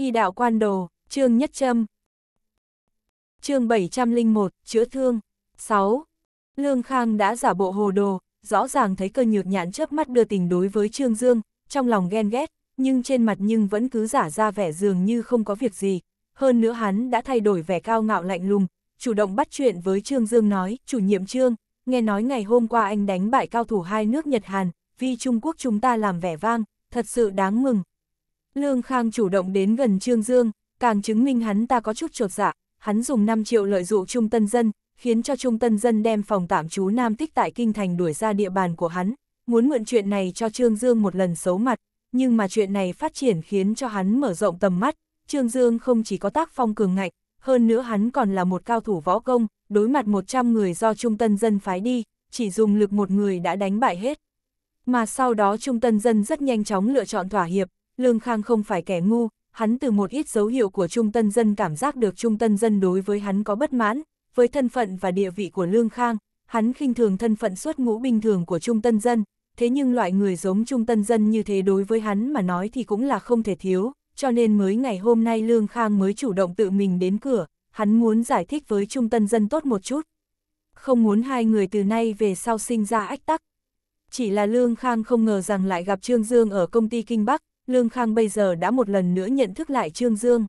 Y đạo quan đồ, chương nhất châm. Chương 701, chữa thương. 6. Lương Khang đã giả bộ hồ đồ, rõ ràng thấy cơ nhược nhãn chớp mắt đưa tình đối với Trương Dương, trong lòng ghen ghét, nhưng trên mặt nhưng vẫn cứ giả ra vẻ dường như không có việc gì. Hơn nữa hắn đã thay đổi vẻ cao ngạo lạnh lùng, chủ động bắt chuyện với Trương Dương nói, chủ nhiệm Trương, nghe nói ngày hôm qua anh đánh bại cao thủ hai nước Nhật Hàn, vì Trung Quốc chúng ta làm vẻ vang, thật sự đáng mừng, Lương Khang chủ động đến gần Trương Dương, càng chứng minh hắn ta có chút trột dạ, hắn dùng 5 triệu lợi dụ Trung Tân Dân, khiến cho Trung Tân Dân đem phòng tạm trú Nam Tích tại Kinh Thành đuổi ra địa bàn của hắn, muốn mượn chuyện này cho Trương Dương một lần xấu mặt, nhưng mà chuyện này phát triển khiến cho hắn mở rộng tầm mắt, Trương Dương không chỉ có tác phong cường ngạnh, hơn nữa hắn còn là một cao thủ võ công, đối mặt 100 người do Trung Tân Dân phái đi, chỉ dùng lực một người đã đánh bại hết. Mà sau đó Trung Tân Dân rất nhanh chóng lựa chọn thỏa hiệp, Lương Khang không phải kẻ ngu, hắn từ một ít dấu hiệu của trung tân dân cảm giác được trung tân dân đối với hắn có bất mãn, với thân phận và địa vị của Lương Khang, hắn khinh thường thân phận xuất ngũ bình thường của trung tân dân, thế nhưng loại người giống trung tân dân như thế đối với hắn mà nói thì cũng là không thể thiếu, cho nên mới ngày hôm nay Lương Khang mới chủ động tự mình đến cửa, hắn muốn giải thích với trung tân dân tốt một chút. Không muốn hai người từ nay về sau sinh ra ách tắc. Chỉ là Lương Khang không ngờ rằng lại gặp Trương Dương ở công ty Kinh Bắc, Lương Khang bây giờ đã một lần nữa nhận thức lại Trương Dương.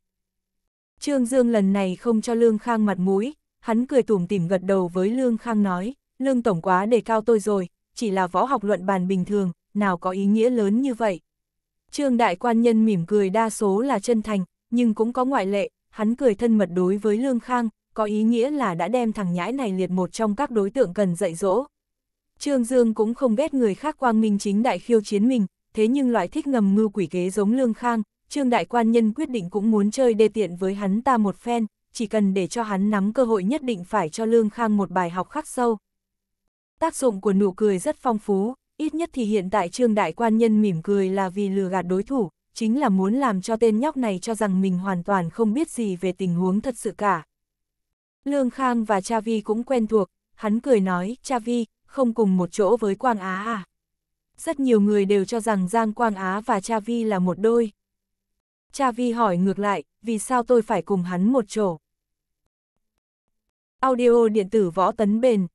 Trương Dương lần này không cho Lương Khang mặt mũi, hắn cười tủm tỉm gật đầu với Lương Khang nói, Lương Tổng quá đề cao tôi rồi, chỉ là võ học luận bàn bình thường, nào có ý nghĩa lớn như vậy. Trương Đại Quan Nhân mỉm cười đa số là chân thành, nhưng cũng có ngoại lệ, hắn cười thân mật đối với Lương Khang, có ý nghĩa là đã đem thằng nhãi này liệt một trong các đối tượng cần dạy dỗ. Trương Dương cũng không ghét người khác quang minh chính đại khiêu chiến mình, thế nhưng loại thích ngầm ngưu quỷ kế giống Lương Khang, Trương Đại Quan Nhân quyết định cũng muốn chơi đê tiện với hắn ta một phen, chỉ cần để cho hắn nắm cơ hội nhất định phải cho Lương Khang một bài học khắc sâu. Tác dụng của nụ cười rất phong phú, ít nhất thì hiện tại Trương Đại Quan Nhân mỉm cười là vì lừa gạt đối thủ, chính là muốn làm cho tên nhóc này cho rằng mình hoàn toàn không biết gì về tình huống thật sự cả. Lương Khang và Cha Vi cũng quen thuộc, hắn cười nói, Cha Vi, không cùng một chỗ với Quang Á à rất nhiều người đều cho rằng Giang Quang Á và Cha Vi là một đôi. Cha Vi hỏi ngược lại, vì sao tôi phải cùng hắn một chỗ? Audio điện tử võ tấn bền.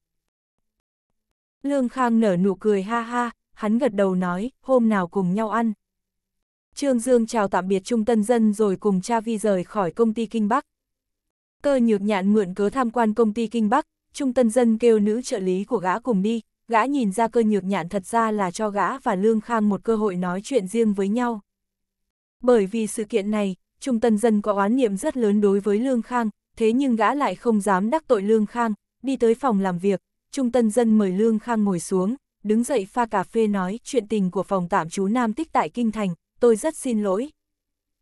Lương Khang nở nụ cười ha ha, hắn gật đầu nói, hôm nào cùng nhau ăn. Trương Dương chào tạm biệt Trung Tân Dân rồi cùng Cha Vi rời khỏi công ty Kinh Bắc. Cơ nhược nhạn mượn cớ tham quan công ty Kinh Bắc, Trung Tân Dân kêu nữ trợ lý của gã cùng đi, gã nhìn ra cơ nhược nhạn thật ra là cho gã và Lương Khang một cơ hội nói chuyện riêng với nhau. Bởi vì sự kiện này, Trung Tân Dân có oán niệm rất lớn đối với Lương Khang, thế nhưng gã lại không dám đắc tội Lương Khang, đi tới phòng làm việc, Trung Tân Dân mời Lương Khang ngồi xuống, đứng dậy pha cà phê nói chuyện tình của phòng tạm trú Nam Tích tại Kinh Thành, tôi rất xin lỗi.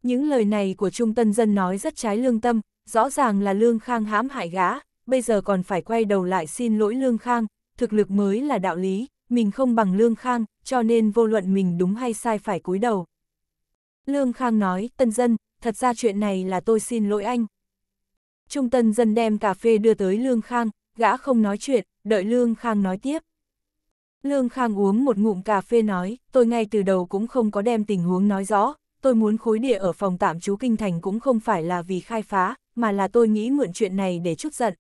Những lời này của Trung Tân Dân nói rất trái lương tâm, rõ ràng là Lương Khang hãm hại gã, bây giờ còn phải quay đầu lại xin lỗi Lương Khang, thực lực mới là đạo lý, mình không bằng Lương Khang, cho nên vô luận mình đúng hay sai phải cúi đầu. Lương Khang nói, tân dân, thật ra chuyện này là tôi xin lỗi anh. Trung tân dân đem cà phê đưa tới Lương Khang, gã không nói chuyện, đợi Lương Khang nói tiếp. Lương Khang uống một ngụm cà phê nói, tôi ngay từ đầu cũng không có đem tình huống nói rõ, tôi muốn khối địa ở phòng tạm trú kinh thành cũng không phải là vì khai phá, mà là tôi nghĩ mượn chuyện này để chút giận.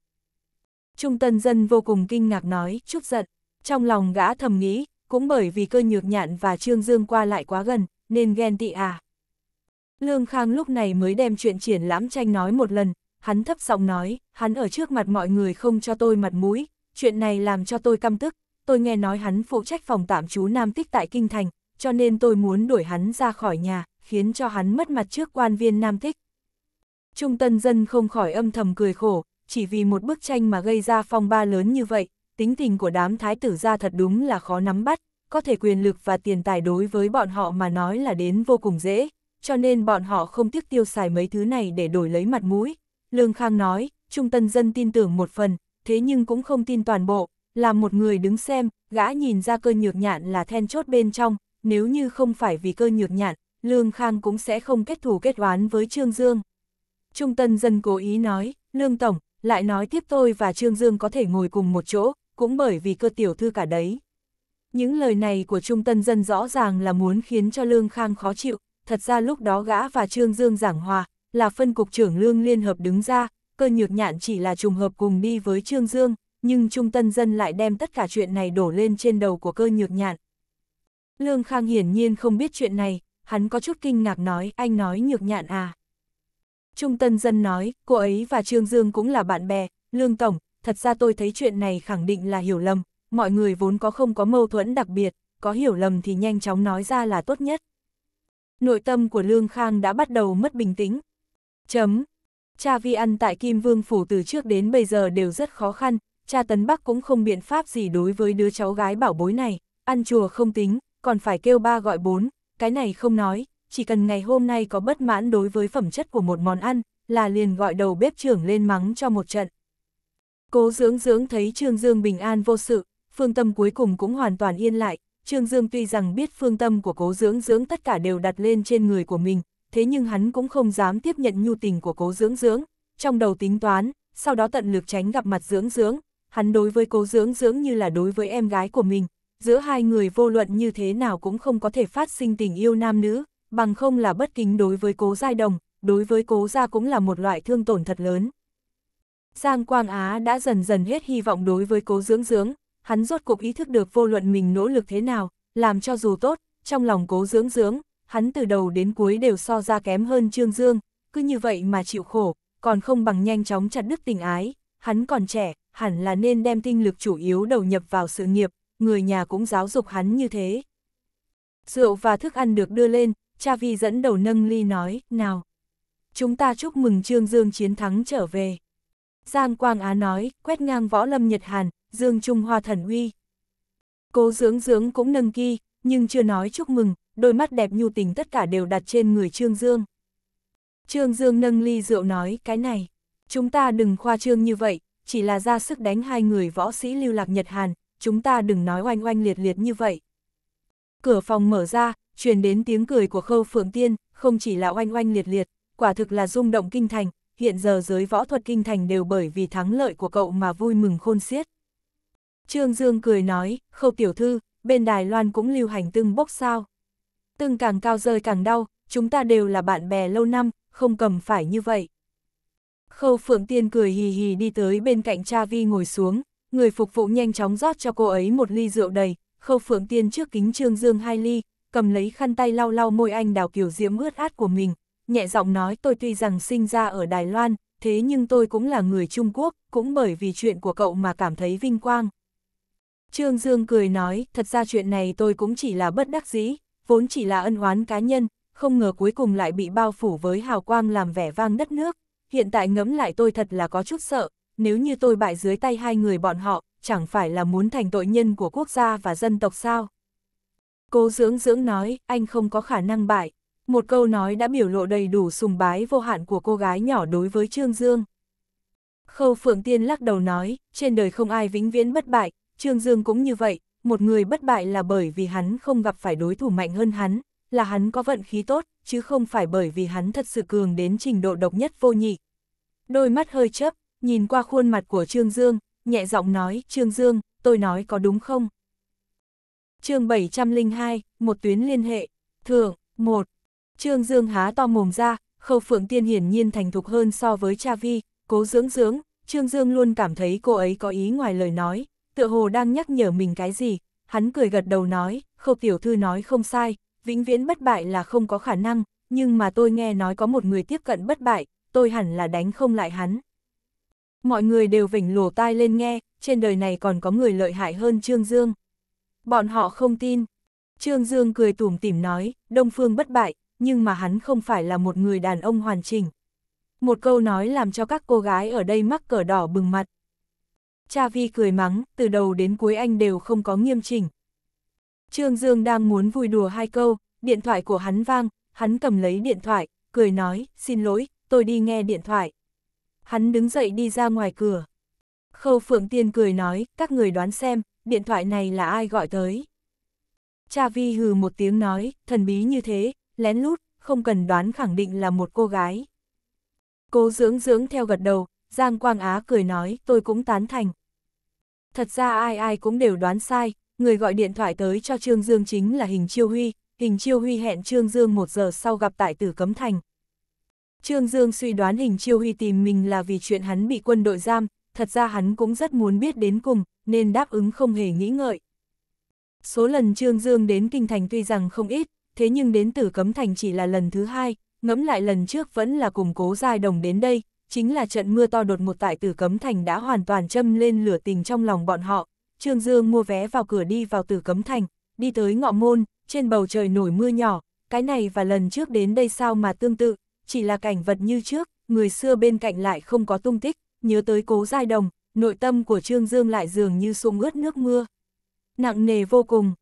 Trung tân dân vô cùng kinh ngạc nói, chút giận. Trong lòng gã thầm nghĩ, cũng bởi vì cơ nhược nhạn và Trương Dương qua lại quá gần, nên ghen tị à. Lương Khang lúc này mới đem chuyện triển lãm tranh nói một lần, hắn thấp giọng nói, hắn ở trước mặt mọi người không cho tôi mặt mũi, chuyện này làm cho tôi căm tức, tôi nghe nói hắn phụ trách phòng tạm trú Nam Tích tại Kinh Thành, cho nên tôi muốn đuổi hắn ra khỏi nhà, khiến cho hắn mất mặt trước quan viên Nam Tích. Trung tân dân không khỏi âm thầm cười khổ, chỉ vì một bức tranh mà gây ra phong ba lớn như vậy, tính tình của đám thái tử gia thật đúng là khó nắm bắt, có thể quyền lực và tiền tài đối với bọn họ mà nói là đến vô cùng dễ, cho nên bọn họ không tiếc tiêu xài mấy thứ này để đổi lấy mặt mũi. Lương Khang nói, Trung Tân Dân tin tưởng một phần, thế nhưng cũng không tin toàn bộ, là một người đứng xem, gã nhìn ra cơ nhược nhạn là then chốt bên trong, nếu như không phải vì cơ nhược nhạn, Lương Khang cũng sẽ không kết thù kết oán với Trương Dương. Trung Tân Dân cố ý nói, Lương Tổng, lại nói tiếp tôi và Trương Dương có thể ngồi cùng một chỗ, cũng bởi vì cơ tiểu thư cả đấy. Những lời này của Trung Tân Dân rõ ràng là muốn khiến cho Lương Khang khó chịu, thật ra lúc đó gã và Trương Dương giảng hòa, là phân cục trưởng Lương Liên Hợp đứng ra, cơ nhược nhạn chỉ là trùng hợp cùng đi với Trương Dương, nhưng Trung Tân Dân lại đem tất cả chuyện này đổ lên trên đầu của cơ nhược nhạn. Lương Khang hiển nhiên không biết chuyện này, hắn có chút kinh ngạc nói, anh nói nhược nhạn à. Trung Tân Dân nói, cô ấy và Trương Dương cũng là bạn bè, Lương Tổng, thật ra tôi thấy chuyện này khẳng định là hiểu lầm, mọi người vốn có không có mâu thuẫn đặc biệt, có hiểu lầm thì nhanh chóng nói ra là tốt nhất. Nội tâm của Lương Khang đã bắt đầu mất bình tĩnh. Chấm. Cha vi ăn tại Kim Vương Phủ từ trước đến bây giờ đều rất khó khăn, cha Tấn Bắc cũng không biện pháp gì đối với đứa cháu gái bảo bối này, ăn chùa không tính, còn phải kêu ba gọi bốn, cái này không nói, chỉ cần ngày hôm nay có bất mãn đối với phẩm chất của một món ăn, là liền gọi đầu bếp trưởng lên mắng cho một trận. Cố dưỡng dưỡng thấy Trương Dương bình an vô sự, phương tâm cuối cùng cũng hoàn toàn yên lại, Trương Dương tuy rằng biết phương tâm của cố dưỡng dưỡng tất cả đều đặt lên trên người của mình, thế nhưng hắn cũng không dám tiếp nhận nhu tình của cố dưỡng dưỡng, trong đầu tính toán, sau đó tận lực tránh gặp mặt dưỡng dưỡng, hắn đối với cố dưỡng dưỡng như là đối với em gái của mình, giữa hai người vô luận như thế nào cũng không có thể phát sinh tình yêu nam nữ bằng không là bất kính đối với cố giai đồng, đối với cố gia cũng là một loại thương tổn thật lớn. Giang Quang Á đã dần dần hết hy vọng đối với cố dưỡng dưỡng, hắn rốt cuộc ý thức được vô luận mình nỗ lực thế nào, làm cho dù tốt, trong lòng cố dưỡng dưỡng, hắn từ đầu đến cuối đều so ra kém hơn Trương Dương, cứ như vậy mà chịu khổ, còn không bằng nhanh chóng chặt đứt tình ái, hắn còn trẻ, hẳn là nên đem tinh lực chủ yếu đầu nhập vào sự nghiệp, người nhà cũng giáo dục hắn như thế. Rượu và thức ăn được đưa lên, cha vi dẫn đầu nâng ly nói, nào. Chúng ta chúc mừng Trương Dương chiến thắng trở về. Giang Quang Á nói, quét ngang võ lâm Nhật Hàn, Dương Trung Hoa thần uy. Cố dưỡng dưỡng cũng nâng kỳ, nhưng chưa nói chúc mừng, đôi mắt đẹp nhu tình tất cả đều đặt trên người Trương Dương. Trương Dương nâng ly rượu nói, cái này, chúng ta đừng khoa trương như vậy, chỉ là ra sức đánh hai người võ sĩ lưu lạc Nhật Hàn, chúng ta đừng nói oanh oanh liệt liệt như vậy. Cửa phòng mở ra, truyền đến tiếng cười của khâu phượng tiên, không chỉ là oanh oanh liệt liệt, quả thực là rung động kinh thành, hiện giờ giới võ thuật kinh thành đều bởi vì thắng lợi của cậu mà vui mừng khôn xiết. Trương Dương cười nói, khâu tiểu thư, bên Đài Loan cũng lưu hành tương bốc sao. Tương càng cao rơi càng đau, chúng ta đều là bạn bè lâu năm, không cầm phải như vậy. Khâu Phượng Tiên cười hì hì đi tới bên cạnh cha vi ngồi xuống, người phục vụ nhanh chóng rót cho cô ấy một ly rượu đầy, Khâu Phượng Tiên trước kính Trương Dương hai ly, cầm lấy khăn tay lau lau môi anh đào kiểu diễm ướt át của mình, nhẹ giọng nói tôi tuy rằng sinh ra ở Đài Loan, thế nhưng tôi cũng là người Trung Quốc, cũng bởi vì chuyện của cậu mà cảm thấy vinh quang. Trương Dương cười nói, thật ra chuyện này tôi cũng chỉ là bất đắc dĩ, vốn chỉ là ân oán cá nhân, không ngờ cuối cùng lại bị bao phủ với hào quang làm vẻ vang đất nước. Hiện tại ngẫm lại tôi thật là có chút sợ, nếu như tôi bại dưới tay hai người bọn họ, chẳng phải là muốn thành tội nhân của quốc gia và dân tộc sao? Cố dưỡng dưỡng nói, anh không có khả năng bại. Một câu nói đã biểu lộ đầy đủ sùng bái vô hạn của cô gái nhỏ đối với Trương Dương. Khâu Phượng Tiên lắc đầu nói, trên đời không ai vĩnh viễn bất bại, Trương Dương cũng như vậy, một người bất bại là bởi vì hắn không gặp phải đối thủ mạnh hơn hắn, là hắn có vận khí tốt, chứ không phải bởi vì hắn thật sự cường đến trình độ độc nhất vô nhị. Đôi mắt hơi chớp, nhìn qua khuôn mặt của Trương Dương, nhẹ giọng nói, Trương Dương, tôi nói có đúng không? chương 702, một tuyến liên hệ, thưởng, một Trương Dương há to mồm ra, khâu phượng tiên hiển nhiên thành thục hơn so với cha vi, cố dưỡng dưỡng, Trương Dương luôn cảm thấy cô ấy có ý ngoài lời nói, tựa hồ đang nhắc nhở mình cái gì, hắn cười gật đầu nói, khâu tiểu thư nói không sai, vĩnh viễn bất bại là không có khả năng, nhưng mà tôi nghe nói có một người tiếp cận bất bại, tôi hẳn là đánh không lại hắn. Mọi người đều vỉnh lùa tai lên nghe, trên đời này còn có người lợi hại hơn Trương Dương. Bọn họ không tin. Trương Dương cười tủm tỉm nói, Đông Phương bất bại, nhưng mà hắn không phải là một người đàn ông hoàn chỉnh. Một câu nói làm cho các cô gái ở đây mắc cờ đỏ bừng mặt. Cha Vi cười mắng, từ đầu đến cuối anh đều không có nghiêm chỉnh. Trương Dương đang muốn vui đùa hai câu, điện thoại của hắn vang, hắn cầm lấy điện thoại, cười nói, xin lỗi, tôi đi nghe điện thoại. Hắn đứng dậy đi ra ngoài cửa. Khâu Phượng Tiên cười nói, các người đoán xem, điện thoại này là ai gọi tới? Cha Vi hừ một tiếng nói, thần bí như thế, lén lút, không cần đoán khẳng định là một cô gái. Cố dưỡng dưỡng theo gật đầu, Giang Quang Á cười nói, tôi cũng tán thành. Thật ra ai ai cũng đều đoán sai, người gọi điện thoại tới cho Trương Dương chính là Hình Chiêu Huy, Hình Chiêu Huy hẹn Trương Dương một giờ sau gặp tại Tử Cấm Thành. Trương Dương suy đoán Hình Chiêu Huy tìm mình là vì chuyện hắn bị quân đội giam, thật ra hắn cũng rất muốn biết đến cùng, nên đáp ứng không hề nghĩ ngợi. Số lần Trương Dương đến Kinh Thành tuy rằng không ít, thế nhưng đến Tử Cấm Thành chỉ là lần thứ hai, ngẫm lại lần trước vẫn là cùng cố giai đồng đến đây, chính là trận mưa to đột một tại Tử Cấm Thành đã hoàn toàn châm lên lửa tình trong lòng bọn họ. Trương Dương mua vé vào cửa đi vào Tử Cấm Thành, đi tới ngọ môn, trên bầu trời nổi mưa nhỏ, cái này và lần trước đến đây sao mà tương tự, chỉ là cảnh vật như trước, người xưa bên cạnh lại không có tung tích, nhớ tới cố giai đồng, nội tâm của Trương Dương lại dường như sung ướt nước mưa. Nặng nề vô cùng,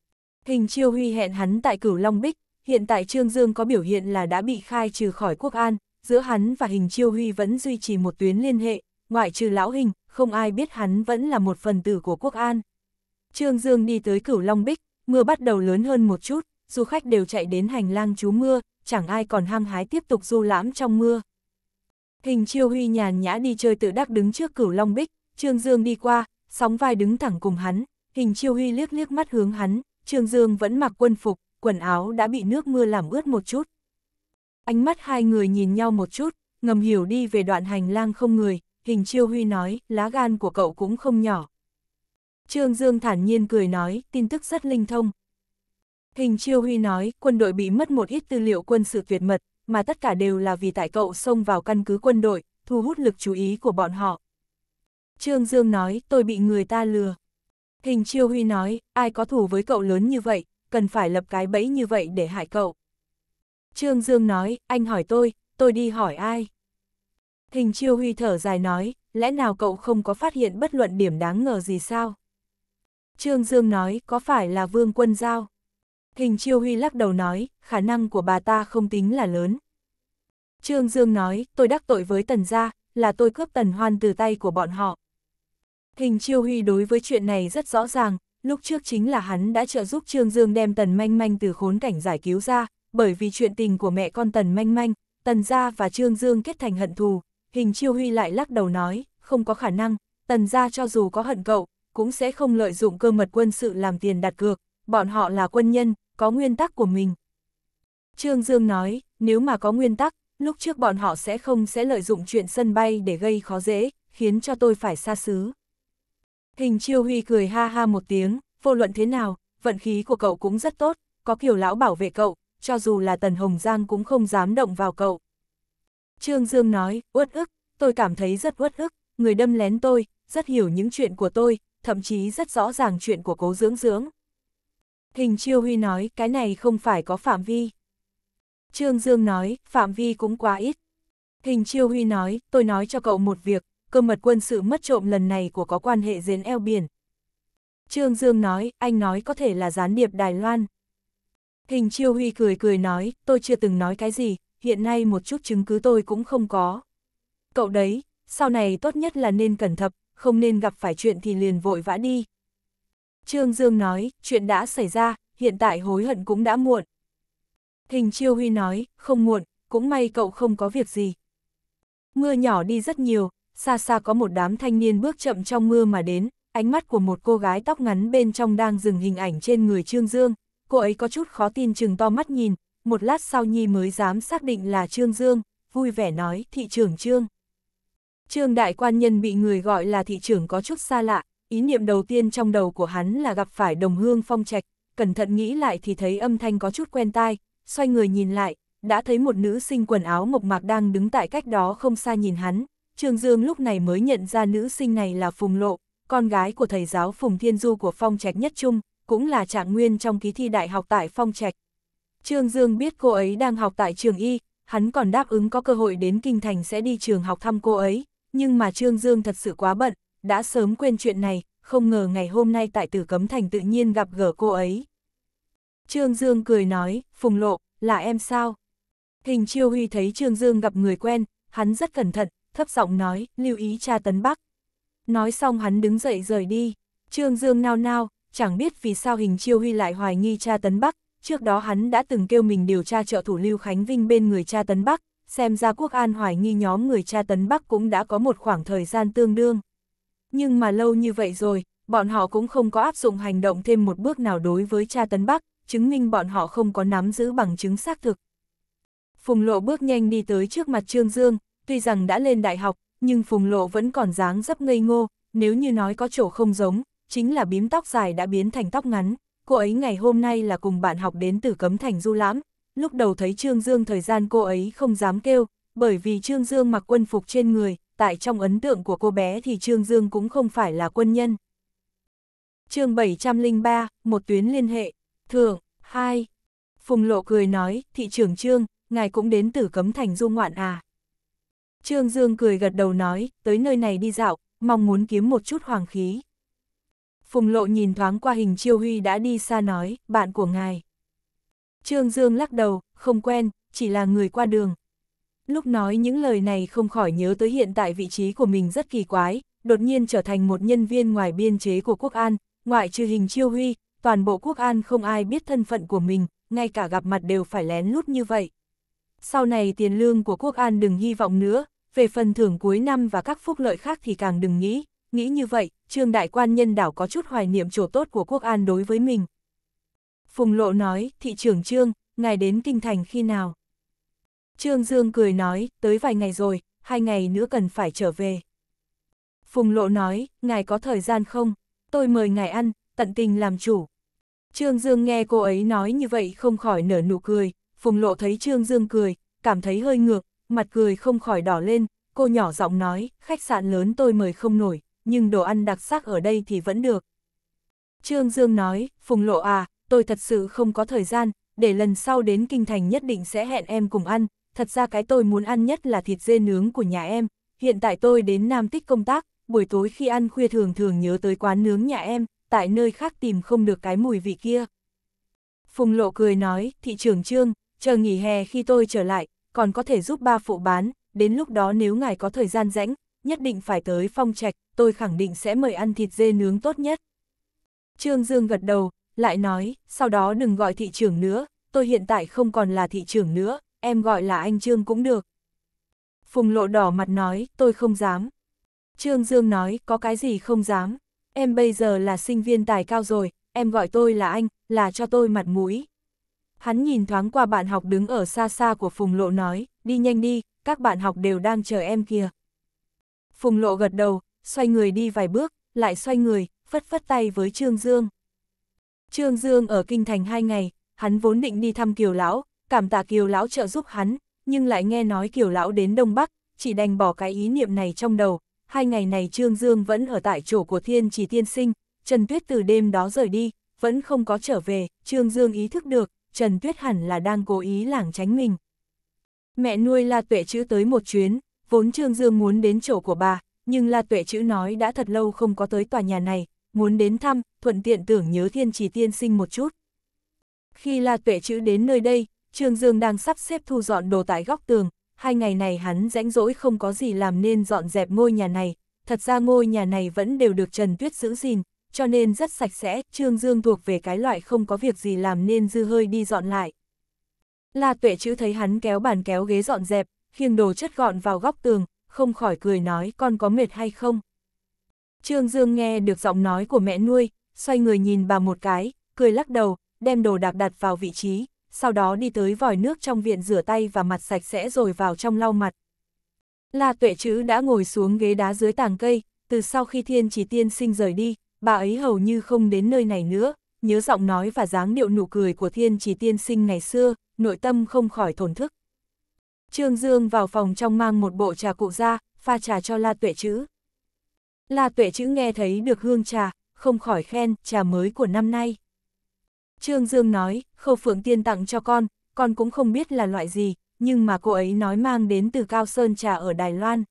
hình chiêu huy hẹn hắn tại cửu Long Bích, hiện tại Trương Dương có biểu hiện là đã bị khai trừ khỏi quốc an, giữa hắn và hình chiêu huy vẫn duy trì một tuyến liên hệ, ngoại trừ lão hình, không ai biết hắn vẫn là một phần tử của quốc an. Trương Dương đi tới cửu Long Bích, mưa bắt đầu lớn hơn một chút, du khách đều chạy đến hành lang chú mưa, chẳng ai còn hăng hái tiếp tục du lãm trong mưa. Hình chiêu huy nhàn nhã đi chơi tự đắc đứng trước cửu Long Bích, Trương Dương đi qua, sóng vai đứng thẳng cùng hắn, hình chiêu huy liếc liếc mắt hướng hắn, Trương Dương vẫn mặc quân phục, quần áo đã bị nước mưa làm ướt một chút. Ánh mắt hai người nhìn nhau một chút, ngầm hiểu đi về đoạn hành lang không người, hình chiêu huy nói, lá gan của cậu cũng không nhỏ. Trương Dương thản nhiên cười nói, tin tức rất linh thông. Hình chiêu huy nói, quân đội bị mất một ít tư liệu quân sự tuyệt mật, mà tất cả đều là vì tại cậu xông vào căn cứ quân đội, thu hút lực chú ý của bọn họ, Trương Dương nói, tôi bị người ta lừa. Hình Chiêu Huy nói, ai có thủ với cậu lớn như vậy, cần phải lập cái bẫy như vậy để hại cậu. Trương Dương nói, anh hỏi tôi, tôi đi hỏi ai. Hình Chiêu Huy thở dài nói, lẽ nào cậu không có phát hiện bất luận điểm đáng ngờ gì sao? Trương Dương nói, có phải là Vương Quân Giao? Hình Chiêu Huy lắc đầu nói, khả năng của bà ta không tính là lớn. Trương Dương nói, tôi đắc tội với Tần Gia, là tôi cướp Tần Hoan từ tay của bọn họ. Hình Chiêu Huy đối với chuyện này rất rõ ràng, lúc trước chính là hắn đã trợ giúp Trương Dương đem Tần Manh Manh từ khốn cảnh giải cứu ra, bởi vì chuyện tình của mẹ con Tần Manh Manh, Tần Gia và Trương Dương kết thành hận thù, Hình Chiêu Huy lại lắc đầu nói, không có khả năng, Tần Gia cho dù có hận cậu, cũng sẽ không lợi dụng cơ mật quân sự làm tiền đặt cược, bọn họ là quân nhân, có nguyên tắc của mình. Trương Dương nói, nếu mà có nguyên tắc, lúc trước bọn họ sẽ không sẽ lợi dụng chuyện sân bay để gây khó dễ, khiến cho tôi phải xa xứ. Hình chiêu huy cười ha ha một tiếng, vô luận thế nào, vận khí của cậu cũng rất tốt, có kiểu lão bảo vệ cậu, cho dù là Tần Hồng Giang cũng không dám động vào cậu. Trương Dương nói, uất ức, tôi cảm thấy rất uất ức, người đâm lén tôi, rất hiểu những chuyện của tôi, thậm chí rất rõ ràng chuyện của cố dưỡng dưỡng. Hình chiêu huy nói, cái này không phải có phạm vi. Trương Dương nói, phạm vi cũng quá ít. Hình chiêu huy nói, tôi nói cho cậu một việc, cơ mật quân sự mất trộm lần này của có quan hệ dến eo biển. Trương Dương nói, anh nói có thể là gián điệp Đài Loan. Hình Chiêu Huy cười cười nói, tôi chưa từng nói cái gì, hiện nay một chút chứng cứ tôi cũng không có. Cậu đấy, sau này tốt nhất là nên cẩn thận, không nên gặp phải chuyện thì liền vội vã đi. Trương Dương nói, chuyện đã xảy ra, hiện tại hối hận cũng đã muộn. Hình Chiêu Huy nói, không muộn, cũng may cậu không có việc gì. Mưa nhỏ đi rất nhiều, xa xa có một đám thanh niên bước chậm trong mưa mà đến, ánh mắt của một cô gái tóc ngắn bên trong đang dừng hình ảnh trên người Trương Dương, cô ấy có chút khó tin chừng to mắt nhìn, một lát sau Nhi mới dám xác định là Trương Dương, vui vẻ nói thị trưởng Trương. Trương đại quan nhân bị người gọi là thị trưởng có chút xa lạ, ý niệm đầu tiên trong đầu của hắn là gặp phải đồng hương phong trạch, cẩn thận nghĩ lại thì thấy âm thanh có chút quen tai, xoay người nhìn lại, đã thấy một nữ sinh quần áo mộc mạc đang đứng tại cách đó không xa nhìn hắn, Trường Dương lúc này mới nhận ra nữ sinh này là Phùng Lộ, con gái của thầy giáo Phùng Thiên Du của Phong Trạch Nhất Trung, cũng là trạng nguyên trong ký thi đại học tại Phong Trạch. Trương Dương biết cô ấy đang học tại trường Y, hắn còn đáp ứng có cơ hội đến Kinh Thành sẽ đi trường học thăm cô ấy, nhưng mà Trương Dương thật sự quá bận, đã sớm quên chuyện này, không ngờ ngày hôm nay tại Tử Cấm Thành tự nhiên gặp gỡ cô ấy. Trương Dương cười nói, Phùng Lộ, là em sao? Hình Chiêu Huy thấy Trương Dương gặp người quen, hắn rất cẩn thận, thấp giọng nói, lưu ý cha tấn bắc. Nói xong hắn đứng dậy rời đi, Trương Dương nao nao, chẳng biết vì sao hình chiêu huy lại hoài nghi cha tấn bắc, trước đó hắn đã từng kêu mình điều tra trợ thủ Lưu Khánh Vinh bên người cha tấn bắc, xem ra quốc an hoài nghi nhóm người cha tấn bắc cũng đã có một khoảng thời gian tương đương. Nhưng mà lâu như vậy rồi, bọn họ cũng không có áp dụng hành động thêm một bước nào đối với cha tấn bắc, chứng minh bọn họ không có nắm giữ bằng chứng xác thực. Phùng lộ bước nhanh đi tới trước mặt Trương Dương, tuy rằng đã lên đại học, nhưng Phùng Lộ vẫn còn dáng dấp ngây ngô, nếu như nói có chỗ không giống, chính là bím tóc dài đã biến thành tóc ngắn. Cô ấy ngày hôm nay là cùng bạn học đến từ Cấm Thành Du Lãm, lúc đầu thấy Trương Dương thời gian cô ấy không dám kêu, bởi vì Trương Dương mặc quân phục trên người, tại trong ấn tượng của cô bé thì Trương Dương cũng không phải là quân nhân. chương 703, một tuyến liên hệ, thượng, 2. Phùng Lộ cười nói, thị trưởng Trương, ngài cũng đến từ Cấm Thành Du Ngoạn à. Trương Dương cười gật đầu nói, tới nơi này đi dạo, mong muốn kiếm một chút hoàng khí. Phùng lộ nhìn thoáng qua hình chiêu huy đã đi xa nói, bạn của ngài. Trương Dương lắc đầu, không quen, chỉ là người qua đường. Lúc nói những lời này không khỏi nhớ tới hiện tại vị trí của mình rất kỳ quái, đột nhiên trở thành một nhân viên ngoài biên chế của quốc an, ngoại trừ hình chiêu huy, toàn bộ quốc an không ai biết thân phận của mình, ngay cả gặp mặt đều phải lén lút như vậy. Sau này tiền lương của quốc an đừng hy vọng nữa, về phần thưởng cuối năm và các phúc lợi khác thì càng đừng nghĩ, nghĩ như vậy, trương đại quan nhân đảo có chút hoài niệm chỗ tốt của quốc an đối với mình. Phùng Lộ nói, thị trưởng trương, ngài đến kinh thành khi nào? Trương Dương cười nói, tới vài ngày rồi, hai ngày nữa cần phải trở về. Phùng Lộ nói, ngài có thời gian không? Tôi mời ngài ăn, tận tình làm chủ. Trương Dương nghe cô ấy nói như vậy không khỏi nở nụ cười, Phùng Lộ thấy Trương Dương cười, cảm thấy hơi ngược, mặt cười không khỏi đỏ lên, cô nhỏ giọng nói, khách sạn lớn tôi mời không nổi, nhưng đồ ăn đặc sắc ở đây thì vẫn được. Trương Dương nói, Phùng Lộ à, tôi thật sự không có thời gian, để lần sau đến Kinh Thành nhất định sẽ hẹn em cùng ăn, thật ra cái tôi muốn ăn nhất là thịt dê nướng của nhà em, hiện tại tôi đến Nam Tích công tác, buổi tối khi ăn khuya thường thường nhớ tới quán nướng nhà em, tại nơi khác tìm không được cái mùi vị kia. Phùng Lộ cười nói, thị trường Trương, chờ nghỉ hè khi tôi trở lại, còn có thể giúp ba phụ bán, đến lúc đó nếu ngài có thời gian rãnh, nhất định phải tới phong trạch, tôi khẳng định sẽ mời ăn thịt dê nướng tốt nhất. Trương Dương gật đầu, lại nói, sau đó đừng gọi thị trưởng nữa, tôi hiện tại không còn là thị trưởng nữa, em gọi là anh Trương cũng được. Phùng lộ đỏ mặt nói, tôi không dám. Trương Dương nói, có cái gì không dám, em bây giờ là sinh viên tài cao rồi, em gọi tôi là anh, là cho tôi mặt mũi. Hắn nhìn thoáng qua bạn học đứng ở xa xa của Phùng Lộ nói, đi nhanh đi, các bạn học đều đang chờ em kìa. Phùng Lộ gật đầu, xoay người đi vài bước, lại xoay người, phất phất tay với Trương Dương. Trương Dương ở Kinh Thành hai ngày, hắn vốn định đi thăm Kiều Lão, cảm tạ Kiều Lão trợ giúp hắn, nhưng lại nghe nói Kiều Lão đến Đông Bắc, chỉ đành bỏ cái ý niệm này trong đầu. Hai ngày này Trương Dương vẫn ở tại chỗ của Thiên Chỉ Tiên Sinh, Trần Tuyết từ đêm đó rời đi, vẫn không có trở về, Trương Dương ý thức được, Trần Tuyết hẳn là đang cố ý lảng tránh mình. Mẹ nuôi La Tuệ chữ tới một chuyến, vốn Trương Dương muốn đến chỗ của bà, nhưng La Tuệ chữ nói đã thật lâu không có tới tòa nhà này, muốn đến thăm, thuận tiện tưởng nhớ thiên chỉ tiên sinh một chút. Khi La Tuệ chữ đến nơi đây, Trương Dương đang sắp xếp thu dọn đồ tại góc tường, hai ngày này hắn rãnh rỗi không có gì làm nên dọn dẹp ngôi nhà này, thật ra ngôi nhà này vẫn đều được Trần Tuyết giữ gìn, cho nên rất sạch sẽ, Trương Dương thuộc về cái loại không có việc gì làm nên dư hơi đi dọn lại. La tuệ chữ thấy hắn kéo bàn kéo ghế dọn dẹp, khiêng đồ chất gọn vào góc tường, không khỏi cười nói con có mệt hay không. Trương Dương nghe được giọng nói của mẹ nuôi, xoay người nhìn bà một cái, cười lắc đầu, đem đồ đạc đặt vào vị trí, sau đó đi tới vòi nước trong viện rửa tay và mặt sạch sẽ rồi vào trong lau mặt. La Tuệ Chữ đã ngồi xuống ghế đá dưới tàng cây, từ sau khi Thiên Chỉ Tiên sinh rời đi, bà ấy hầu như không đến nơi này nữa, nhớ giọng nói và dáng điệu nụ cười của thiên chỉ tiên sinh ngày xưa, nội tâm không khỏi thổn thức. Trương Dương vào phòng trong mang một bộ trà cụ ra, pha trà cho La Tuệ Chữ. La Tuệ Chữ nghe thấy được hương trà, không khỏi khen trà mới của năm nay. Trương Dương nói, khâu phượng tiên tặng cho con, con cũng không biết là loại gì, nhưng mà cô ấy nói mang đến từ Cao Sơn trà ở Đài Loan.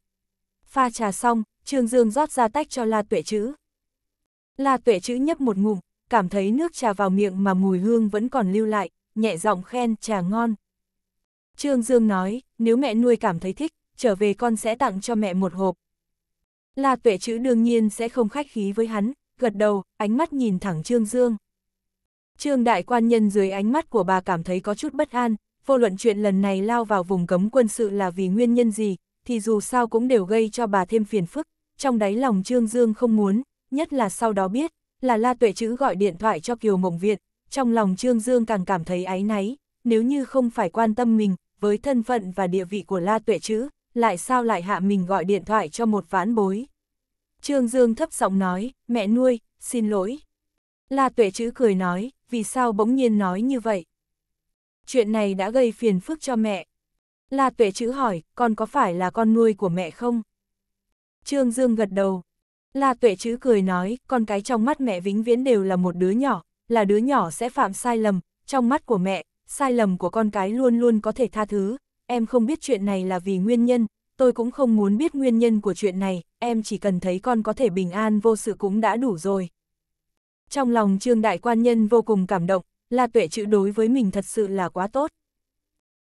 Pha trà xong, Trương Dương rót ra tách cho La Tuệ Chữ. La tuệ chữ nhấp một ngụm, cảm thấy nước trà vào miệng mà mùi hương vẫn còn lưu lại, nhẹ giọng khen trà ngon. Trương Dương nói, nếu mẹ nuôi cảm thấy thích, trở về con sẽ tặng cho mẹ một hộp. La tuệ chữ đương nhiên sẽ không khách khí với hắn, gật đầu, ánh mắt nhìn thẳng Trương Dương. Trương đại quan nhân dưới ánh mắt của bà cảm thấy có chút bất an, vô luận chuyện lần này lao vào vùng cấm quân sự là vì nguyên nhân gì, thì dù sao cũng đều gây cho bà thêm phiền phức, trong đáy lòng Trương Dương không muốn, nhất là sau đó biết, là La Tuệ Chữ gọi điện thoại cho Kiều Mộng Viện, trong lòng Trương Dương càng cảm thấy áy náy, nếu như không phải quan tâm mình, với thân phận và địa vị của La Tuệ Chữ, lại sao lại hạ mình gọi điện thoại cho một ván bối. Trương Dương thấp giọng nói, mẹ nuôi, xin lỗi. La Tuệ Chữ cười nói, vì sao bỗng nhiên nói như vậy? Chuyện này đã gây phiền phức cho mẹ. La Tuệ Chữ hỏi, con có phải là con nuôi của mẹ không? Trương Dương gật đầu, La Tuệ Chữ cười nói, con cái trong mắt mẹ vĩnh viễn đều là một đứa nhỏ, là đứa nhỏ sẽ phạm sai lầm, trong mắt của mẹ, sai lầm của con cái luôn luôn có thể tha thứ, em không biết chuyện này là vì nguyên nhân, tôi cũng không muốn biết nguyên nhân của chuyện này, em chỉ cần thấy con có thể bình an vô sự cũng đã đủ rồi. Trong lòng Trương Đại Quan Nhân vô cùng cảm động, La Tuệ Chữ đối với mình thật sự là quá tốt.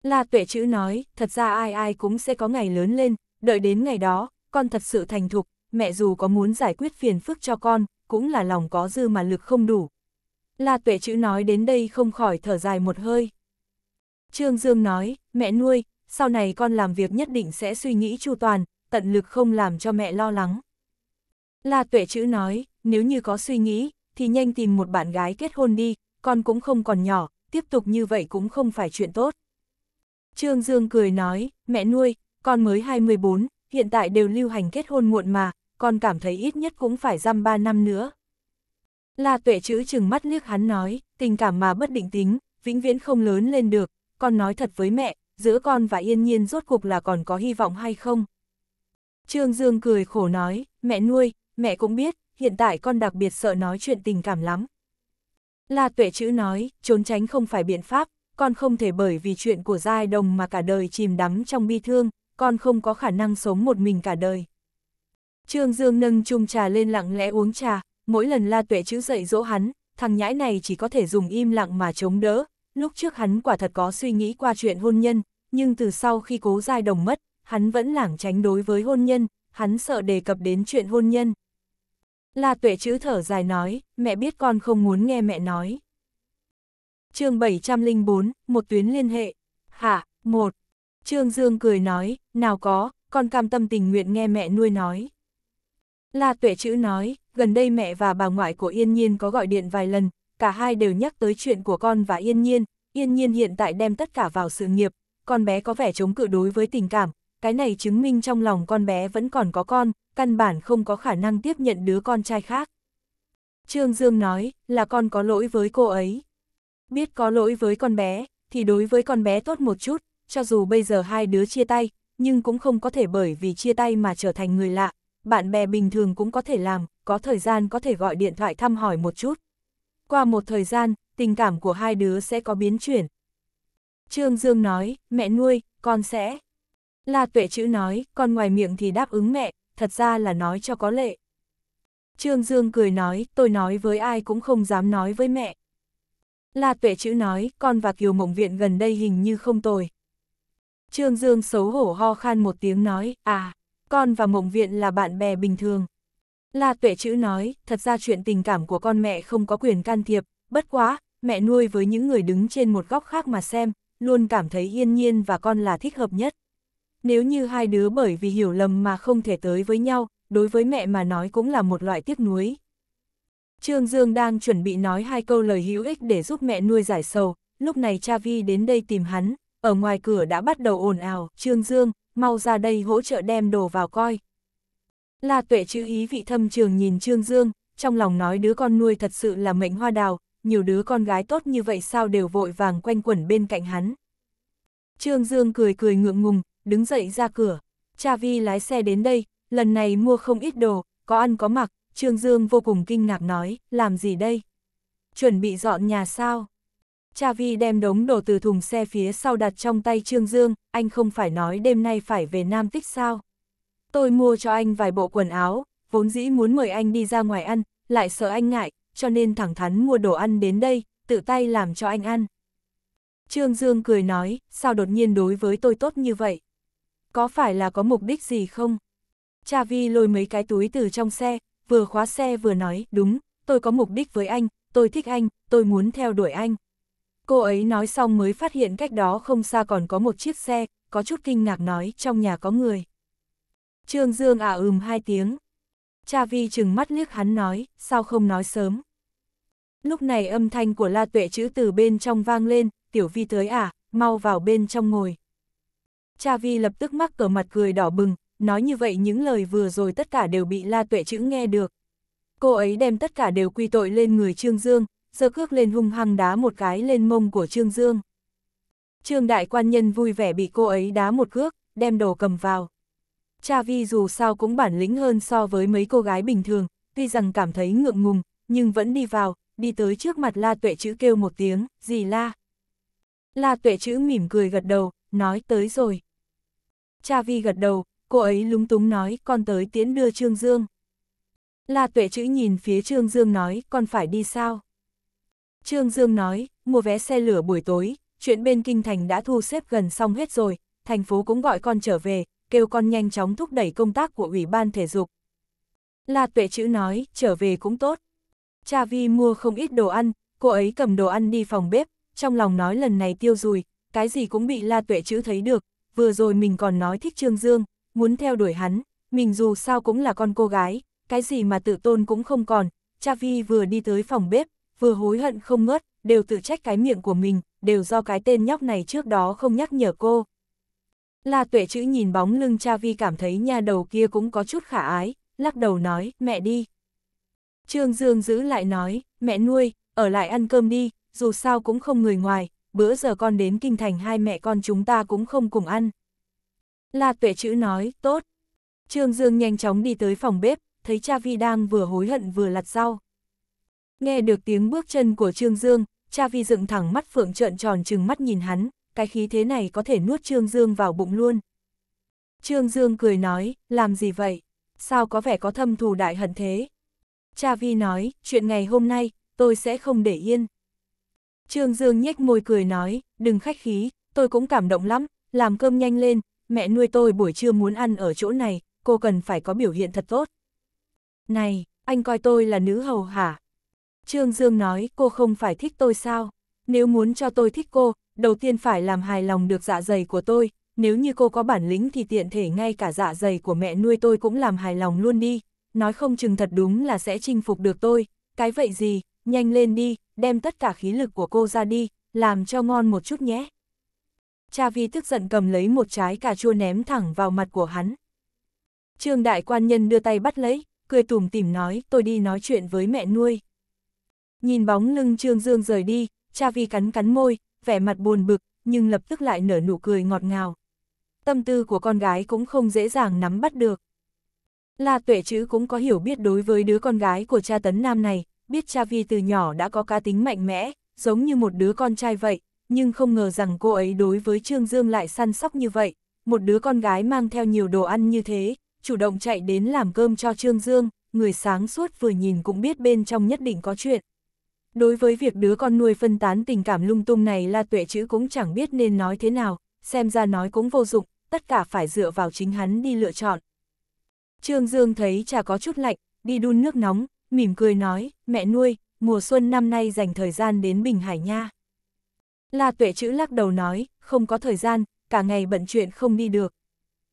La Tuệ Chữ nói, thật ra ai ai cũng sẽ có ngày lớn lên, đợi đến ngày đó, con thật sự thành thục, mẹ dù có muốn giải quyết phiền phức cho con, cũng là lòng có dư mà lực không đủ. La tuệ chữ nói đến đây không khỏi thở dài một hơi. Trương Dương nói, mẹ nuôi, sau này con làm việc nhất định sẽ suy nghĩ chu toàn, tận lực không làm cho mẹ lo lắng. La tuệ chữ nói, nếu như có suy nghĩ, thì nhanh tìm một bạn gái kết hôn đi, con cũng không còn nhỏ, tiếp tục như vậy cũng không phải chuyện tốt. Trương Dương cười nói, mẹ nuôi, con mới 24, hiện tại đều lưu hành kết hôn muộn mà, con cảm thấy ít nhất cũng phải dăm ba năm nữa. La tuệ chữ chừng mắt liếc hắn nói, tình cảm mà bất định tính, vĩnh viễn không lớn lên được, con nói thật với mẹ, giữa con và yên nhiên rốt cuộc là còn có hy vọng hay không? Trương Dương cười khổ nói, mẹ nuôi, mẹ cũng biết, hiện tại con đặc biệt sợ nói chuyện tình cảm lắm. La tuệ chữ nói, trốn tránh không phải biện pháp, con không thể bởi vì chuyện của giai đồng mà cả đời chìm đắm trong bi thương, con không có khả năng sống một mình cả đời. Trương Dương nâng chung trà lên lặng lẽ uống trà, mỗi lần La Tuệ chữ dậy dỗ hắn, thằng nhãi này chỉ có thể dùng im lặng mà chống đỡ. Lúc trước hắn quả thật có suy nghĩ qua chuyện hôn nhân, nhưng từ sau khi cố giai đồng mất, hắn vẫn lảng tránh đối với hôn nhân, hắn sợ đề cập đến chuyện hôn nhân. La Tuệ chữ thở dài nói, mẹ biết con không muốn nghe mẹ nói. chương 704, một tuyến liên hệ. Hả, một. Trương Dương cười nói, nào có, con cam tâm tình nguyện nghe mẹ nuôi nói. La Tuệ Chữ nói, gần đây mẹ và bà ngoại của Yên Nhiên có gọi điện vài lần, cả hai đều nhắc tới chuyện của con và Yên Nhiên, Yên Nhiên hiện tại đem tất cả vào sự nghiệp, con bé có vẻ chống cự đối với tình cảm, cái này chứng minh trong lòng con bé vẫn còn có con, căn bản không có khả năng tiếp nhận đứa con trai khác. Trương Dương nói, là con có lỗi với cô ấy. Biết có lỗi với con bé, thì đối với con bé tốt một chút, cho dù bây giờ hai đứa chia tay, nhưng cũng không có thể bởi vì chia tay mà trở thành người lạ, bạn bè bình thường cũng có thể làm, có thời gian có thể gọi điện thoại thăm hỏi một chút. Qua một thời gian, tình cảm của hai đứa sẽ có biến chuyển. Trương Dương nói, mẹ nuôi, con sẽ. La tuệ chữ nói, con ngoài miệng thì đáp ứng mẹ, thật ra là nói cho có lệ. Trương Dương cười nói, tôi nói với ai cũng không dám nói với mẹ. La tuệ chữ nói, con và Kiều Mộng Viện gần đây hình như không tồi. Trương Dương xấu hổ ho khan một tiếng nói, à con và mộng viện là bạn bè bình thường. La tuệ chữ nói, thật ra chuyện tình cảm của con mẹ không có quyền can thiệp, bất quá, mẹ nuôi với những người đứng trên một góc khác mà xem, luôn cảm thấy yên nhiên và con là thích hợp nhất. Nếu như hai đứa bởi vì hiểu lầm mà không thể tới với nhau, đối với mẹ mà nói cũng là một loại tiếc nuối. Trương Dương đang chuẩn bị nói hai câu lời hữu ích để giúp mẹ nuôi giải sầu, lúc này cha Vi đến đây tìm hắn, ở ngoài cửa đã bắt đầu ồn ào, Trương Dương, mau ra đây hỗ trợ đem đồ vào coi. La tuệ chữ ý vị thâm trường nhìn Trương Dương, trong lòng nói đứa con nuôi thật sự là mệnh hoa đào, nhiều đứa con gái tốt như vậy sao đều vội vàng quanh quẩn bên cạnh hắn. Trương Dương cười cười ngượng ngùng, đứng dậy ra cửa. Cha Vi lái xe đến đây, lần này mua không ít đồ, có ăn có mặc, Trương Dương vô cùng kinh ngạc nói, làm gì đây? Chuẩn bị dọn nhà sao? Cha Vi đem đống đồ từ thùng xe phía sau đặt trong tay Trương Dương, anh không phải nói đêm nay phải về Nam Tích sao? Tôi mua cho anh vài bộ quần áo, vốn dĩ muốn mời anh đi ra ngoài ăn, lại sợ anh ngại, cho nên thẳng thắn mua đồ ăn đến đây, tự tay làm cho anh ăn. Trương Dương cười nói, sao đột nhiên đối với tôi tốt như vậy? Có phải là có mục đích gì không? Cha Vi lôi mấy cái túi từ trong xe, vừa khóa xe vừa nói, đúng, tôi có mục đích với anh, tôi thích anh, tôi muốn theo đuổi anh. Cô ấy nói xong mới phát hiện cách đó không xa còn có một chiếc xe, có chút kinh ngạc nói trong nhà có người. Trương Dương à ừm hai tiếng. Cha Vi chừng mắt liếc hắn nói, sao không nói sớm. Lúc này âm thanh của La Tuệ chữ từ bên trong vang lên, tiểu Vi tới à, mau vào bên trong ngồi. Cha Vi lập tức mắc cờ mặt cười đỏ bừng, nói như vậy những lời vừa rồi tất cả đều bị La Tuệ chữ nghe được. Cô ấy đem tất cả đều quy tội lên người Trương Dương, giơ cước lên hung hăng đá một cái lên mông của Trương Dương. Trương đại quan nhân vui vẻ bị cô ấy đá một cước, đem đồ cầm vào. Cha Vi dù sao cũng bản lĩnh hơn so với mấy cô gái bình thường, tuy rằng cảm thấy ngượng ngùng, nhưng vẫn đi vào, đi tới trước mặt La Tuệ Chữ kêu một tiếng, gì La? La Tuệ Chữ mỉm cười gật đầu, nói tới rồi. Cha Vi gật đầu, cô ấy lúng túng nói con tới tiễn đưa Trương Dương. La Tuệ Chữ nhìn phía Trương Dương nói con phải đi sao? Trương Dương nói, mua vé xe lửa buổi tối, chuyện bên Kinh Thành đã thu xếp gần xong hết rồi, thành phố cũng gọi con trở về, kêu con nhanh chóng thúc đẩy công tác của Ủy ban Thể dục. La Tuệ Chữ nói, trở về cũng tốt. Cha Vi mua không ít đồ ăn, cô ấy cầm đồ ăn đi phòng bếp, trong lòng nói lần này tiêu rùi, cái gì cũng bị La Tuệ Chữ thấy được, vừa rồi mình còn nói thích Trương Dương, muốn theo đuổi hắn, mình dù sao cũng là con cô gái, cái gì mà tự tôn cũng không còn. Cha Vi vừa đi tới phòng bếp, vừa hối hận không ngớt, đều tự trách cái miệng của mình, đều do cái tên nhóc này trước đó không nhắc nhở cô. La tuệ chữ nhìn bóng lưng cha vi cảm thấy nhà đầu kia cũng có chút khả ái, lắc đầu nói, mẹ đi. Trương Dương giữ lại nói, mẹ nuôi, ở lại ăn cơm đi, dù sao cũng không người ngoài, bữa giờ con đến kinh thành hai mẹ con chúng ta cũng không cùng ăn. La tuệ chữ nói, tốt. Trương Dương nhanh chóng đi tới phòng bếp, thấy cha vi đang vừa hối hận vừa lặt rau. Nghe được tiếng bước chân của Trương Dương, cha vi dựng thẳng mắt phượng trợn tròn trừng mắt nhìn hắn, cái khí thế này có thể nuốt Trương Dương vào bụng luôn. Trương Dương cười nói, làm gì vậy? Sao có vẻ có thâm thù đại hận thế? Cha vi nói, chuyện ngày hôm nay, tôi sẽ không để yên. Trương Dương nhếch môi cười nói, đừng khách khí, tôi cũng cảm động lắm, làm cơm nhanh lên, mẹ nuôi tôi buổi trưa muốn ăn ở chỗ này, cô cần phải có biểu hiện thật tốt. Này, anh coi tôi là nữ hầu hả? Trương Dương nói cô không phải thích tôi sao? Nếu muốn cho tôi thích cô, đầu tiên phải làm hài lòng được dạ dày của tôi, nếu như cô có bản lĩnh thì tiện thể ngay cả dạ dày của mẹ nuôi tôi cũng làm hài lòng luôn đi, nói không chừng thật đúng là sẽ chinh phục được tôi, cái vậy gì, nhanh lên đi, đem tất cả khí lực của cô ra đi, làm cho ngon một chút nhé. Cha Vi tức giận cầm lấy một trái cà chua ném thẳng vào mặt của hắn. Trương đại quan nhân đưa tay bắt lấy, cười tủm tỉm nói, tôi đi nói chuyện với mẹ nuôi. Nhìn bóng lưng Trương Dương rời đi, cha vi cắn cắn môi, vẻ mặt buồn bực, nhưng lập tức lại nở nụ cười ngọt ngào. Tâm tư của con gái cũng không dễ dàng nắm bắt được. La tuệ chứ cũng có hiểu biết đối với đứa con gái của cha tấn nam này, biết cha vi từ nhỏ đã có cá tính mạnh mẽ, giống như một đứa con trai vậy, nhưng không ngờ rằng cô ấy đối với Trương Dương lại săn sóc như vậy. Một đứa con gái mang theo nhiều đồ ăn như thế, chủ động chạy đến làm cơm cho Trương Dương, người sáng suốt vừa nhìn cũng biết bên trong nhất định có chuyện. Đối với việc đứa con nuôi phân tán tình cảm lung tung này La Tuệ chữ cũng chẳng biết nên nói thế nào, xem ra nói cũng vô dụng, tất cả phải dựa vào chính hắn đi lựa chọn. Trương Dương thấy trà có chút lạnh, đi đun nước nóng, mỉm cười nói, mẹ nuôi, mùa xuân năm nay dành thời gian đến Bình Hải nha. La Tuệ chữ lắc đầu nói, không có thời gian, cả ngày bận chuyện không đi được.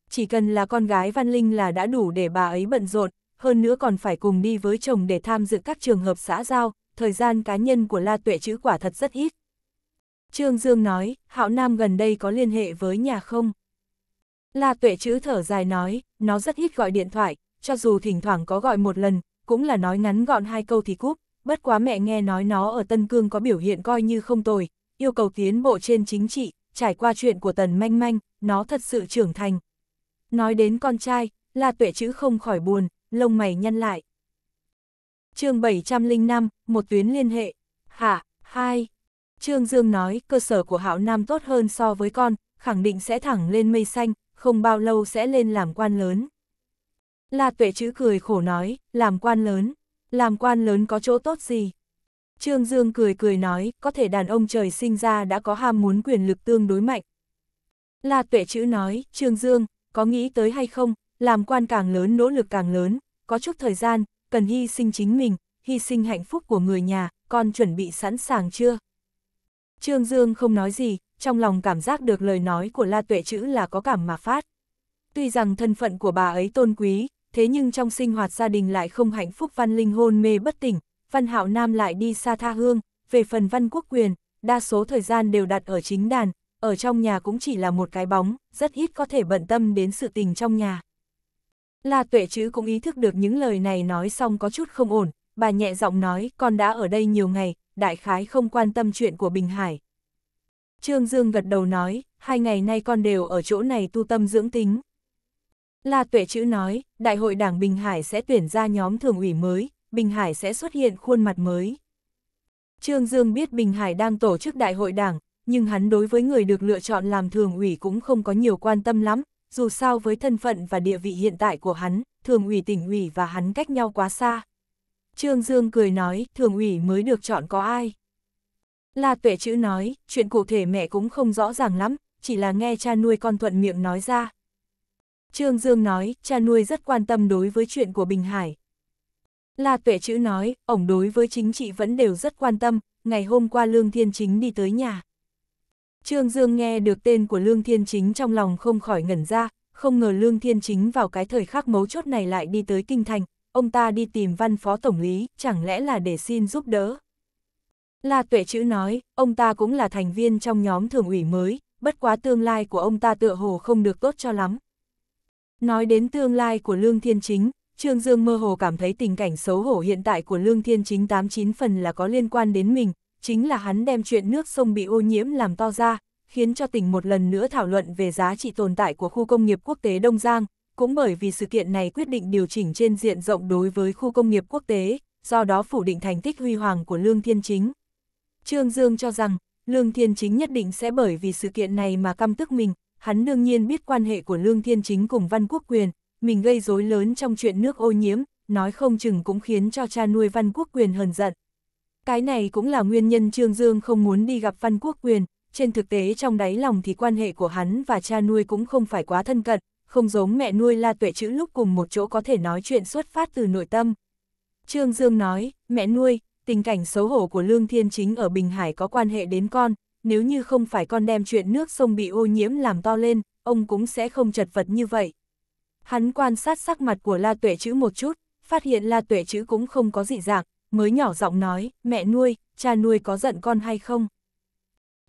Chỉ cần là con gái Văn Linh là đã đủ để bà ấy bận rộn, hơn nữa còn phải cùng đi với chồng để tham dự các trường hợp xã giao, thời gian cá nhân của La Tuệ chữ quả thật rất ít. Trương Dương nói, Hạo Nam gần đây có liên hệ với nhà không? La Tuệ chữ thở dài nói, nó rất ít gọi điện thoại, cho dù thỉnh thoảng có gọi một lần, cũng là nói ngắn gọn hai câu thì cúp, bất quá mẹ nghe nói nó ở Tân Cương có biểu hiện coi như không tồi, yêu cầu tiến bộ trên chính trị, trải qua chuyện của Tần Manh Manh, nó thật sự trưởng thành. Nói đến con trai, La Tuệ chữ không khỏi buồn, lông mày nhăn lại chương 705, một tuyến liên hệ. Hạ, hai. Trương Dương nói, cơ sở của Hạo Nam tốt hơn so với con, khẳng định sẽ thẳng lên mây xanh, không bao lâu sẽ lên làm quan lớn. La Tuệ chữ cười khổ nói, làm quan lớn, làm quan lớn có chỗ tốt gì? Trương Dương cười cười nói, có thể đàn ông trời sinh ra đã có ham muốn quyền lực tương đối mạnh. La Tuệ chữ nói, Trương Dương, có nghĩ tới hay không, làm quan càng lớn nỗ lực càng lớn, có chút thời gian, cần hy sinh chính mình, hy sinh hạnh phúc của người nhà, con chuẩn bị sẵn sàng chưa? Trương Dương không nói gì, trong lòng cảm giác được lời nói của La Tuệ chữ là có cảm mà phát. Tuy rằng thân phận của bà ấy tôn quý, thế nhưng trong sinh hoạt gia đình lại không hạnh phúc văn linh hôn mê bất tỉnh, văn hạo nam lại đi xa tha hương, về phần văn quốc quyền, đa số thời gian đều đặt ở chính đàn, ở trong nhà cũng chỉ là một cái bóng, rất ít có thể bận tâm đến sự tình trong nhà. La Tuệ chứ cũng ý thức được những lời này nói xong có chút không ổn, bà nhẹ giọng nói con đã ở đây nhiều ngày, đại khái không quan tâm chuyện của Bình Hải. Trương Dương gật đầu nói, hai ngày nay con đều ở chỗ này tu tâm dưỡng tính. La Tuệ Chữ nói, Đại hội Đảng Bình Hải sẽ tuyển ra nhóm thường ủy mới, Bình Hải sẽ xuất hiện khuôn mặt mới. Trương Dương biết Bình Hải đang tổ chức Đại hội Đảng, nhưng hắn đối với người được lựa chọn làm thường ủy cũng không có nhiều quan tâm lắm, dù sao với thân phận và địa vị hiện tại của hắn, thường ủy tỉnh ủy và hắn cách nhau quá xa. Trương Dương cười nói, thường ủy mới được chọn có ai. La tuệ chữ nói, chuyện cụ thể mẹ cũng không rõ ràng lắm, chỉ là nghe cha nuôi con thuận miệng nói ra. Trương Dương nói, cha nuôi rất quan tâm đối với chuyện của Bình Hải. La tuệ chữ nói, ổng đối với chính trị vẫn đều rất quan tâm, ngày hôm qua Lương Thiên Chính đi tới nhà. Trương Dương nghe được tên của Lương Thiên Chính trong lòng không khỏi ngẩn ra, không ngờ Lương Thiên Chính vào cái thời khắc mấu chốt này lại đi tới Kinh Thành, ông ta đi tìm văn phó tổng lý, chẳng lẽ là để xin giúp đỡ. La Tuệ Chữ nói, ông ta cũng là thành viên trong nhóm thường ủy mới, bất quá tương lai của ông ta tựa hồ không được tốt cho lắm. Nói đến tương lai của Lương Thiên Chính, Trương Dương mơ hồ cảm thấy tình cảnh xấu hổ hiện tại của Lương Thiên Chính 89 phần là có liên quan đến mình, chính là hắn đem chuyện nước sông bị ô nhiễm làm to ra, khiến cho tỉnh một lần nữa thảo luận về giá trị tồn tại của khu công nghiệp quốc tế Đông Giang, cũng bởi vì sự kiện này quyết định điều chỉnh trên diện rộng đối với khu công nghiệp quốc tế, do đó phủ định thành tích huy hoàng của Lương Thiên Chính. Trương Dương cho rằng, Lương Thiên Chính nhất định sẽ bởi vì sự kiện này mà căm tức mình, hắn đương nhiên biết quan hệ của Lương Thiên Chính cùng Văn Quốc Quyền, mình gây rối lớn trong chuyện nước ô nhiễm, nói không chừng cũng khiến cho cha nuôi Văn Quốc Quyền hờn giận. Cái này cũng là nguyên nhân Trương Dương không muốn đi gặp Văn Quốc Quyền, trên thực tế trong đáy lòng thì quan hệ của hắn và cha nuôi cũng không phải quá thân cận, không giống mẹ nuôi La Tuệ chữ lúc cùng một chỗ có thể nói chuyện xuất phát từ nội tâm. Trương Dương nói, mẹ nuôi, tình cảnh xấu hổ của Lương Thiên Chính ở Bình Hải có quan hệ đến con, nếu như không phải con đem chuyện nước sông bị ô nhiễm làm to lên, ông cũng sẽ không chật vật như vậy. Hắn quan sát sắc mặt của La Tuệ chữ một chút, phát hiện La Tuệ chữ cũng không có dị dạng, mới nhỏ giọng nói, mẹ nuôi, cha nuôi có giận con hay không?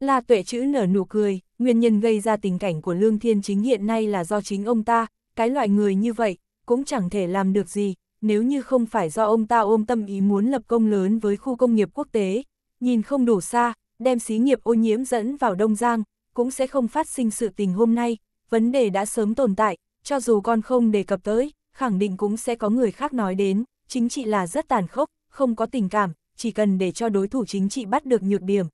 La tuệ chữ nở nụ cười, nguyên nhân gây ra tình cảnh của Lương Thiên Chính hiện nay là do chính ông ta, cái loại người như vậy, cũng chẳng thể làm được gì, nếu như không phải do ông ta ôm tâm ý muốn lập công lớn với khu công nghiệp quốc tế, nhìn không đủ xa, đem xí nghiệp ô nhiễm dẫn vào Đông Giang, cũng sẽ không phát sinh sự tình hôm nay, vấn đề đã sớm tồn tại, cho dù con không đề cập tới, khẳng định cũng sẽ có người khác nói đến, chính trị là rất tàn khốc, không có tình cảm, chỉ cần để cho đối thủ chính trị bắt được nhược điểm.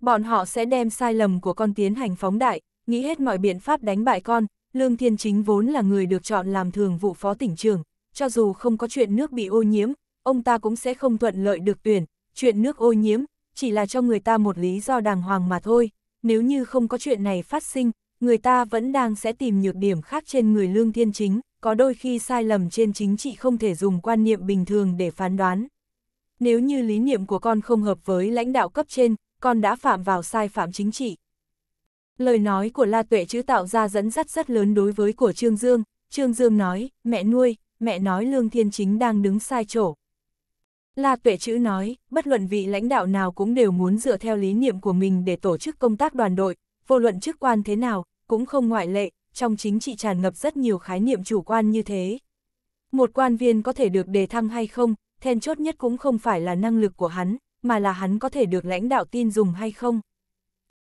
Bọn họ sẽ đem sai lầm của con tiến hành phóng đại, nghĩ hết mọi biện pháp đánh bại con, Lương Thiên Chính vốn là người được chọn làm thường vụ phó tỉnh trưởng, cho dù không có chuyện nước bị ô nhiễm, ông ta cũng sẽ không thuận lợi được tuyển, chuyện nước ô nhiễm, chỉ là cho người ta một lý do đàng hoàng mà thôi, nếu như không có chuyện này phát sinh, người ta vẫn đang sẽ tìm nhược điểm khác trên người Lương Thiên Chính, có đôi khi sai lầm trên chính trị không thể dùng quan niệm bình thường để phán đoán nếu như lý niệm của con không hợp với lãnh đạo cấp trên, con đã phạm vào sai phạm chính trị. Lời nói của La Tuệ chữ tạo ra dẫn dắt rất lớn đối với của Trương Dương, Trương Dương nói, mẹ nuôi, mẹ nói Lương Thiên Chính đang đứng sai chỗ. La Tuệ chữ nói, bất luận vị lãnh đạo nào cũng đều muốn dựa theo lý niệm của mình để tổ chức công tác đoàn đội, vô luận chức quan thế nào, cũng không ngoại lệ, trong chính trị tràn ngập rất nhiều khái niệm chủ quan như thế. Một quan viên có thể được đề thăng hay không, then chốt nhất cũng không phải là năng lực của hắn, mà là hắn có thể được lãnh đạo tin dùng hay không.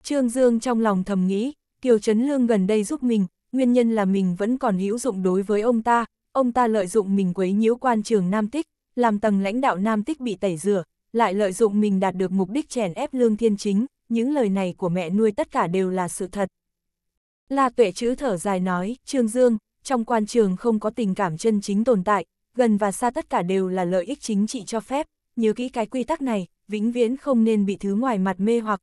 Trương Dương trong lòng thầm nghĩ, Kiều Trấn Lương gần đây giúp mình, nguyên nhân là mình vẫn còn hữu dụng đối với ông ta, ông ta lợi dụng mình quấy nhiễu quan trường Nam Tích, làm tầng lãnh đạo Nam Tích bị tẩy rửa, lại lợi dụng mình đạt được mục đích chèn ép Lương Thiên Chính, những lời này của mẹ nuôi tất cả đều là sự thật. La Tuệ chữ thở dài nói, Trương Dương, trong quan trường không có tình cảm chân chính tồn tại, gần và xa tất cả đều là lợi ích chính trị cho phép, nhớ kỹ cái quy tắc này, vĩnh viễn không nên bị thứ ngoài mặt mê hoặc.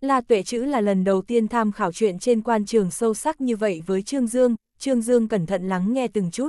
La Tuệ Chữ là lần đầu tiên tham khảo chuyện trên quan trường sâu sắc như vậy với Trương Dương, Trương Dương cẩn thận lắng nghe từng chút.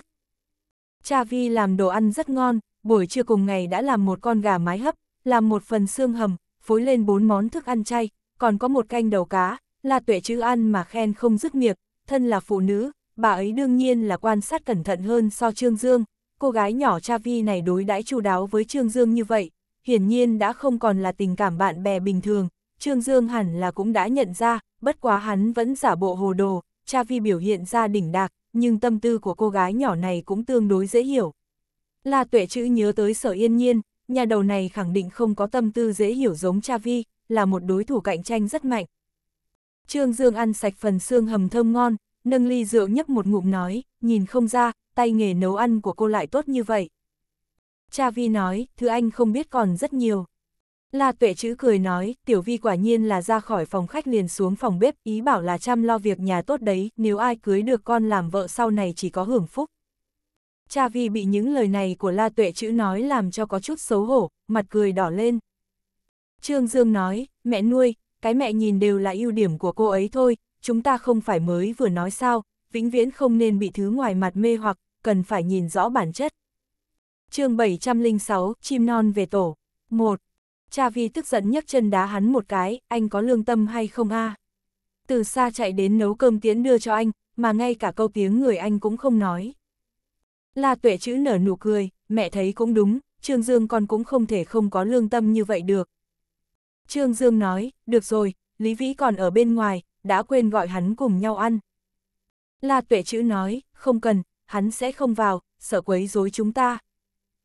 Cha Vi làm đồ ăn rất ngon, buổi trưa cùng ngày đã làm một con gà mái hấp, làm một phần xương hầm, phối lên bốn món thức ăn chay, còn có một canh đầu cá, La Tuệ Chữ ăn mà khen không dứt miệng, thân là phụ nữ, bà ấy đương nhiên là quan sát cẩn thận hơn so Trương Dương, cô gái nhỏ cha vi này đối đãi chu đáo với Trương Dương như vậy, hiển nhiên đã không còn là tình cảm bạn bè bình thường, Trương Dương hẳn là cũng đã nhận ra, bất quá hắn vẫn giả bộ hồ đồ, cha vi biểu hiện ra đỉnh đạc, nhưng tâm tư của cô gái nhỏ này cũng tương đối dễ hiểu. La tuệ chữ nhớ tới sở yên nhiên, nhà đầu này khẳng định không có tâm tư dễ hiểu giống cha vi, là một đối thủ cạnh tranh rất mạnh. Trương Dương ăn sạch phần xương hầm thơm ngon, nâng ly rượu nhấp một ngụm nói, nhìn không ra, tay nghề nấu ăn của cô lại tốt như vậy. Cha Vi nói, thứ anh không biết còn rất nhiều. La tuệ chữ cười nói, tiểu vi quả nhiên là ra khỏi phòng khách liền xuống phòng bếp, ý bảo là chăm lo việc nhà tốt đấy, nếu ai cưới được con làm vợ sau này chỉ có hưởng phúc. Cha vi bị những lời này của la tuệ chữ nói làm cho có chút xấu hổ, mặt cười đỏ lên. Trương Dương nói, mẹ nuôi, cái mẹ nhìn đều là ưu điểm của cô ấy thôi, chúng ta không phải mới vừa nói sao, vĩnh viễn không nên bị thứ ngoài mặt mê hoặc, cần phải nhìn rõ bản chất. chương 706, chim non về tổ. 1. Cha Vi tức giận nhấc chân đá hắn một cái, anh có lương tâm hay không a Từ xa chạy đến nấu cơm tiễn đưa cho anh, mà ngay cả câu tiếng người anh cũng không nói. La tuệ chữ nở nụ cười, mẹ thấy cũng đúng, Trương Dương con cũng không thể không có lương tâm như vậy được. Trương Dương nói, được rồi, Lý Vĩ còn ở bên ngoài, đã quên gọi hắn cùng nhau ăn. La tuệ chữ nói, không cần, hắn sẽ không vào, sợ quấy rối chúng ta.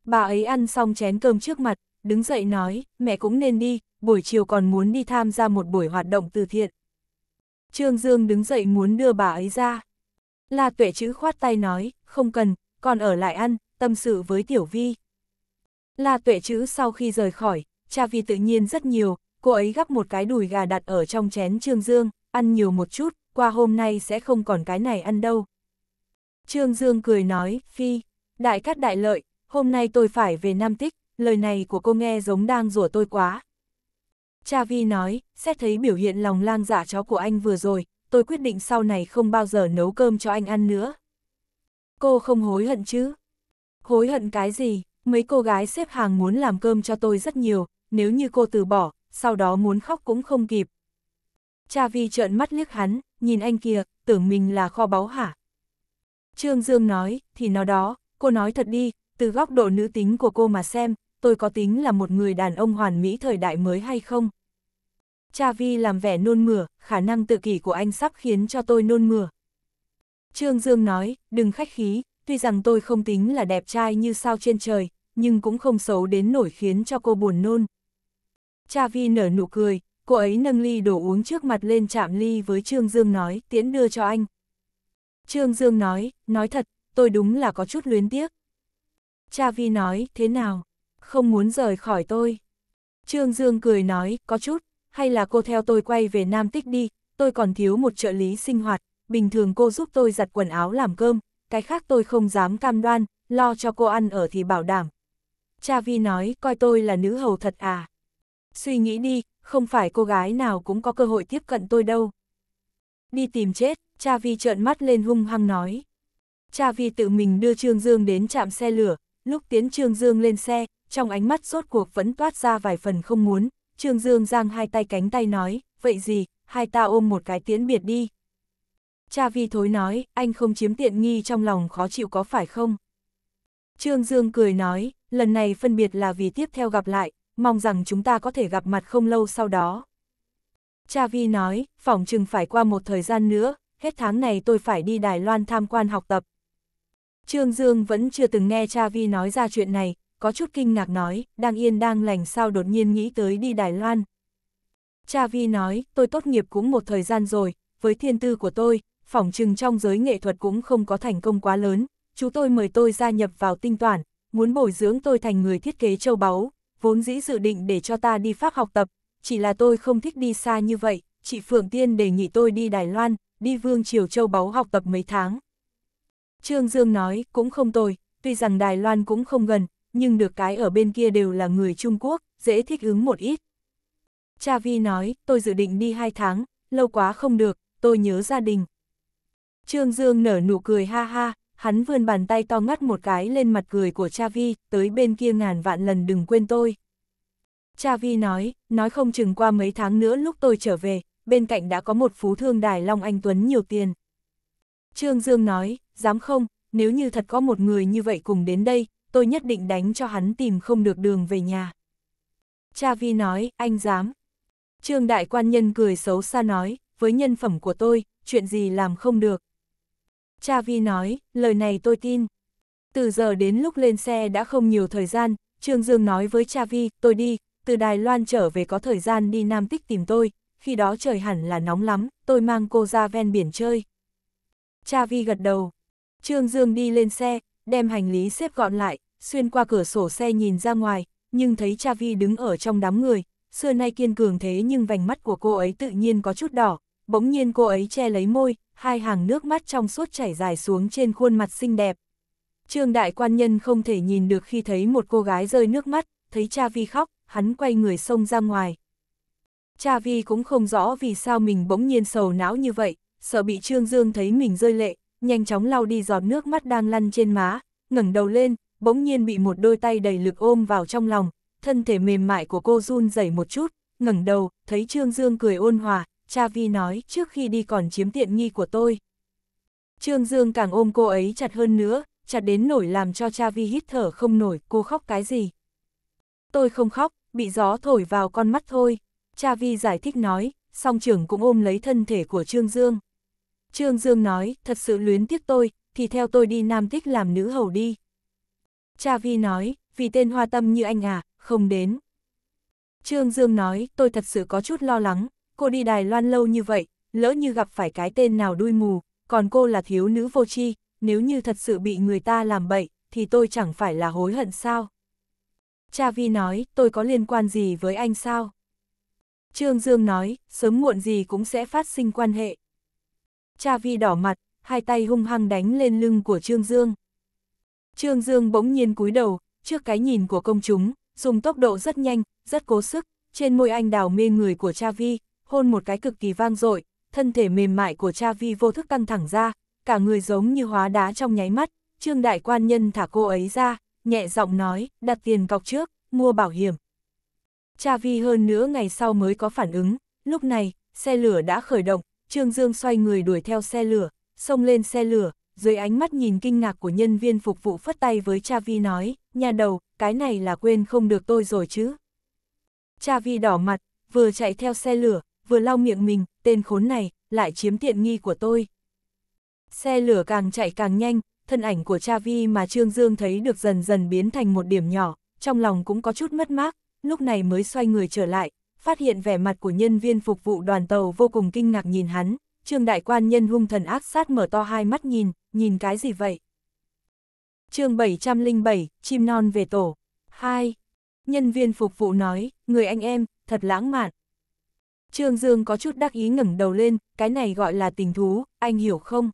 Bà ấy ăn xong chén cơm trước mặt, đứng dậy nói, mẹ cũng nên đi, buổi chiều còn muốn đi tham gia một buổi hoạt động từ thiện. Trương Dương đứng dậy muốn đưa bà ấy ra. La tuệ chữ khoát tay nói, không cần, còn ở lại ăn, tâm sự với Tiểu Vi. La tuệ chữ sau khi rời khỏi, cha vì tự nhiên rất nhiều, cô ấy gắp một cái đùi gà đặt ở trong chén Trương Dương ăn nhiều một chút, qua hôm nay sẽ không còn cái này ăn đâu. Trương Dương cười nói, Phi, đại cát đại lợi, hôm nay tôi phải về Nam Tích, lời này của cô nghe giống đang rủa tôi quá. Cha Vi nói, xét thấy biểu hiện lòng lang dạ chó của anh vừa rồi, tôi quyết định sau này không bao giờ nấu cơm cho anh ăn nữa. Cô không hối hận chứ? Hối hận cái gì? Mấy cô gái xếp hàng muốn làm cơm cho tôi rất nhiều, nếu như cô từ bỏ, sau đó muốn khóc cũng không kịp, Cha Vi trợn mắt liếc hắn, nhìn anh kia, tưởng mình là kho báu hả? Trương Dương nói, thì nó đó, cô nói thật đi, từ góc độ nữ tính của cô mà xem, tôi có tính là một người đàn ông hoàn mỹ thời đại mới hay không? Cha Vi làm vẻ nôn mửa, khả năng tự kỷ của anh sắp khiến cho tôi nôn mửa. Trương Dương nói, đừng khách khí, tuy rằng tôi không tính là đẹp trai như sao trên trời, nhưng cũng không xấu đến nổi khiến cho cô buồn nôn. Cha Vi nở nụ cười, cô ấy nâng ly đồ uống trước mặt lên chạm ly với Trương Dương nói, tiễn đưa cho anh. Trương Dương nói, nói thật, tôi đúng là có chút luyến tiếc. Cha Vi nói, thế nào, không muốn rời khỏi tôi. Trương Dương cười nói, có chút, hay là cô theo tôi quay về Nam Tích đi, tôi còn thiếu một trợ lý sinh hoạt, bình thường cô giúp tôi giặt quần áo làm cơm, cái khác tôi không dám cam đoan, lo cho cô ăn ở thì bảo đảm. Cha Vi nói, coi tôi là nữ hầu thật à. Suy nghĩ đi, không phải cô gái nào cũng có cơ hội tiếp cận tôi đâu. Đi tìm chết, cha vi trợn mắt lên hung hăng nói. Cha vi tự mình đưa Trương Dương đến trạm xe lửa, lúc tiến Trương Dương lên xe, trong ánh mắt sốt cuộc vẫn toát ra vài phần không muốn, Trương Dương giang hai tay cánh tay nói, vậy gì, hai ta ôm một cái tiễn biệt đi. Cha vi thối nói, anh không chiếm tiện nghi trong lòng khó chịu có phải không? Trương Dương cười nói, lần này phân biệt là vì tiếp theo gặp lại, mong rằng chúng ta có thể gặp mặt không lâu sau đó. Cha Vi nói, phỏng chừng phải qua một thời gian nữa, hết tháng này tôi phải đi Đài Loan tham quan học tập. Trương Dương vẫn chưa từng nghe Cha Vi nói ra chuyện này, có chút kinh ngạc nói, đang yên đang lành sao đột nhiên nghĩ tới đi Đài Loan. Cha Vi nói, tôi tốt nghiệp cũng một thời gian rồi, với thiên tư của tôi, phỏng chừng trong giới nghệ thuật cũng không có thành công quá lớn, chú tôi mời tôi gia nhập vào tinh toản, muốn bồi dưỡng tôi thành người thiết kế châu báu, vốn dĩ dự định để cho ta đi Pháp học tập, chỉ là tôi không thích đi xa như vậy, chị Phượng Tiên đề nghị tôi đi Đài Loan, đi Vương Triều Châu Báu học tập mấy tháng. Trương Dương nói, cũng không tồi, tuy rằng Đài Loan cũng không gần, nhưng được cái ở bên kia đều là người Trung Quốc, dễ thích ứng một ít. Cha Vi nói, tôi dự định đi hai tháng, lâu quá không được, tôi nhớ gia đình. Trương Dương nở nụ cười ha ha, hắn vươn bàn tay to ngắt một cái lên mặt cười của cha vi, tới bên kia ngàn vạn lần đừng quên tôi. Cha vi nói, nói không chừng qua mấy tháng nữa lúc tôi trở về, bên cạnh đã có một phú thương đài Long Anh Tuấn nhiều tiền. Trương Dương nói, dám không, nếu như thật có một người như vậy cùng đến đây, tôi nhất định đánh cho hắn tìm không được đường về nhà. Cha Vi nói, anh dám. Trương Đại Quan Nhân cười xấu xa nói, với nhân phẩm của tôi, chuyện gì làm không được. Cha Vi nói, lời này tôi tin. Từ giờ đến lúc lên xe đã không nhiều thời gian, Trương Dương nói với Cha Vi, tôi đi, từ Đài Loan trở về có thời gian đi Nam Tích tìm tôi, khi đó trời hẳn là nóng lắm, tôi mang cô ra ven biển chơi. Cha Vi gật đầu. Trương Dương đi lên xe, đem hành lý xếp gọn lại, xuyên qua cửa sổ xe nhìn ra ngoài, nhưng thấy Cha Vi đứng ở trong đám người, xưa nay kiên cường thế nhưng vành mắt của cô ấy tự nhiên có chút đỏ, bỗng nhiên cô ấy che lấy môi, hai hàng nước mắt trong suốt chảy dài xuống trên khuôn mặt xinh đẹp. Trương đại quan nhân không thể nhìn được khi thấy một cô gái rơi nước mắt, thấy cha vi khóc, hắn quay người xông ra ngoài. Cha vi cũng không rõ vì sao mình bỗng nhiên sầu não như vậy, sợ bị Trương Dương thấy mình rơi lệ, nhanh chóng lau đi giọt nước mắt đang lăn trên má, ngẩng đầu lên, bỗng nhiên bị một đôi tay đầy lực ôm vào trong lòng, thân thể mềm mại của cô run rẩy một chút, ngẩng đầu, thấy Trương Dương cười ôn hòa, cha vi nói trước khi đi còn chiếm tiện nghi của tôi. Trương Dương càng ôm cô ấy chặt hơn nữa, chặt đến nổi làm cho cha vi hít thở không nổi, cô khóc cái gì. Tôi không khóc, bị gió thổi vào con mắt thôi, cha vi giải thích nói, song trưởng cũng ôm lấy thân thể của Trương Dương. Trương Dương nói, thật sự luyến tiếc tôi, thì theo tôi đi Nam Tích làm nữ hầu đi. Cha Vi nói, vì tên hoa tâm như anh à, không đến. Trương Dương nói, tôi thật sự có chút lo lắng, cô đi Đài Loan lâu như vậy, lỡ như gặp phải cái tên nào đuôi mù, còn cô là thiếu nữ vô tri, nếu như thật sự bị người ta làm bậy, thì tôi chẳng phải là hối hận sao. Cha Vi nói, tôi có liên quan gì với anh sao? Trương Dương nói, sớm muộn gì cũng sẽ phát sinh quan hệ. Cha Vi đỏ mặt, hai tay hung hăng đánh lên lưng của Trương Dương. Trương Dương bỗng nhiên cúi đầu, trước cái nhìn của công chúng, dùng tốc độ rất nhanh, rất cố sức, trên môi anh đào mê người của Cha Vi, hôn một cái cực kỳ vang dội, thân thể mềm mại của cha vi vô thức căng thẳng ra, cả người giống như hóa đá trong nháy mắt, trương đại quan nhân thả cô ấy ra, nhẹ giọng nói, đặt tiền cọc trước, mua bảo hiểm. Cha vi hơn nữa ngày sau mới có phản ứng, lúc này, xe lửa đã khởi động, Trương Dương xoay người đuổi theo xe lửa, xông lên xe lửa, dưới ánh mắt nhìn kinh ngạc của nhân viên phục vụ phất tay với Cha Vi nói, nhà đầu, cái này là quên không được tôi rồi chứ. Cha Vi đỏ mặt, vừa chạy theo xe lửa, vừa lau miệng mình, tên khốn này, lại chiếm tiện nghi của tôi. Xe lửa càng chạy càng nhanh, thân ảnh của cha vi mà Trương Dương thấy được dần dần biến thành một điểm nhỏ, trong lòng cũng có chút mất mát, lúc này mới xoay người trở lại, phát hiện vẻ mặt của nhân viên phục vụ đoàn tàu vô cùng kinh ngạc nhìn hắn, Trương đại quan nhân hung thần ác sát mở to hai mắt nhìn, nhìn cái gì vậy? chương 707, chim non về tổ. 2. Nhân viên phục vụ nói, người anh em, thật lãng mạn, Trương Dương có chút đắc ý ngẩng đầu lên, cái này gọi là tình thú, anh hiểu không?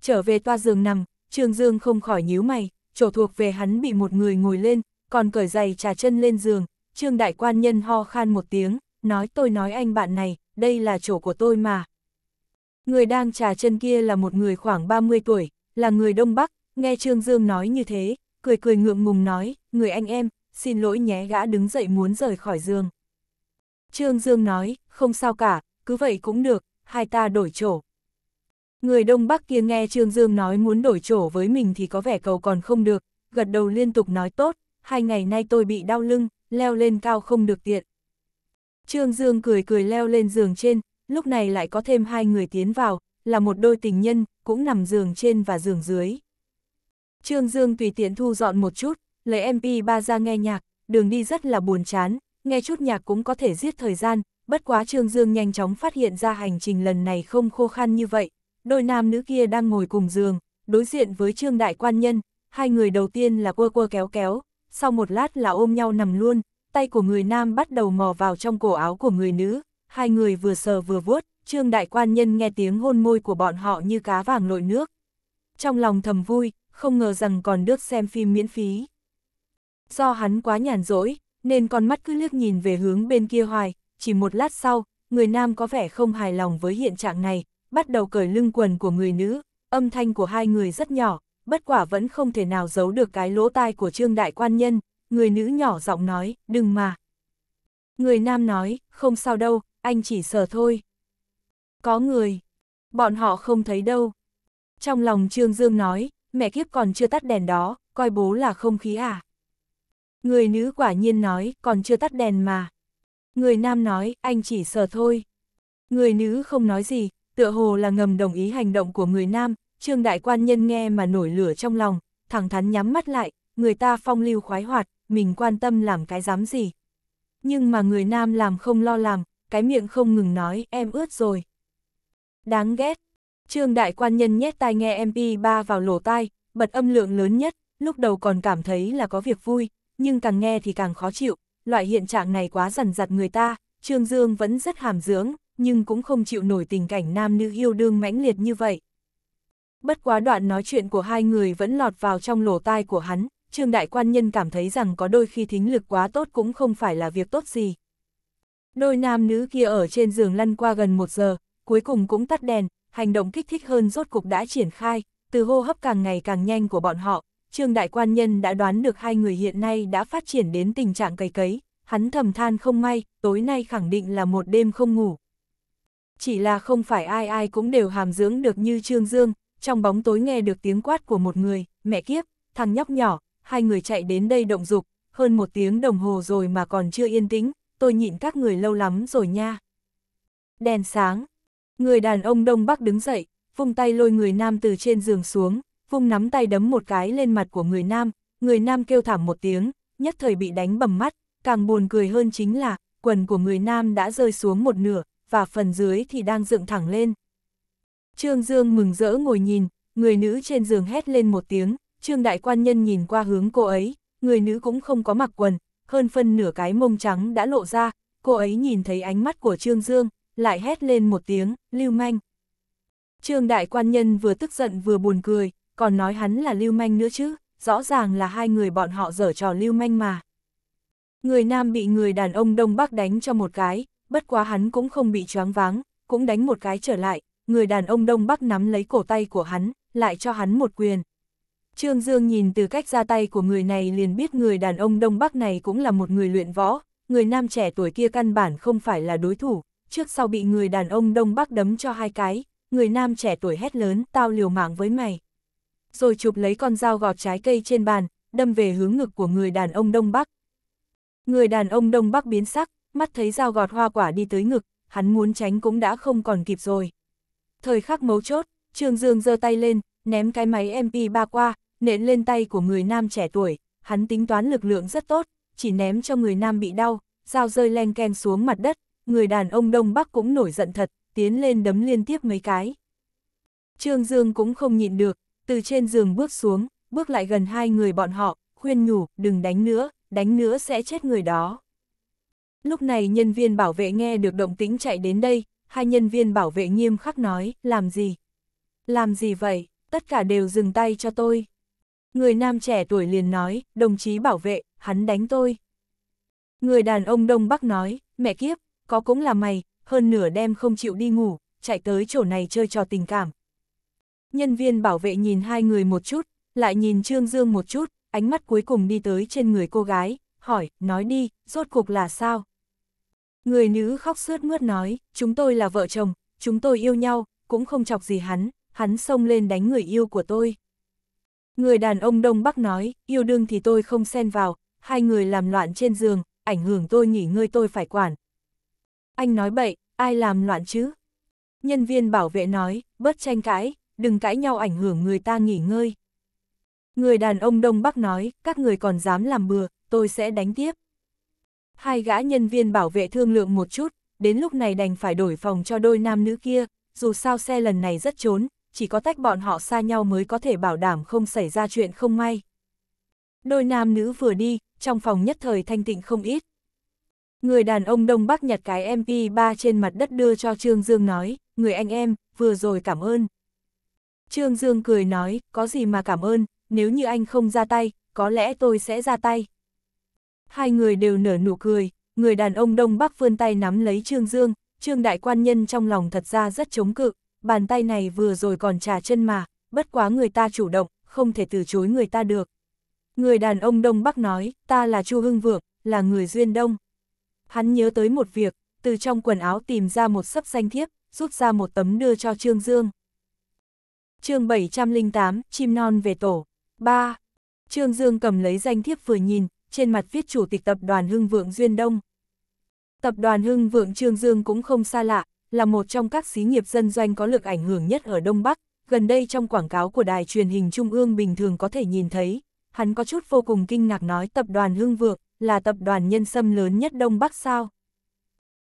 Trở về toa giường nằm, Trương Dương không khỏi nhíu mày, chỗ thuộc về hắn bị một người ngồi lên, còn cởi giày trà chân lên giường, Trương Đại Quan Nhân ho khan một tiếng, nói tôi nói anh bạn này, đây là chỗ của tôi mà. Người đang trà chân kia là một người khoảng 30 tuổi, là người Đông Bắc, nghe Trương Dương nói như thế, cười cười ngượng ngùng nói, người anh em, xin lỗi nhé gã đứng dậy muốn rời khỏi giường. Trương Dương nói, không sao cả, cứ vậy cũng được, hai ta đổi chỗ. Người Đông Bắc kia nghe Trương Dương nói muốn đổi chỗ với mình thì có vẻ cầu còn không được, gật đầu liên tục nói tốt, hai ngày nay tôi bị đau lưng, leo lên cao không được tiện. Trương Dương cười cười leo lên giường trên, lúc này lại có thêm hai người tiến vào, là một đôi tình nhân, cũng nằm giường trên và giường dưới. Trương Dương tùy tiện thu dọn một chút, lấy MP3 ra nghe nhạc, đường đi rất là buồn chán, nghe chút nhạc cũng có thể giết thời gian, bất quá Trương Dương nhanh chóng phát hiện ra hành trình lần này không khô khăn như vậy. Đôi nam nữ kia đang ngồi cùng giường, đối diện với Trương Đại Quan Nhân, hai người đầu tiên là quơ quơ kéo kéo, sau một lát là ôm nhau nằm luôn, tay của người nam bắt đầu mò vào trong cổ áo của người nữ, hai người vừa sờ vừa vuốt, Trương Đại Quan Nhân nghe tiếng hôn môi của bọn họ như cá vàng lội nước. Trong lòng thầm vui, không ngờ rằng còn được xem phim miễn phí. Do hắn quá nhàn rỗi, nên con mắt cứ liếc nhìn về hướng bên kia hoài, chỉ một lát sau, người nam có vẻ không hài lòng với hiện trạng này, bắt đầu cởi lưng quần của người nữ, âm thanh của hai người rất nhỏ, bất quả vẫn không thể nào giấu được cái lỗ tai của trương đại quan nhân, người nữ nhỏ giọng nói, đừng mà. Người nam nói, không sao đâu, anh chỉ sờ thôi. Có người, bọn họ không thấy đâu. Trong lòng Trương Dương nói, mẹ kiếp còn chưa tắt đèn đó, coi bố là không khí à. Người nữ quả nhiên nói, còn chưa tắt đèn mà. Người nam nói, anh chỉ sợ thôi. Người nữ không nói gì, tựa hồ là ngầm đồng ý hành động của người nam, trương đại quan nhân nghe mà nổi lửa trong lòng, thẳng thắn nhắm mắt lại, người ta phong lưu khoái hoạt, mình quan tâm làm cái dám gì. Nhưng mà người nam làm không lo làm, cái miệng không ngừng nói, em ướt rồi. Đáng ghét. Trương đại quan nhân nhét tai nghe MP3 vào lỗ tai, bật âm lượng lớn nhất, lúc đầu còn cảm thấy là có việc vui, nhưng càng nghe thì càng khó chịu, loại hiện trạng này quá dần vặt người ta, Trương Dương vẫn rất hàm dưỡng, nhưng cũng không chịu nổi tình cảnh nam nữ yêu đương mãnh liệt như vậy. Bất quá đoạn nói chuyện của hai người vẫn lọt vào trong lỗ tai của hắn, Trương Đại Quan Nhân cảm thấy rằng có đôi khi thính lực quá tốt cũng không phải là việc tốt gì. Đôi nam nữ kia ở trên giường lăn qua gần một giờ, cuối cùng cũng tắt đèn, hành động kích thích hơn rốt cục đã triển khai, từ hô hấp càng ngày càng nhanh của bọn họ, Trương Đại Quan Nhân đã đoán được hai người hiện nay đã phát triển đến tình trạng cày cấy, hắn thầm than không may, tối nay khẳng định là một đêm không ngủ. Chỉ là không phải ai ai cũng đều hàm dưỡng được như Trương Dương, trong bóng tối nghe được tiếng quát của một người, mẹ kiếp, thằng nhóc nhỏ, hai người chạy đến đây động dục, hơn một tiếng đồng hồ rồi mà còn chưa yên tĩnh, tôi nhịn các người lâu lắm rồi nha. Đèn sáng, người đàn ông Đông Bắc đứng dậy, vung tay lôi người nam từ trên giường xuống, vung nắm tay đấm một cái lên mặt của người nam, người nam kêu thảm một tiếng, nhất thời bị đánh bầm mắt, càng buồn cười hơn chính là, quần của người nam đã rơi xuống một nửa, và phần dưới thì đang dựng thẳng lên. Trương Dương mừng rỡ ngồi nhìn, người nữ trên giường hét lên một tiếng, Trương Đại Quan Nhân nhìn qua hướng cô ấy, người nữ cũng không có mặc quần, hơn phân nửa cái mông trắng đã lộ ra, cô ấy nhìn thấy ánh mắt của Trương Dương, lại hét lên một tiếng, lưu manh. Trương Đại Quan Nhân vừa tức giận vừa buồn cười, còn nói hắn là lưu manh nữa chứ, rõ ràng là hai người bọn họ dở trò lưu manh mà. Người nam bị người đàn ông Đông Bắc đánh cho một cái, bất quá hắn cũng không bị choáng váng, cũng đánh một cái trở lại, người đàn ông Đông Bắc nắm lấy cổ tay của hắn, lại cho hắn một quyền. Trương Dương nhìn từ cách ra tay của người này liền biết người đàn ông Đông Bắc này cũng là một người luyện võ, người nam trẻ tuổi kia căn bản không phải là đối thủ, trước sau bị người đàn ông Đông Bắc đấm cho hai cái, người nam trẻ tuổi hét lớn, tao liều mạng với mày rồi chụp lấy con dao gọt trái cây trên bàn, đâm về hướng ngực của người đàn ông Đông Bắc. Người đàn ông Đông Bắc biến sắc, mắt thấy dao gọt hoa quả đi tới ngực, hắn muốn tránh cũng đã không còn kịp rồi. Thời khắc mấu chốt, Trương Dương giơ tay lên, ném cái máy MP3 qua, nện lên tay của người nam trẻ tuổi, hắn tính toán lực lượng rất tốt, chỉ ném cho người nam bị đau, dao rơi len keng xuống mặt đất, người đàn ông Đông Bắc cũng nổi giận thật, tiến lên đấm liên tiếp mấy cái. Trương Dương cũng không nhịn được, từ trên giường bước xuống, bước lại gần hai người bọn họ, khuyên nhủ, đừng đánh nữa, đánh nữa sẽ chết người đó. Lúc này nhân viên bảo vệ nghe được động tĩnh chạy đến đây, hai nhân viên bảo vệ nghiêm khắc nói, làm gì? Làm gì vậy? Tất cả đều dừng tay cho tôi. Người nam trẻ tuổi liền nói, đồng chí bảo vệ, hắn đánh tôi. Người đàn ông Đông Bắc nói, mẹ kiếp, có cũng là mày, hơn nửa đêm không chịu đi ngủ, chạy tới chỗ này chơi trò tình cảm, nhân viên bảo vệ nhìn hai người một chút, lại nhìn Trương Dương một chút, ánh mắt cuối cùng đi tới trên người cô gái, hỏi, nói đi, rốt cuộc là sao? Người nữ khóc sướt mướt nói, chúng tôi là vợ chồng, chúng tôi yêu nhau, cũng không chọc gì hắn, hắn xông lên đánh người yêu của tôi. Người đàn ông Đông Bắc nói, yêu đương thì tôi không xen vào, hai người làm loạn trên giường, ảnh hưởng tôi nghỉ ngơi tôi phải quản. Anh nói bậy, ai làm loạn chứ? Nhân viên bảo vệ nói, bớt tranh cãi, đừng cãi nhau ảnh hưởng người ta nghỉ ngơi. Người đàn ông Đông Bắc nói, các người còn dám làm bừa, tôi sẽ đánh tiếp. Hai gã nhân viên bảo vệ thương lượng một chút, đến lúc này đành phải đổi phòng cho đôi nam nữ kia, dù sao xe lần này rất trốn, chỉ có tách bọn họ xa nhau mới có thể bảo đảm không xảy ra chuyện không may. Đôi nam nữ vừa đi, trong phòng nhất thời thanh tịnh không ít. Người đàn ông Đông Bắc nhặt cái MP3 trên mặt đất đưa cho Trương Dương nói, người anh em, vừa rồi cảm ơn, Trương Dương cười nói, có gì mà cảm ơn, nếu như anh không ra tay, có lẽ tôi sẽ ra tay. Hai người đều nở nụ cười, người đàn ông Đông Bắc vươn tay nắm lấy Trương Dương, Trương Đại Quan Nhân trong lòng thật ra rất chống cự, bàn tay này vừa rồi còn trả chân mà, bất quá người ta chủ động, không thể từ chối người ta được. Người đàn ông Đông Bắc nói, ta là Chu Hưng Vượng, là người Duyên Đông. Hắn nhớ tới một việc, từ trong quần áo tìm ra một sấp danh thiếp, rút ra một tấm đưa cho Trương Dương chương 708, chim non về tổ. 3. Trương Dương cầm lấy danh thiếp vừa nhìn, trên mặt viết chủ tịch tập đoàn Hưng Vượng Duyên Đông. Tập đoàn Hưng Vượng Trương Dương cũng không xa lạ, là một trong các xí nghiệp dân doanh có lực ảnh hưởng nhất ở Đông Bắc, gần đây trong quảng cáo của đài truyền hình Trung ương bình thường có thể nhìn thấy. Hắn có chút vô cùng kinh ngạc nói tập đoàn Hưng Vượng là tập đoàn nhân sâm lớn nhất Đông Bắc sao.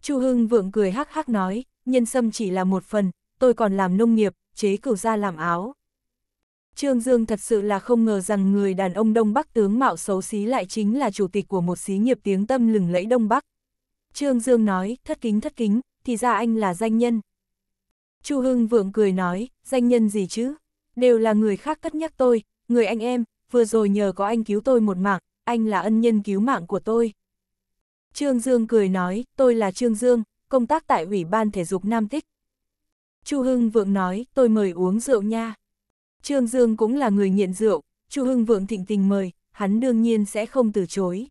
Chu Hưng Vượng cười hắc hắc nói, nhân sâm chỉ là một phần, tôi còn làm nông nghiệp, chế cửu ra làm áo. Trương Dương thật sự là không ngờ rằng người đàn ông Đông Bắc tướng mạo xấu xí lại chính là chủ tịch của một xí nghiệp tiếng tâm lừng lẫy Đông Bắc. Trương Dương nói, thất kính thất kính, thì ra anh là danh nhân. Chu Hưng vượng cười nói, danh nhân gì chứ? Đều là người khác cất nhắc tôi, người anh em, vừa rồi nhờ có anh cứu tôi một mạng, anh là ân nhân cứu mạng của tôi. Trương Dương cười nói, tôi là Trương Dương, công tác tại Ủy ban Thể dục Nam Tích, Chu Hưng Vượng nói, tôi mời uống rượu nha. Trương Dương cũng là người nghiện rượu, Chu Hưng Vượng thịnh tình mời, hắn đương nhiên sẽ không từ chối.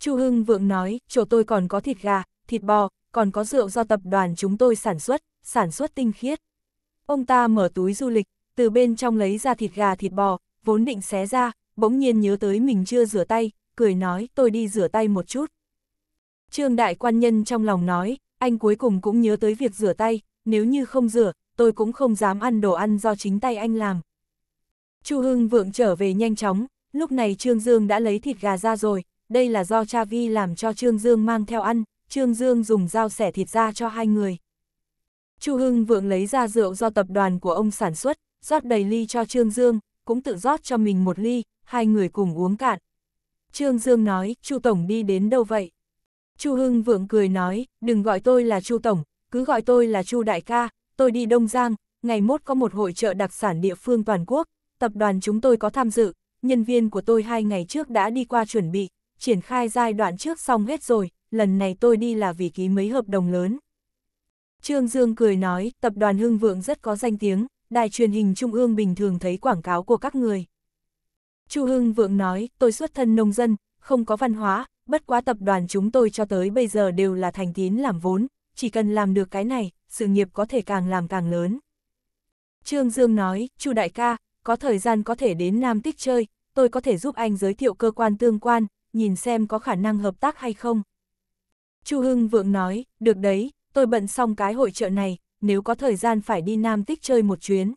Chu Hưng Vượng nói, chỗ tôi còn có thịt gà, thịt bò, còn có rượu do tập đoàn chúng tôi sản xuất, sản xuất tinh khiết. Ông ta mở túi du lịch, từ bên trong lấy ra thịt gà thịt bò, vốn định xé ra, bỗng nhiên nhớ tới mình chưa rửa tay, cười nói tôi đi rửa tay một chút. Trương đại quan nhân trong lòng nói, anh cuối cùng cũng nhớ tới việc rửa tay, nếu như không rửa, tôi cũng không dám ăn đồ ăn do chính tay anh làm. Chu Hưng Vượng trở về nhanh chóng, lúc này Trương Dương đã lấy thịt gà ra rồi, đây là do cha Vi làm cho Trương Dương mang theo ăn, Trương Dương dùng dao xẻ thịt ra cho hai người. Chu Hưng Vượng lấy ra rượu do tập đoàn của ông sản xuất, rót đầy ly cho Trương Dương, cũng tự rót cho mình một ly, hai người cùng uống cạn. Trương Dương nói, Chu Tổng đi đến đâu vậy? Chu Hưng Vượng cười nói, đừng gọi tôi là Chu Tổng, cứ gọi tôi là Chu Đại ca, tôi đi Đông Giang, ngày mốt có một hội trợ đặc sản địa phương toàn quốc, tập đoàn chúng tôi có tham dự, nhân viên của tôi hai ngày trước đã đi qua chuẩn bị, triển khai giai đoạn trước xong hết rồi, lần này tôi đi là vì ký mấy hợp đồng lớn. Trương Dương cười nói, tập đoàn Hưng Vượng rất có danh tiếng, đài truyền hình Trung ương bình thường thấy quảng cáo của các người. Chu Hưng Vượng nói, tôi xuất thân nông dân, không có văn hóa, bất quá tập đoàn chúng tôi cho tới bây giờ đều là thành tín làm vốn, chỉ cần làm được cái này, sự nghiệp có thể càng làm càng lớn. Trương Dương nói, chu đại ca, có thời gian có thể đến Nam Tích chơi, tôi có thể giúp anh giới thiệu cơ quan tương quan, nhìn xem có khả năng hợp tác hay không. Chu Hưng Vượng nói, được đấy, tôi bận xong cái hội trợ này, nếu có thời gian phải đi Nam Tích chơi một chuyến.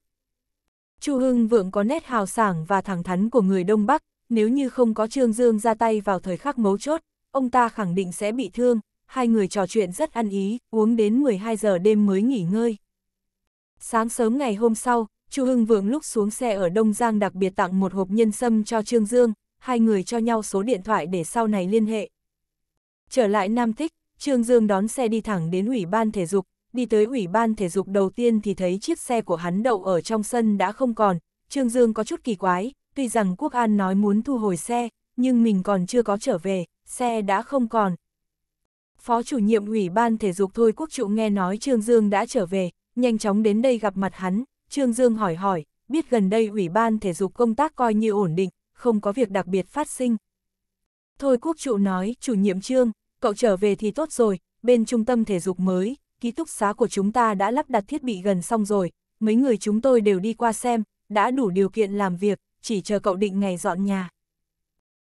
Chu Hưng Vượng có nét hào sảng và thẳng thắn của người Đông Bắc, nếu như không có Trương Dương ra tay vào thời khắc mấu chốt, ông ta khẳng định sẽ bị thương, hai người trò chuyện rất ăn ý, uống đến 12 giờ đêm mới nghỉ ngơi. Sáng sớm ngày hôm sau, Chu Hưng Vượng lúc xuống xe ở Đông Giang đặc biệt tặng một hộp nhân sâm cho Trương Dương, hai người cho nhau số điện thoại để sau này liên hệ. Trở lại Nam Thích, Trương Dương đón xe đi thẳng đến Ủy ban Thể dục, đi tới Ủy ban Thể dục đầu tiên thì thấy chiếc xe của hắn đậu ở trong sân đã không còn, Trương Dương có chút kỳ quái, tuy rằng Quốc An nói muốn thu hồi xe, nhưng mình còn chưa có trở về, xe đã không còn, Phó chủ nhiệm Ủy ban Thể dục Thôi Quốc Trụ nghe nói Trương Dương đã trở về, nhanh chóng đến đây gặp mặt hắn, Trương Dương hỏi hỏi, biết gần đây Ủy ban Thể dục công tác coi như ổn định, không có việc đặc biệt phát sinh. Thôi Quốc Trụ nói, chủ nhiệm Trương, cậu trở về thì tốt rồi, bên trung tâm thể dục mới, ký túc xá của chúng ta đã lắp đặt thiết bị gần xong rồi, mấy người chúng tôi đều đi qua xem, đã đủ điều kiện làm việc, chỉ chờ cậu định ngày dọn nhà.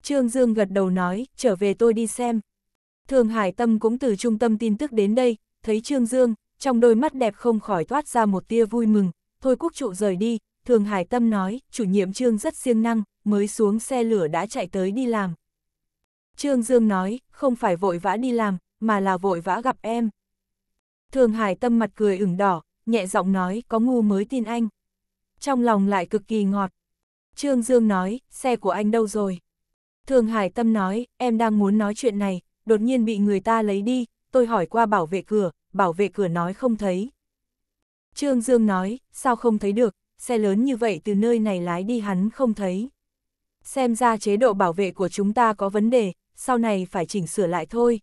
Trương Dương gật đầu nói, trở về tôi đi xem. Thường Hải Tâm cũng từ trung tâm tin tức đến đây, thấy Trương Dương, trong đôi mắt đẹp không khỏi toát ra một tia vui mừng, thôi quốc trụ rời đi, Thường Hải Tâm nói, chủ nhiệm Trương rất siêng năng, mới xuống xe lửa đã chạy tới đi làm. Trương Dương nói, không phải vội vã đi làm, mà là vội vã gặp em. Thường Hải Tâm mặt cười ửng đỏ, nhẹ giọng nói, có ngu mới tin anh. Trong lòng lại cực kỳ ngọt. Trương Dương nói, xe của anh đâu rồi? Thường Hải Tâm nói, em đang muốn nói chuyện này, đột nhiên bị người ta lấy đi, tôi hỏi qua bảo vệ cửa, bảo vệ cửa nói không thấy. Trương Dương nói, sao không thấy được, xe lớn như vậy từ nơi này lái đi hắn không thấy. Xem ra chế độ bảo vệ của chúng ta có vấn đề, sau này phải chỉnh sửa lại thôi.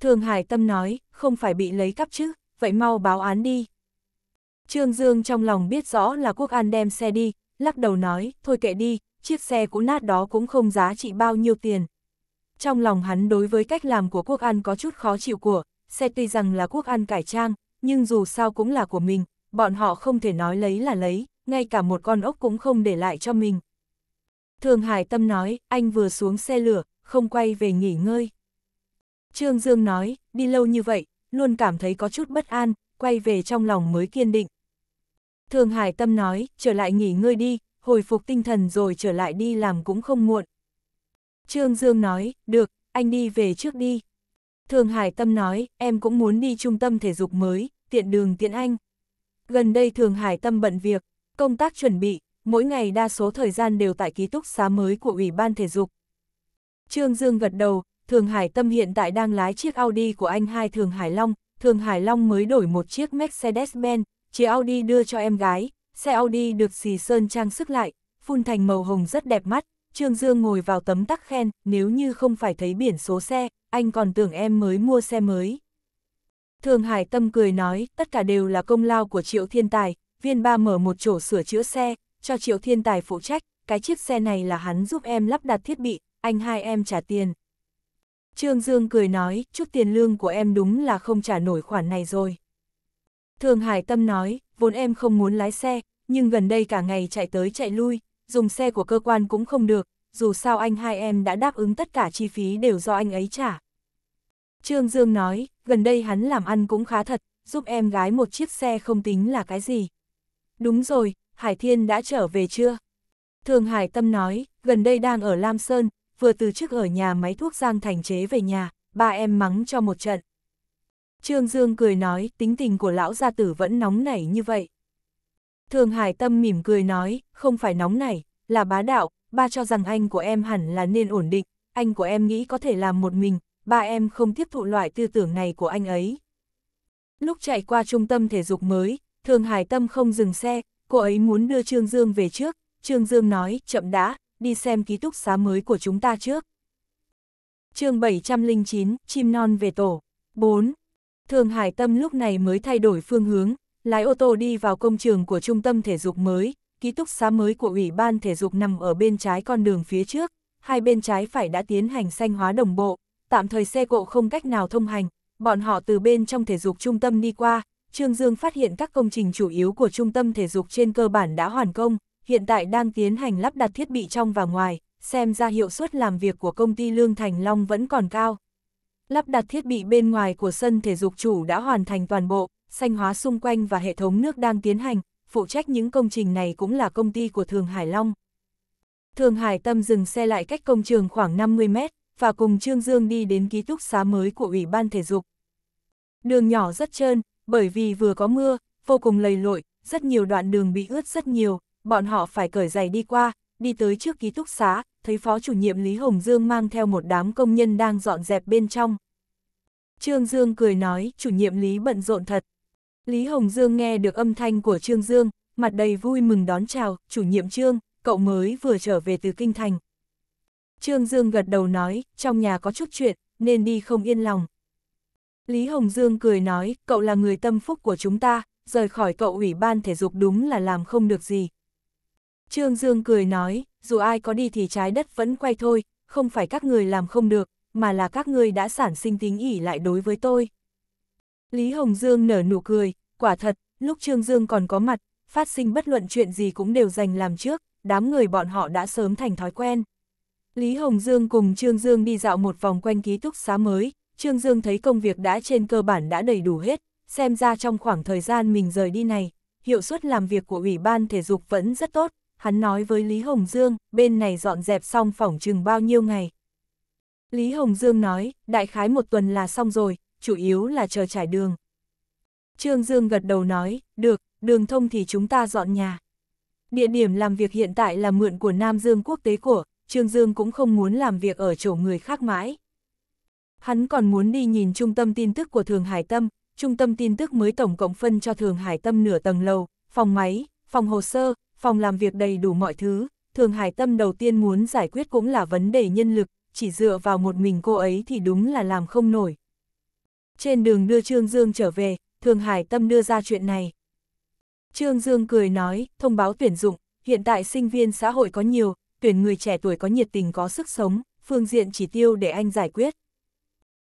Thường Hải Tâm nói, không phải bị lấy cắp chứ, vậy mau báo án đi. Trương Dương trong lòng biết rõ là Quốc An đem xe đi, lắc đầu nói, thôi kệ đi, chiếc xe cũ nát đó cũng không giá trị bao nhiêu tiền, trong lòng hắn đối với cách làm của quốc an có chút khó chịu của, xe tuy rằng là quốc an cải trang, nhưng dù sao cũng là của mình, bọn họ không thể nói lấy là lấy, ngay cả một con ốc cũng không để lại cho mình. Thường Hải Tâm nói, anh vừa xuống xe lửa, không quay về nghỉ ngơi. Trương Dương nói, đi lâu như vậy, luôn cảm thấy có chút bất an, quay về trong lòng mới kiên định. Thường Hải Tâm nói, trở lại nghỉ ngơi đi, hồi phục tinh thần rồi trở lại đi làm cũng không muộn. Trương Dương nói, được, anh đi về trước đi. Thường Hải Tâm nói, em cũng muốn đi trung tâm thể dục mới, tiện đường tiện anh. Gần đây Thường Hải Tâm bận việc, công tác chuẩn bị, mỗi ngày đa số thời gian đều tại ký túc xá mới của Ủy ban Thể dục. Trương Dương gật đầu, Thường Hải Tâm hiện tại đang lái chiếc Audi của anh hai Thường Hải Long, Thường Hải Long mới đổi một chiếc Mercedes-Benz, chiếc Audi đưa cho em gái, xe Audi được xì sơn trang sức lại, phun thành màu hồng rất đẹp mắt, Trương Dương ngồi vào tấm tắc khen, nếu như không phải thấy biển số xe, anh còn tưởng em mới mua xe mới. Thường Hải Tâm cười nói, tất cả đều là công lao của Triệu Thiên Tài, viên ba mở một chỗ sửa chữa xe, cho Triệu Thiên Tài phụ trách, cái chiếc xe này là hắn giúp em lắp đặt thiết bị, anh hai em trả tiền. Trương Dương cười nói, chút tiền lương của em đúng là không trả nổi khoản này rồi. Thường Hải Tâm nói, vốn em không muốn lái xe, nhưng gần đây cả ngày chạy tới chạy lui, dùng xe của cơ quan cũng không được, dù sao anh hai em đã đáp ứng tất cả chi phí đều do anh ấy trả. Trương Dương nói, gần đây hắn làm ăn cũng khá thật, giúp em gái một chiếc xe không tính là cái gì. Đúng rồi, Hải Thiên đã trở về chưa? Thường Hải Tâm nói, gần đây đang ở Lam Sơn, vừa từ chức ở nhà máy thuốc Giang Thành chế về nhà, ba em mắng cho một trận. Trương Dương cười nói, tính tình của lão gia tử vẫn nóng nảy như vậy. Thường Hải Tâm mỉm cười nói, không phải nóng này, là bá đạo, ba cho rằng anh của em hẳn là nên ổn định, anh của em nghĩ có thể làm một mình, ba em không tiếp thụ loại tư tưởng này của anh ấy. Lúc chạy qua trung tâm thể dục mới, Thường Hải Tâm không dừng xe, cô ấy muốn đưa Trương Dương về trước, Trương Dương nói, chậm đã, đi xem ký túc xá mới của chúng ta trước. chương 709, Chim Non về Tổ 4. Thường Hải Tâm lúc này mới thay đổi phương hướng, Lái ô tô đi vào công trường của trung tâm thể dục mới, ký túc xá mới của Ủy ban thể dục nằm ở bên trái con đường phía trước, hai bên trái phải đã tiến hành xanh hóa đồng bộ, tạm thời xe cộ không cách nào thông hành, bọn họ từ bên trong thể dục trung tâm đi qua, Trương Dương phát hiện các công trình chủ yếu của trung tâm thể dục trên cơ bản đã hoàn công, hiện tại đang tiến hành lắp đặt thiết bị trong và ngoài, xem ra hiệu suất làm việc của công ty Lương Thành Long vẫn còn cao. Lắp đặt thiết bị bên ngoài của sân thể dục chủ đã hoàn thành toàn bộ, xanh hóa xung quanh và hệ thống nước đang tiến hành, phụ trách những công trình này cũng là công ty của Thường Hải Long. Thường Hải Tâm dừng xe lại cách công trường khoảng 50 mét, và cùng Trương Dương đi đến ký túc xá mới của Ủy ban Thể dục. Đường nhỏ rất trơn, bởi vì vừa có mưa, vô cùng lầy lội, rất nhiều đoạn đường bị ướt rất nhiều, bọn họ phải cởi giày đi qua, đi tới trước ký túc xá, thấy phó chủ nhiệm Lý Hồng Dương mang theo một đám công nhân đang dọn dẹp bên trong. Trương Dương cười nói, chủ nhiệm Lý bận rộn thật. Lý Hồng Dương nghe được âm thanh của Trương Dương, mặt đầy vui mừng đón chào, chủ nhiệm Trương, cậu mới vừa trở về từ Kinh Thành. Trương Dương gật đầu nói, trong nhà có chút chuyện, nên đi không yên lòng. Lý Hồng Dương cười nói, cậu là người tâm phúc của chúng ta, rời khỏi cậu ủy ban thể dục đúng là làm không được gì. Trương Dương cười nói, dù ai có đi thì trái đất vẫn quay thôi, không phải các người làm không được, mà là các người đã sản sinh tính ỉ lại đối với tôi. Lý Hồng Dương nở nụ cười, quả thật, lúc Trương Dương còn có mặt, phát sinh bất luận chuyện gì cũng đều dành làm trước, đám người bọn họ đã sớm thành thói quen. Lý Hồng Dương cùng Trương Dương đi dạo một vòng quanh ký túc xá mới, Trương Dương thấy công việc đã trên cơ bản đã đầy đủ hết, xem ra trong khoảng thời gian mình rời đi này, hiệu suất làm việc của Ủy ban Thể dục vẫn rất tốt, hắn nói với Lý Hồng Dương, bên này dọn dẹp xong phòng chừng bao nhiêu ngày. Lý Hồng Dương nói, đại khái một tuần là xong rồi, chủ yếu là chờ trải đường. Trương Dương gật đầu nói, được, đường thông thì chúng ta dọn nhà. Địa điểm làm việc hiện tại là mượn của Nam Dương quốc tế của, Trương Dương cũng không muốn làm việc ở chỗ người khác mãi. Hắn còn muốn đi nhìn trung tâm tin tức của Thường Hải Tâm, trung tâm tin tức mới tổng cộng phân cho Thường Hải Tâm nửa tầng lầu, phòng máy, phòng hồ sơ, phòng làm việc đầy đủ mọi thứ. Thường Hải Tâm đầu tiên muốn giải quyết cũng là vấn đề nhân lực, chỉ dựa vào một mình cô ấy thì đúng là làm không nổi. Trên đường đưa Trương Dương trở về, Thường Hải Tâm đưa ra chuyện này. Trương Dương cười nói, thông báo tuyển dụng, hiện tại sinh viên xã hội có nhiều, tuyển người trẻ tuổi có nhiệt tình có sức sống, phương diện chỉ tiêu để anh giải quyết.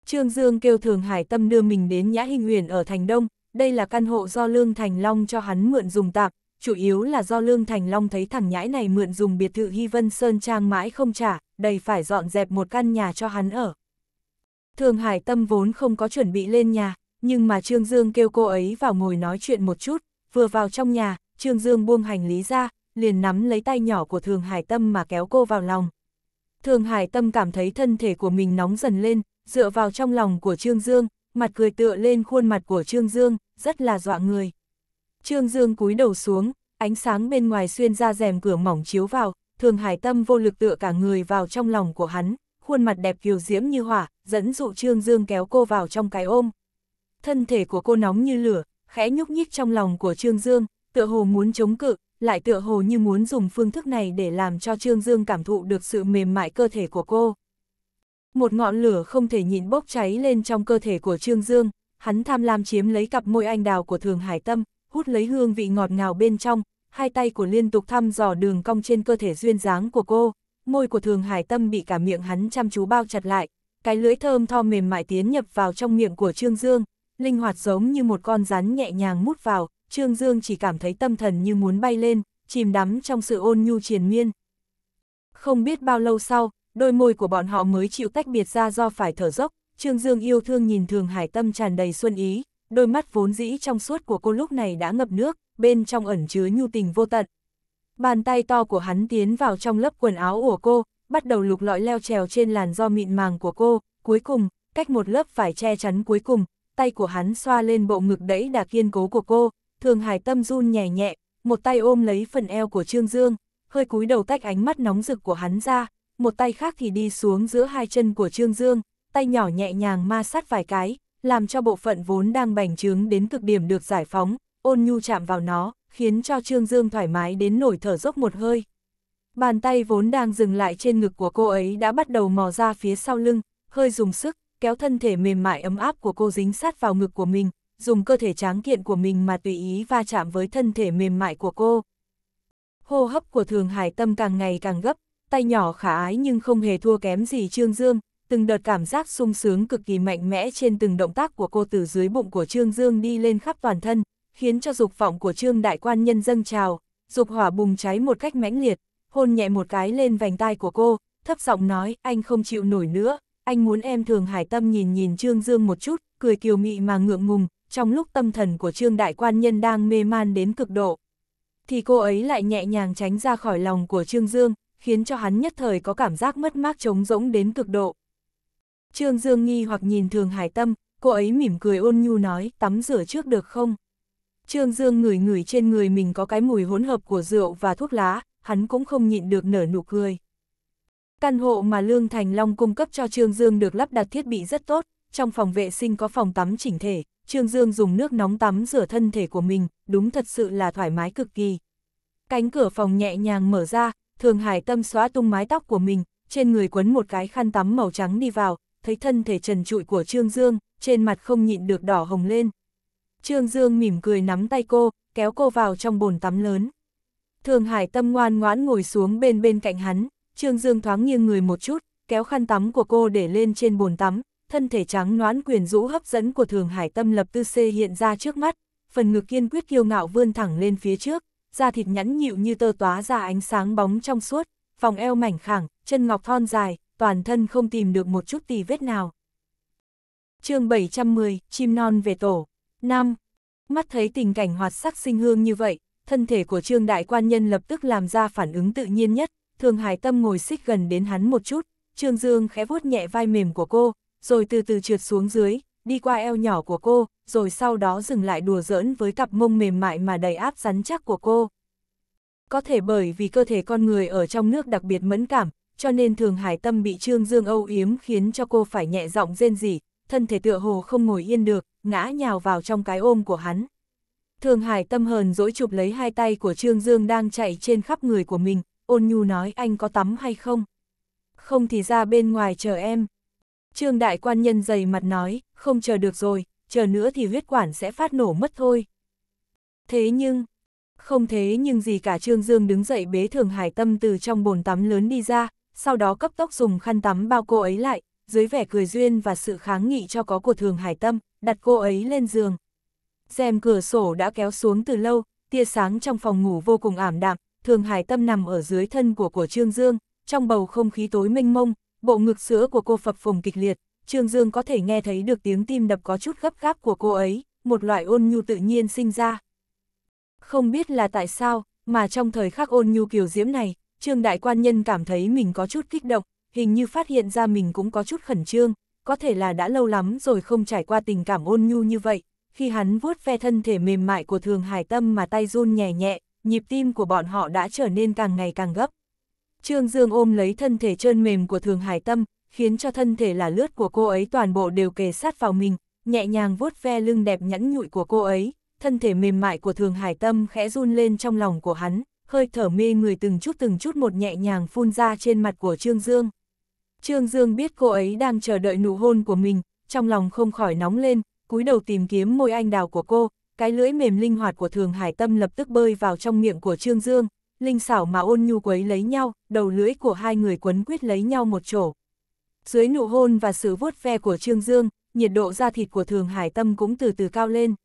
Trương Dương kêu Thường Hải Tâm đưa mình đến Nhã Hình Uyển ở Thành Đông, đây là căn hộ do Lương Thành Long cho hắn mượn dùng tạp, chủ yếu là do Lương Thành Long thấy thằng nhãi này mượn dùng biệt thự Hy Vân Sơn Trang mãi không trả, đầy phải dọn dẹp một căn nhà cho hắn ở. Thường Hải Tâm vốn không có chuẩn bị lên nhà, nhưng mà Trương Dương kêu cô ấy vào ngồi nói chuyện một chút, vừa vào trong nhà, Trương Dương buông hành lý ra, liền nắm lấy tay nhỏ của Thường Hải Tâm mà kéo cô vào lòng. Thường Hải Tâm cảm thấy thân thể của mình nóng dần lên, dựa vào trong lòng của Trương Dương, mặt cười tựa lên khuôn mặt của Trương Dương, rất là dọa người. Trương Dương cúi đầu xuống, ánh sáng bên ngoài xuyên ra rèm cửa mỏng chiếu vào, Thường Hải Tâm vô lực tựa cả người vào trong lòng của hắn, khuôn mặt đẹp kiều diễm như hỏa, dẫn dụ Trương Dương kéo cô vào trong cái ôm. Thân thể của cô nóng như lửa, khẽ nhúc nhích trong lòng của Trương Dương, tựa hồ muốn chống cự, lại tựa hồ như muốn dùng phương thức này để làm cho Trương Dương cảm thụ được sự mềm mại cơ thể của cô. Một ngọn lửa không thể nhịn bốc cháy lên trong cơ thể của Trương Dương, hắn tham lam chiếm lấy cặp môi anh đào của Thường Hải Tâm, hút lấy hương vị ngọt ngào bên trong, hai tay của liên tục thăm dò đường cong trên cơ thể duyên dáng của cô môi của thường hải tâm bị cả miệng hắn chăm chú bao chặt lại, cái lưỡi thơm tho mềm mại tiến nhập vào trong miệng của Trương Dương, linh hoạt giống như một con rắn nhẹ nhàng mút vào, Trương Dương chỉ cảm thấy tâm thần như muốn bay lên, chìm đắm trong sự ôn nhu triền miên. Không biết bao lâu sau, đôi môi của bọn họ mới chịu tách biệt ra do phải thở dốc, Trương Dương yêu thương nhìn Thường Hải Tâm tràn đầy xuân ý, đôi mắt vốn dĩ trong suốt của cô lúc này đã ngập nước, bên trong ẩn chứa nhu tình vô tận. Bàn tay to của hắn tiến vào trong lớp quần áo của cô, bắt đầu lục lọi leo trèo trên làn do mịn màng của cô, cuối cùng, cách một lớp vải che chắn cuối cùng, tay của hắn xoa lên bộ ngực đẫy đà kiên cố của cô, thường hải tâm run nhẹ nhẹ, một tay ôm lấy phần eo của Trương Dương, hơi cúi đầu tách ánh mắt nóng rực của hắn ra, một tay khác thì đi xuống giữa hai chân của Trương Dương, tay nhỏ nhẹ nhàng ma sát vài cái, làm cho bộ phận vốn đang bành trướng đến cực điểm được giải phóng, ôn nhu chạm vào nó, khiến cho Trương Dương thoải mái đến nổi thở dốc một hơi. Bàn tay vốn đang dừng lại trên ngực của cô ấy đã bắt đầu mò ra phía sau lưng, hơi dùng sức, kéo thân thể mềm mại ấm áp của cô dính sát vào ngực của mình, dùng cơ thể tráng kiện của mình mà tùy ý va chạm với thân thể mềm mại của cô. Hô hấp của Thường Hải Tâm càng ngày càng gấp, tay nhỏ khả ái nhưng không hề thua kém gì Trương Dương, từng đợt cảm giác sung sướng cực kỳ mạnh mẽ trên từng động tác của cô từ dưới bụng của Trương Dương đi lên khắp toàn thân, khiến cho dục vọng của trương đại quan nhân dâng trào, dục hỏa bùng cháy một cách mãnh liệt, hôn nhẹ một cái lên vành tai của cô, thấp giọng nói, anh không chịu nổi nữa, anh muốn em thường hải tâm nhìn nhìn Trương Dương một chút, cười kiều mị mà ngượng ngùng, trong lúc tâm thần của Trương Đại Quan Nhân đang mê man đến cực độ. Thì cô ấy lại nhẹ nhàng tránh ra khỏi lòng của Trương Dương, khiến cho hắn nhất thời có cảm giác mất mát trống rỗng đến cực độ. Trương Dương nghi hoặc nhìn thường hải tâm, cô ấy mỉm cười ôn nhu nói, tắm rửa trước được không? Trương Dương ngửi ngửi trên người mình có cái mùi hỗn hợp của rượu và thuốc lá, hắn cũng không nhịn được nở nụ cười. Căn hộ mà Lương Thành Long cung cấp cho Trương Dương được lắp đặt thiết bị rất tốt, trong phòng vệ sinh có phòng tắm chỉnh thể, Trương Dương dùng nước nóng tắm rửa thân thể của mình, đúng thật sự là thoải mái cực kỳ. Cánh cửa phòng nhẹ nhàng mở ra, Thường Hải Tâm xóa tung mái tóc của mình, trên người quấn một cái khăn tắm màu trắng đi vào, thấy thân thể trần trụi của Trương Dương, trên mặt không nhịn được đỏ hồng lên, Trương Dương mỉm cười nắm tay cô, kéo cô vào trong bồn tắm lớn. Thường Hải Tâm ngoan ngoãn ngồi xuống bên bên cạnh hắn, Trương Dương thoáng nghiêng người một chút, kéo khăn tắm của cô để lên trên bồn tắm, thân thể trắng noãn quyền rũ hấp dẫn của Thường Hải Tâm lập tư xê hiện ra trước mắt, phần ngực kiên quyết kiêu ngạo vươn thẳng lên phía trước, da thịt nhẵn nhịu như tơ tóa ra ánh sáng bóng trong suốt, vòng eo mảnh khẳng, chân ngọc thon dài, toàn thân không tìm được một chút tì vết nào. chương 710, chim non về tổ 5. Mắt thấy tình cảnh hoạt sắc sinh hương như vậy, thân thể của trương đại quan nhân lập tức làm ra phản ứng tự nhiên nhất, thường hải tâm ngồi xích gần đến hắn một chút, trương dương khẽ vuốt nhẹ vai mềm của cô, rồi từ từ trượt xuống dưới, đi qua eo nhỏ của cô, rồi sau đó dừng lại đùa giỡn với cặp mông mềm mại mà đầy áp rắn chắc của cô. Có thể bởi vì cơ thể con người ở trong nước đặc biệt mẫn cảm, cho nên thường hải tâm bị trương dương âu yếm khiến cho cô phải nhẹ giọng rên rỉ, thân thể tựa hồ không ngồi yên được, ngã nhào vào trong cái ôm của hắn. Thường Hải tâm hờn dỗi chụp lấy hai tay của Trương Dương đang chạy trên khắp người của mình, ôn nhu nói anh có tắm hay không? Không thì ra bên ngoài chờ em. Trương Đại Quan Nhân dày mặt nói, không chờ được rồi, chờ nữa thì huyết quản sẽ phát nổ mất thôi. Thế nhưng, không thế nhưng gì cả Trương Dương đứng dậy bế Thường Hải Tâm từ trong bồn tắm lớn đi ra, sau đó cấp tốc dùng khăn tắm bao cô ấy lại, dưới vẻ cười duyên và sự kháng nghị cho có của thường hải tâm, đặt cô ấy lên giường. rèm cửa sổ đã kéo xuống từ lâu, tia sáng trong phòng ngủ vô cùng ảm đạm, thường hải tâm nằm ở dưới thân của của Trương Dương, trong bầu không khí tối mênh mông, bộ ngực sữa của cô phập phồng kịch liệt, Trương Dương có thể nghe thấy được tiếng tim đập có chút gấp gáp của cô ấy, một loại ôn nhu tự nhiên sinh ra. Không biết là tại sao, mà trong thời khắc ôn nhu kiều diễm này, Trương Đại Quan Nhân cảm thấy mình có chút kích động, hình như phát hiện ra mình cũng có chút khẩn trương, có thể là đã lâu lắm rồi không trải qua tình cảm ôn nhu như vậy. Khi hắn vuốt ve thân thể mềm mại của Thường Hải Tâm mà tay run nhẹ nhẹ, nhịp tim của bọn họ đã trở nên càng ngày càng gấp. Trương Dương ôm lấy thân thể trơn mềm của Thường Hải Tâm, khiến cho thân thể là lướt của cô ấy toàn bộ đều kề sát vào mình, nhẹ nhàng vuốt ve lưng đẹp nhẵn nhụi của cô ấy, thân thể mềm mại của Thường Hải Tâm khẽ run lên trong lòng của hắn, hơi thở mê người từng chút từng chút một nhẹ nhàng phun ra trên mặt của Trương Dương. Trương Dương biết cô ấy đang chờ đợi nụ hôn của mình, trong lòng không khỏi nóng lên, cúi đầu tìm kiếm môi anh đào của cô, cái lưỡi mềm linh hoạt của Thường Hải Tâm lập tức bơi vào trong miệng của Trương Dương, linh xảo mà ôn nhu quấy lấy nhau, đầu lưỡi của hai người quấn quyết lấy nhau một chỗ. Dưới nụ hôn và sự vuốt ve của Trương Dương, nhiệt độ da thịt của Thường Hải Tâm cũng từ từ cao lên.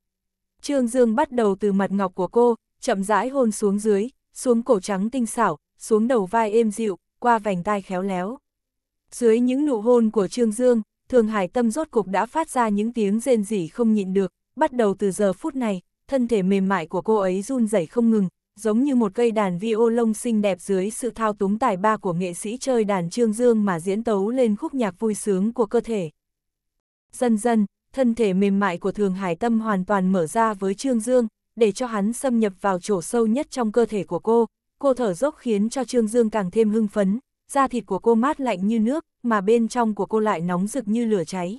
Trương Dương bắt đầu từ mặt ngọc của cô, chậm rãi hôn xuống dưới, xuống cổ trắng tinh xảo, xuống đầu vai êm dịu, qua vành tai khéo léo. Dưới những nụ hôn của Trương Dương, Thường Hải Tâm rốt cục đã phát ra những tiếng rên rỉ không nhịn được, bắt đầu từ giờ phút này, thân thể mềm mại của cô ấy run rẩy không ngừng, giống như một cây đàn violon xinh đẹp dưới sự thao túng tài ba của nghệ sĩ chơi đàn Trương Dương mà diễn tấu lên khúc nhạc vui sướng của cơ thể. Dần dần, thân thể mềm mại của Thường Hải Tâm hoàn toàn mở ra với Trương Dương, để cho hắn xâm nhập vào chỗ sâu nhất trong cơ thể của cô, cô thở dốc khiến cho Trương Dương càng thêm hưng phấn, da thịt của cô mát lạnh như nước, mà bên trong của cô lại nóng rực như lửa cháy.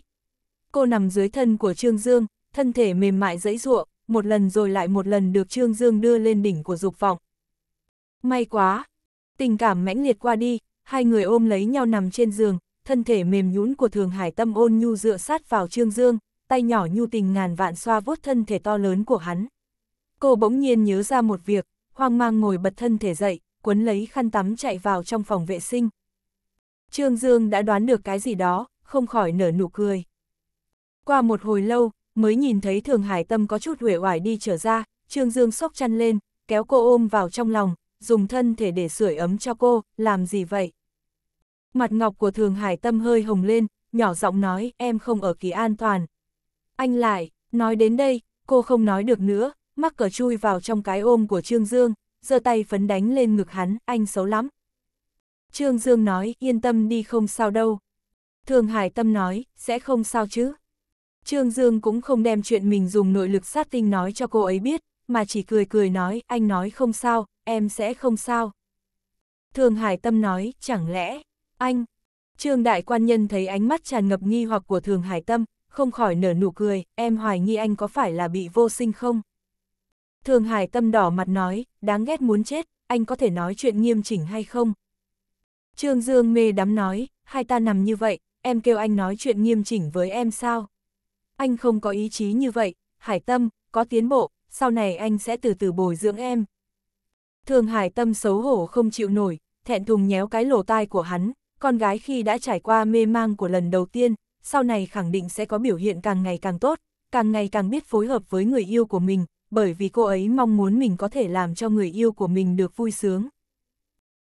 Cô nằm dưới thân của Trương Dương, thân thể mềm mại dẫy ruộng, một lần rồi lại một lần được Trương Dương đưa lên đỉnh của dục vọng. May quá! Tình cảm mãnh liệt qua đi, hai người ôm lấy nhau nằm trên giường, thân thể mềm nhũn của Thường Hải Tâm ôn nhu dựa sát vào Trương Dương, tay nhỏ nhu tình ngàn vạn xoa vuốt thân thể to lớn của hắn. Cô bỗng nhiên nhớ ra một việc, hoang mang ngồi bật thân thể dậy, quấn lấy khăn tắm chạy vào trong phòng vệ sinh. Trương Dương đã đoán được cái gì đó, không khỏi nở nụ cười. Qua một hồi lâu, mới nhìn thấy Thường Hải Tâm có chút huệ oải đi trở ra, Trương Dương sốc chăn lên, kéo cô ôm vào trong lòng, dùng thân thể để sưởi ấm cho cô, làm gì vậy? Mặt ngọc của Thường Hải Tâm hơi hồng lên, nhỏ giọng nói em không ở kỳ an toàn. Anh lại, nói đến đây, cô không nói được nữa, mắc cờ chui vào trong cái ôm của Trương Dương, giơ tay phấn đánh lên ngực hắn, anh xấu lắm. Trương Dương nói, yên tâm đi không sao đâu. Thường Hải Tâm nói, sẽ không sao chứ. Trương Dương cũng không đem chuyện mình dùng nội lực sát tinh nói cho cô ấy biết, mà chỉ cười cười nói, anh nói không sao, em sẽ không sao. Thường Hải Tâm nói, chẳng lẽ, anh... Trương Đại Quan Nhân thấy ánh mắt tràn ngập nghi hoặc của Thường Hải Tâm, không khỏi nở nụ cười, em hoài nghi anh có phải là bị vô sinh không? Thường Hải Tâm đỏ mặt nói, đáng ghét muốn chết, anh có thể nói chuyện nghiêm chỉnh hay không? Trương Dương mê đắm nói, hai ta nằm như vậy, em kêu anh nói chuyện nghiêm chỉnh với em sao? Anh không có ý chí như vậy, Hải Tâm, có tiến bộ, sau này anh sẽ từ từ bồi dưỡng em. Thường Hải Tâm xấu hổ không chịu nổi, thẹn thùng nhéo cái lỗ tai của hắn, con gái khi đã trải qua mê mang của lần đầu tiên, sau này khẳng định sẽ có biểu hiện càng ngày càng tốt, càng ngày càng biết phối hợp với người yêu của mình, bởi vì cô ấy mong muốn mình có thể làm cho người yêu của mình được vui sướng.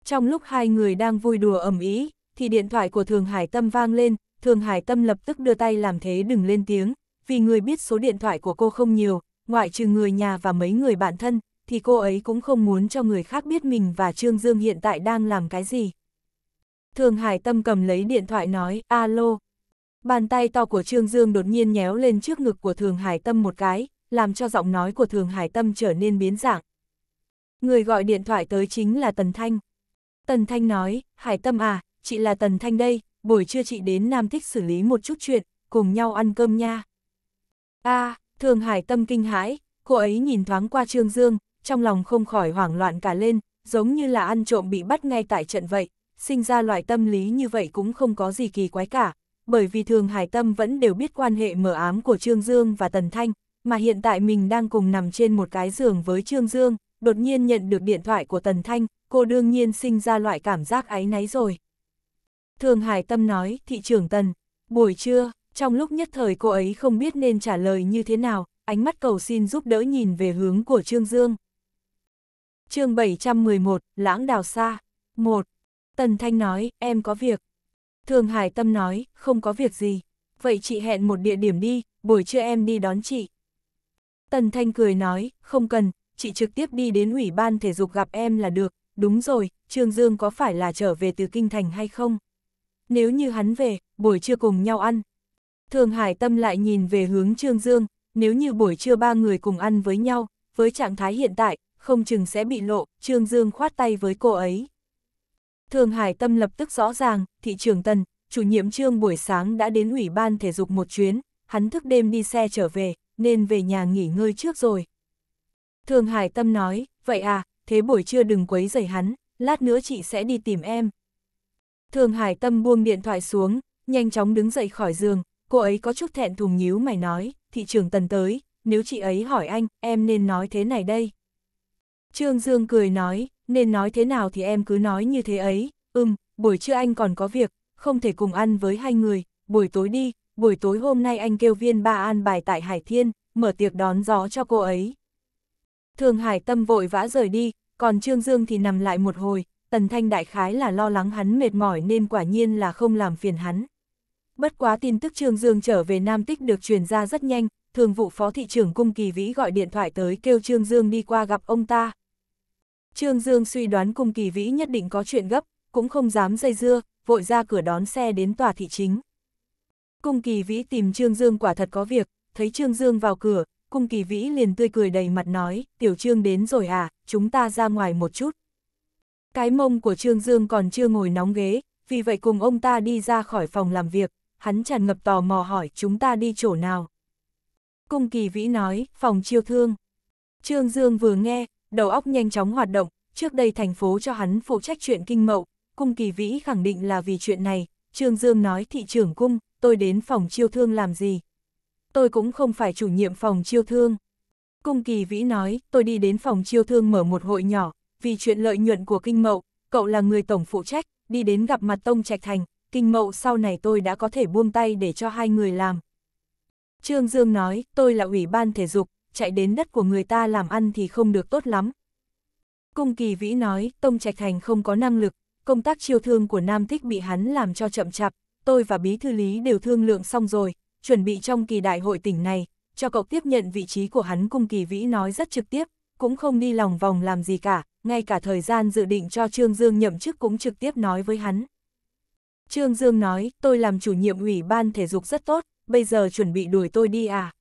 Trong lúc hai người đang vui đùa ầm ĩ, thì điện thoại của Thường Hải Tâm vang lên, Thường Hải Tâm lập tức đưa tay làm thế đừng lên tiếng, vì người biết số điện thoại của cô không nhiều, ngoại trừ người nhà và mấy người bạn thân, thì cô ấy cũng không muốn cho người khác biết mình và Trương Dương hiện tại đang làm cái gì. Thường Hải Tâm cầm lấy điện thoại nói, alo. Bàn tay to của Trương Dương đột nhiên nhéo lên trước ngực của Thường Hải Tâm một cái, làm cho giọng nói của Thường Hải Tâm trở nên biến dạng. Người gọi điện thoại tới chính là Tần Thanh. Tần Thanh nói, Hải Tâm à, chị là Tần Thanh đây, buổi trưa chị đến Nam Thích xử lý một chút chuyện, cùng nhau ăn cơm nha. a à, Thường Hải Tâm kinh hãi, cô ấy nhìn thoáng qua Trương Dương, trong lòng không khỏi hoảng loạn cả lên, giống như là ăn trộm bị bắt ngay tại trận vậy, sinh ra loại tâm lý như vậy cũng không có gì kỳ quái cả, bởi vì thường Hải Tâm vẫn đều biết quan hệ mở ám của Trương Dương và Tần Thanh, mà hiện tại mình đang cùng nằm trên một cái giường với Trương Dương, đột nhiên nhận được điện thoại của Tần Thanh, cô đương nhiên sinh ra loại cảm giác áy náy rồi. Thường Hải Tâm nói, thị trưởng Tần, buổi trưa, trong lúc nhất thời cô ấy không biết nên trả lời như thế nào, ánh mắt cầu xin giúp đỡ nhìn về hướng của Trương Dương. chương 711, Lãng Đào Sa 1. Tần Thanh nói, em có việc. Thường Hải Tâm nói, không có việc gì. Vậy chị hẹn một địa điểm đi, buổi trưa em đi đón chị. Tần Thanh cười nói, không cần, chị trực tiếp đi đến ủy ban thể dục gặp em là được, đúng rồi, Trương Dương có phải là trở về từ Kinh Thành hay không? Nếu như hắn về, buổi trưa cùng nhau ăn. Thường Hải Tâm lại nhìn về hướng Trương Dương, nếu như buổi trưa ba người cùng ăn với nhau, với trạng thái hiện tại, không chừng sẽ bị lộ, Trương Dương khoát tay với cô ấy. Thường Hải Tâm lập tức rõ ràng, thị trường Tần, chủ nhiệm Trương buổi sáng đã đến ủy ban thể dục một chuyến, hắn thức đêm đi xe trở về, nên về nhà nghỉ ngơi trước rồi. Thường Hải Tâm nói, vậy à, thế buổi trưa đừng quấy rầy hắn, lát nữa chị sẽ đi tìm em. Thường Hải Tâm buông điện thoại xuống, nhanh chóng đứng dậy khỏi giường, cô ấy có chút thẹn thùng nhíu mày nói, thị trường tần tới, nếu chị ấy hỏi anh, em nên nói thế này đây. Trương Dương cười nói, nên nói thế nào thì em cứ nói như thế ấy, ừm, buổi trưa anh còn có việc, không thể cùng ăn với hai người, buổi tối đi, buổi tối hôm nay anh kêu viên ba an bài tại Hải Thiên, mở tiệc đón gió cho cô ấy. Thường Hải Tâm vội vã rời đi, còn Trương Dương thì nằm lại một hồi, Tần Thanh đại khái là lo lắng hắn mệt mỏi nên quả nhiên là không làm phiền hắn. Bất quá tin tức Trương Dương trở về Nam Tích được truyền ra rất nhanh, thường vụ phó thị trưởng Cung Kỳ Vĩ gọi điện thoại tới kêu Trương Dương đi qua gặp ông ta. Trương Dương suy đoán Cung Kỳ Vĩ nhất định có chuyện gấp, cũng không dám dây dưa, vội ra cửa đón xe đến tòa thị chính. Cung Kỳ Vĩ tìm Trương Dương quả thật có việc, thấy Trương Dương vào cửa, Cung Kỳ Vĩ liền tươi cười đầy mặt nói, tiểu Trương đến rồi à, chúng ta ra ngoài một chút. Cái mông của Trương Dương còn chưa ngồi nóng ghế, vì vậy cùng ông ta đi ra khỏi phòng làm việc, hắn tràn ngập tò mò hỏi chúng ta đi chỗ nào. Cung Kỳ Vĩ nói, phòng chiêu thương. Trương Dương vừa nghe, đầu óc nhanh chóng hoạt động, trước đây thành phố cho hắn phụ trách chuyện kinh mậu, Cung Kỳ Vĩ khẳng định là vì chuyện này, Trương Dương nói thị trưởng cung, tôi đến phòng chiêu thương làm gì? Tôi cũng không phải chủ nhiệm phòng chiêu thương. Cung kỳ vĩ nói, tôi đi đến phòng chiêu thương mở một hội nhỏ, vì chuyện lợi nhuận của kinh mậu, cậu là người tổng phụ trách, đi đến gặp mặt Tông Trạch Thành, kinh mậu sau này tôi đã có thể buông tay để cho hai người làm. Trương Dương nói, tôi là ủy ban thể dục, chạy đến đất của người ta làm ăn thì không được tốt lắm. Cung kỳ vĩ nói, Tông Trạch Thành không có năng lực, công tác chiêu thương của Nam Thích bị hắn làm cho chậm chạp, tôi và Bí Thư Lý đều thương lượng xong rồi, chuẩn bị trong kỳ đại hội tỉnh này, cho cậu tiếp nhận vị trí của hắn cung kỳ vĩ nói rất trực tiếp, cũng không đi lòng vòng làm gì cả, ngay cả thời gian dự định cho Trương Dương nhậm chức cũng trực tiếp nói với hắn. Trương Dương nói, tôi làm chủ nhiệm ủy ban thể dục rất tốt, bây giờ chuẩn bị đuổi tôi đi à?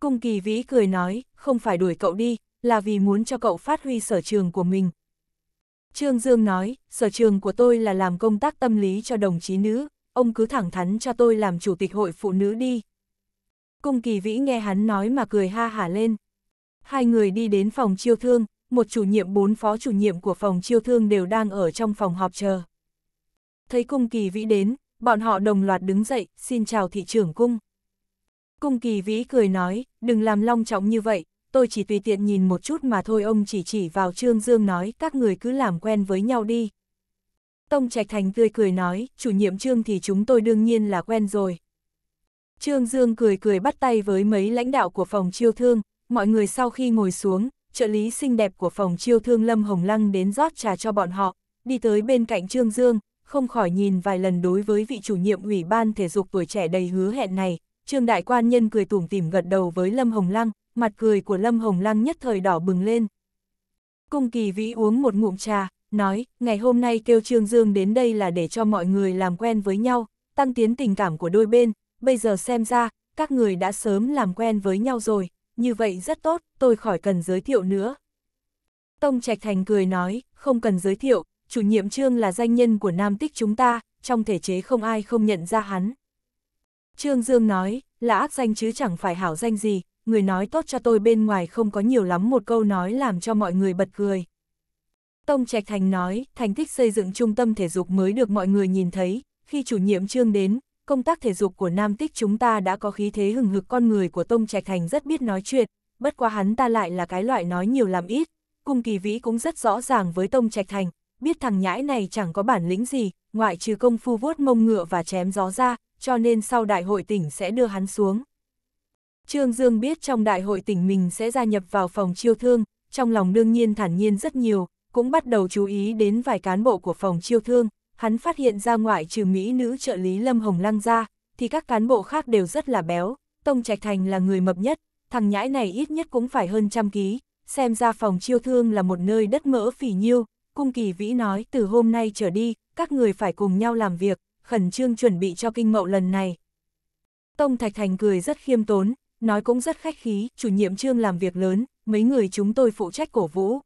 Cung kỳ vĩ cười nói, không phải đuổi cậu đi, là vì muốn cho cậu phát huy sở trường của mình. Trương Dương nói, sở trường của tôi là làm công tác tâm lý cho đồng chí nữ, ông cứ thẳng thắn cho tôi làm chủ tịch hội phụ nữ đi. Cung kỳ vĩ nghe hắn nói mà cười ha hả lên. Hai người đi đến phòng chiêu thương, một chủ nhiệm bốn phó chủ nhiệm của phòng chiêu thương đều đang ở trong phòng họp chờ. Thấy cung kỳ vĩ đến, bọn họ đồng loạt đứng dậy, xin chào thị trưởng cung. Cung kỳ vĩ cười nói, đừng làm long trọng như vậy, tôi chỉ tùy tiện nhìn một chút mà thôi ông chỉ chỉ vào Trương Dương nói các người cứ làm quen với nhau đi. Tông Trạch Thành tươi cười nói, chủ nhiệm Trương thì chúng tôi đương nhiên là quen rồi. Trương Dương cười cười bắt tay với mấy lãnh đạo của phòng chiêu thương, mọi người sau khi ngồi xuống, trợ lý xinh đẹp của phòng chiêu thương Lâm Hồng Lăng đến rót trà cho bọn họ, đi tới bên cạnh Trương Dương, không khỏi nhìn vài lần đối với vị chủ nhiệm ủy ban thể dục tuổi trẻ đầy hứa hẹn này, Trương Đại Quan Nhân cười tủm tỉm gật đầu với Lâm Hồng Lăng, mặt cười của Lâm Hồng Lăng nhất thời đỏ bừng lên. Cung kỳ vĩ uống một ngụm trà, nói, ngày hôm nay kêu Trương Dương đến đây là để cho mọi người làm quen với nhau, tăng tiến tình cảm của đôi bên, bây giờ xem ra, các người đã sớm làm quen với nhau rồi, như vậy rất tốt, tôi khỏi cần giới thiệu nữa. Tông Trạch Thành cười nói, không cần giới thiệu, chủ nhiệm Trương là danh nhân của Nam Tích chúng ta, trong thể chế không ai không nhận ra hắn. Trương Dương nói, là ác danh chứ chẳng phải hảo danh gì, người nói tốt cho tôi bên ngoài không có nhiều lắm một câu nói làm cho mọi người bật cười. Tông Trạch Thành nói, thành tích xây dựng trung tâm thể dục mới được mọi người nhìn thấy, khi chủ nhiệm trương đến, công tác thể dục của Nam Tích chúng ta đã có khí thế hừng hực con người của Tông Trạch Thành rất biết nói chuyện, bất quá hắn ta lại là cái loại nói nhiều làm ít, cung kỳ vĩ cũng rất rõ ràng với Tông Trạch Thành, biết thằng nhãi này chẳng có bản lĩnh gì, ngoại trừ công phu vuốt mông ngựa và chém gió ra, cho nên sau đại hội tỉnh sẽ đưa hắn xuống. Trương Dương biết trong đại hội tỉnh mình sẽ gia nhập vào phòng chiêu thương, trong lòng đương nhiên thản nhiên rất nhiều, cũng bắt đầu chú ý đến vài cán bộ của phòng chiêu thương, hắn phát hiện ra ngoại trừ Mỹ nữ trợ lý Lâm Hồng Lăng ra, thì các cán bộ khác đều rất là béo, Tông Trạch Thành là người mập nhất, thằng nhãi này ít nhất cũng phải hơn trăm ký, xem ra phòng chiêu thương là một nơi đất mỡ phỉ nhiêu, cung kỳ vĩ nói từ hôm nay trở đi, các người phải cùng nhau làm việc, khẩn trương chuẩn bị cho kinh mậu lần này. Tông Thạch Thành cười rất khiêm tốn, nói cũng rất khách khí, chủ nhiệm trương làm việc lớn, mấy người chúng tôi phụ trách cổ vũ,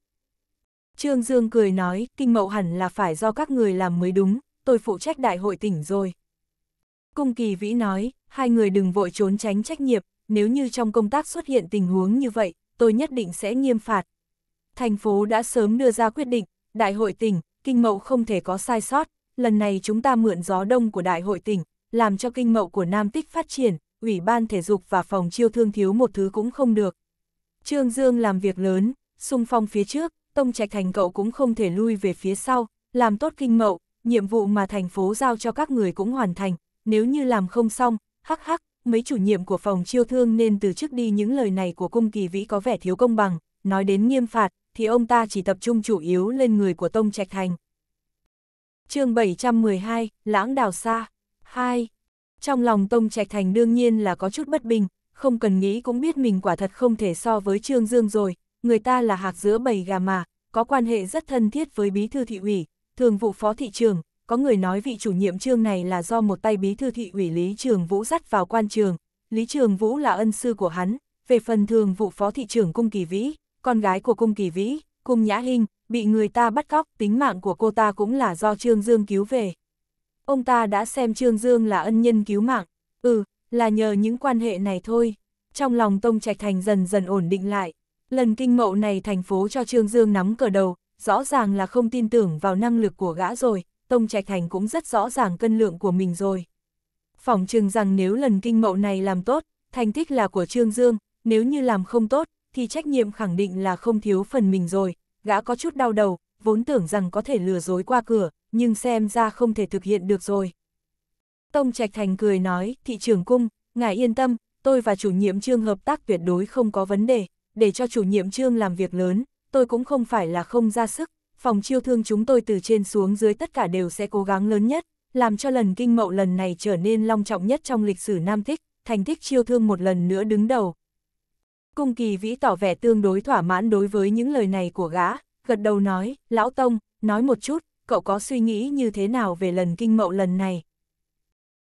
Trương Dương cười nói, kinh mậu hẳn là phải do các người làm mới đúng, tôi phụ trách đại hội tỉnh rồi. Cung kỳ vĩ nói, hai người đừng vội trốn tránh trách nhiệm, nếu như trong công tác xuất hiện tình huống như vậy, tôi nhất định sẽ nghiêm phạt. Thành phố đã sớm đưa ra quyết định, đại hội tỉnh, kinh mậu không thể có sai sót, lần này chúng ta mượn gió đông của đại hội tỉnh, làm cho kinh mậu của Nam Tích phát triển, ủy ban thể dục và phòng chiêu thương thiếu một thứ cũng không được. Trương Dương làm việc lớn, sung phong phía trước, Tông Trạch Thành cậu cũng không thể lui về phía sau, làm tốt kinh mậu, nhiệm vụ mà thành phố giao cho các người cũng hoàn thành, nếu như làm không xong, hắc hắc, mấy chủ nhiệm của phòng chiêu thương nên từ trước đi những lời này của cung kỳ vĩ có vẻ thiếu công bằng, nói đến nghiêm phạt, thì ông ta chỉ tập trung chủ yếu lên người của Tông Trạch Thành. chương 712, Lãng Đào Sa 2. Trong lòng Tông Trạch Thành đương nhiên là có chút bất bình, không cần nghĩ cũng biết mình quả thật không thể so với Trương Dương rồi, người ta là hạc giữa bầy gà mà, có quan hệ rất thân thiết với bí thư thị ủy, thường vụ phó thị trường, có người nói vị chủ nhiệm trương này là do một tay bí thư thị ủy Lý Trường Vũ dắt vào quan trường, Lý Trường Vũ là ân sư của hắn, về phần thường vụ phó thị trường Cung Kỳ Vĩ, con gái của Cung Kỳ Vĩ, Cung Nhã Hinh, bị người ta bắt cóc, tính mạng của cô ta cũng là do Trương Dương cứu về. Ông ta đã xem Trương Dương là ân nhân cứu mạng, ừ, là nhờ những quan hệ này thôi. Trong lòng Tông Trạch Thành dần dần ổn định lại, Lần kinh mậu này thành phố cho Trương Dương nắm cờ đầu, rõ ràng là không tin tưởng vào năng lực của gã rồi, Tông Trạch Thành cũng rất rõ ràng cân lượng của mình rồi. Phỏng chừng rằng nếu lần kinh mậu này làm tốt, thành tích là của Trương Dương, nếu như làm không tốt, thì trách nhiệm khẳng định là không thiếu phần mình rồi, gã có chút đau đầu, vốn tưởng rằng có thể lừa dối qua cửa, nhưng xem ra không thể thực hiện được rồi. Tông Trạch Thành cười nói, thị trưởng cung, ngài yên tâm, tôi và chủ nhiệm trương hợp tác tuyệt đối không có vấn đề để cho chủ nhiệm trương làm việc lớn, tôi cũng không phải là không ra sức, phòng chiêu thương chúng tôi từ trên xuống dưới tất cả đều sẽ cố gắng lớn nhất, làm cho lần kinh mậu lần này trở nên long trọng nhất trong lịch sử Nam Thích, thành tích chiêu thương một lần nữa đứng đầu. Cung kỳ vĩ tỏ vẻ tương đối thỏa mãn đối với những lời này của gã, gật đầu nói, lão Tông, nói một chút, cậu có suy nghĩ như thế nào về lần kinh mậu lần này?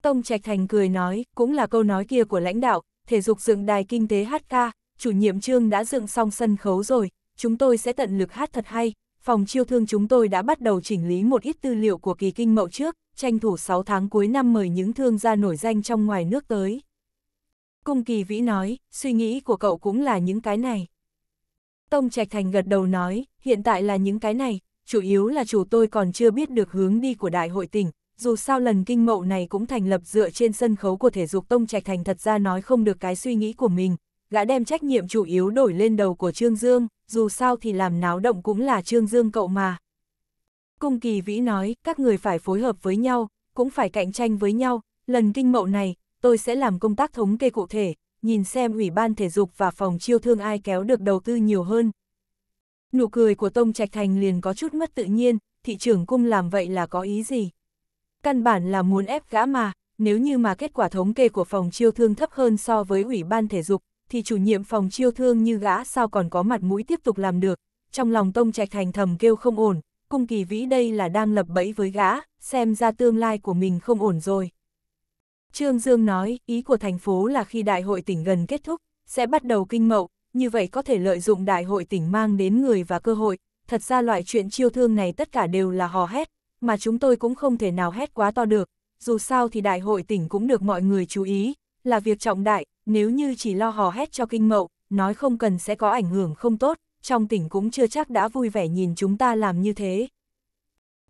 Tông Trạch Thành cười nói, cũng là câu nói kia của lãnh đạo, thể dục dựng đài kinh tế HK, chủ nhiệm trương đã dựng xong sân khấu rồi, chúng tôi sẽ tận lực hát thật hay, phòng chiêu thương chúng tôi đã bắt đầu chỉnh lý một ít tư liệu của kỳ kinh mậu trước, tranh thủ 6 tháng cuối năm mời những thương gia nổi danh trong ngoài nước tới. Cung kỳ vĩ nói, suy nghĩ của cậu cũng là những cái này. Tông Trạch Thành gật đầu nói, hiện tại là những cái này, chủ yếu là chủ tôi còn chưa biết được hướng đi của đại hội tỉnh, dù sao lần kinh mậu này cũng thành lập dựa trên sân khấu của thể dục Tông Trạch Thành thật ra nói không được cái suy nghĩ của mình, gã đem trách nhiệm chủ yếu đổi lên đầu của Trương Dương, dù sao thì làm náo động cũng là Trương Dương cậu mà. Cung kỳ vĩ nói, các người phải phối hợp với nhau, cũng phải cạnh tranh với nhau, lần kinh mậu này, tôi sẽ làm công tác thống kê cụ thể, nhìn xem ủy ban thể dục và phòng chiêu thương ai kéo được đầu tư nhiều hơn. Nụ cười của Tông Trạch Thành liền có chút mất tự nhiên, thị trưởng cung làm vậy là có ý gì? Căn bản là muốn ép gã mà, nếu như mà kết quả thống kê của phòng chiêu thương thấp hơn so với ủy ban thể dục, thì chủ nhiệm phòng chiêu thương như gã sao còn có mặt mũi tiếp tục làm được. Trong lòng Tông Trạch Thành thầm kêu không ổn, cung kỳ vĩ đây là đang lập bẫy với gã, xem ra tương lai của mình không ổn rồi. Trương Dương nói, ý của thành phố là khi đại hội tỉnh gần kết thúc, sẽ bắt đầu kinh mậu, như vậy có thể lợi dụng đại hội tỉnh mang đến người và cơ hội. Thật ra loại chuyện chiêu thương này tất cả đều là hò hét, mà chúng tôi cũng không thể nào hét quá to được. Dù sao thì đại hội tỉnh cũng được mọi người chú ý, là việc trọng đại, nếu như chỉ lo hò hét cho kinh mậu, nói không cần sẽ có ảnh hưởng không tốt, trong tỉnh cũng chưa chắc đã vui vẻ nhìn chúng ta làm như thế.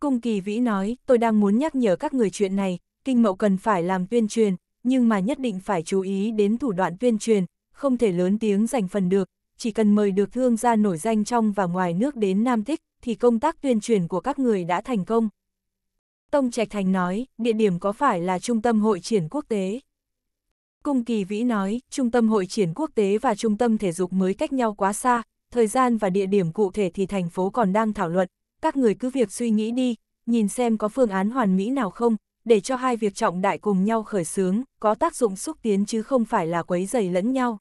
Cung kỳ vĩ nói, tôi đang muốn nhắc nhở các người chuyện này, kinh mậu cần phải làm tuyên truyền, nhưng mà nhất định phải chú ý đến thủ đoạn tuyên truyền, không thể lớn tiếng giành phần được, chỉ cần mời được thương gia nổi danh trong và ngoài nước đến Nam Thích, thì công tác tuyên truyền của các người đã thành công. Tông Trạch Thành nói, địa điểm có phải là trung tâm hội triển quốc tế? Cung Kỳ Vĩ nói, trung tâm hội triển quốc tế và trung tâm thể dục mới cách nhau quá xa, thời gian và địa điểm cụ thể thì thành phố còn đang thảo luận, các người cứ việc suy nghĩ đi, nhìn xem có phương án hoàn mỹ nào không, để cho hai việc trọng đại cùng nhau khởi xướng, có tác dụng xúc tiến chứ không phải là quấy dày lẫn nhau.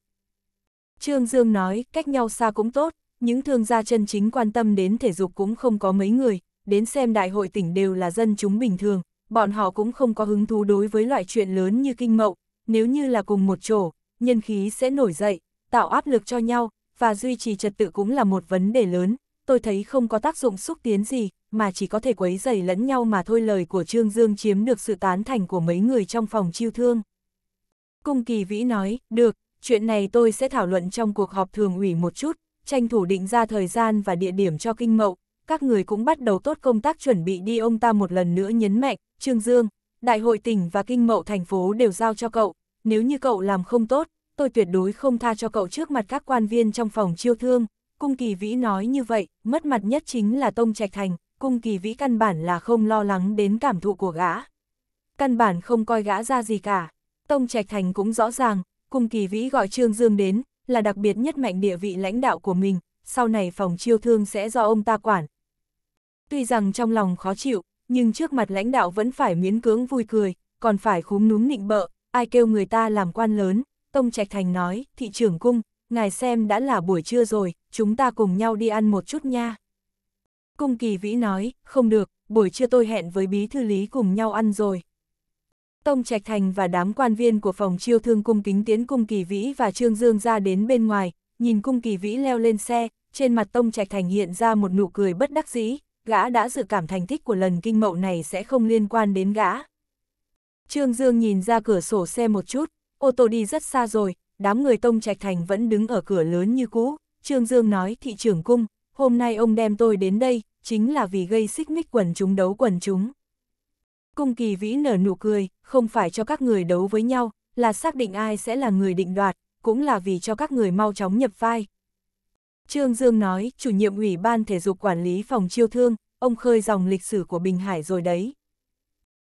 Trương Dương nói, cách nhau xa cũng tốt, những thương gia chân chính quan tâm đến thể dục cũng không có mấy người, đến xem đại hội tỉnh đều là dân chúng bình thường, bọn họ cũng không có hứng thú đối với loại chuyện lớn như kinh mậu, nếu như là cùng một chỗ, nhân khí sẽ nổi dậy, tạo áp lực cho nhau, và duy trì trật tự cũng là một vấn đề lớn, tôi thấy không có tác dụng xúc tiến gì, mà chỉ có thể quấy dày lẫn nhau mà thôi lời của Trương Dương chiếm được sự tán thành của mấy người trong phòng chiêu thương. Cung kỳ vĩ nói, được, chuyện này tôi sẽ thảo luận trong cuộc họp thường ủy một chút, tranh thủ định ra thời gian và địa điểm cho kinh mậu, các người cũng bắt đầu tốt công tác chuẩn bị đi ông ta một lần nữa nhấn mạnh, Trương Dương, Đại hội tỉnh và kinh mậu thành phố đều giao cho cậu, nếu như cậu làm không tốt, tôi tuyệt đối không tha cho cậu trước mặt các quan viên trong phòng chiêu thương. Cung kỳ vĩ nói như vậy, mất mặt nhất chính là Tông Trạch Thành, cung kỳ vĩ căn bản là không lo lắng đến cảm thụ của gã. Căn bản không coi gã ra gì cả. Tông Trạch Thành cũng rõ ràng, cung kỳ vĩ gọi Trương Dương đến, là đặc biệt nhất mạnh địa vị lãnh đạo của mình, sau này phòng chiêu thương sẽ do ông ta quản. Tuy rằng trong lòng khó chịu, nhưng trước mặt lãnh đạo vẫn phải miến cưỡng vui cười, còn phải khúm núm nịnh bợ, ai kêu người ta làm quan lớn, Tông Trạch Thành nói, thị trưởng cung, ngài xem đã là buổi trưa rồi, chúng ta cùng nhau đi ăn một chút nha. Cung kỳ vĩ nói, không được, buổi trưa tôi hẹn với bí thư lý cùng nhau ăn rồi. Tông Trạch Thành và đám quan viên của phòng chiêu thương cung kính tiến cung kỳ vĩ và Trương Dương ra đến bên ngoài, nhìn cung kỳ vĩ leo lên xe, trên mặt Tông Trạch Thành hiện ra một nụ cười bất đắc dĩ, gã đã dự cảm thành tích của lần kinh mậu này sẽ không liên quan đến gã. Trương Dương nhìn ra cửa sổ xe một chút, ô tô đi rất xa rồi, đám người Tông Trạch Thành vẫn đứng ở cửa lớn như cũ. Trương Dương nói thị trưởng cung, hôm nay ông đem tôi đến đây, chính là vì gây xích mích quần chúng đấu quần chúng. Cung kỳ vĩ nở nụ cười, không phải cho các người đấu với nhau, là xác định ai sẽ là người định đoạt, cũng là vì cho các người mau chóng nhập vai. Trương Dương nói, chủ nhiệm ủy ban thể dục quản lý phòng chiêu thương, ông khơi dòng lịch sử của Bình Hải rồi đấy.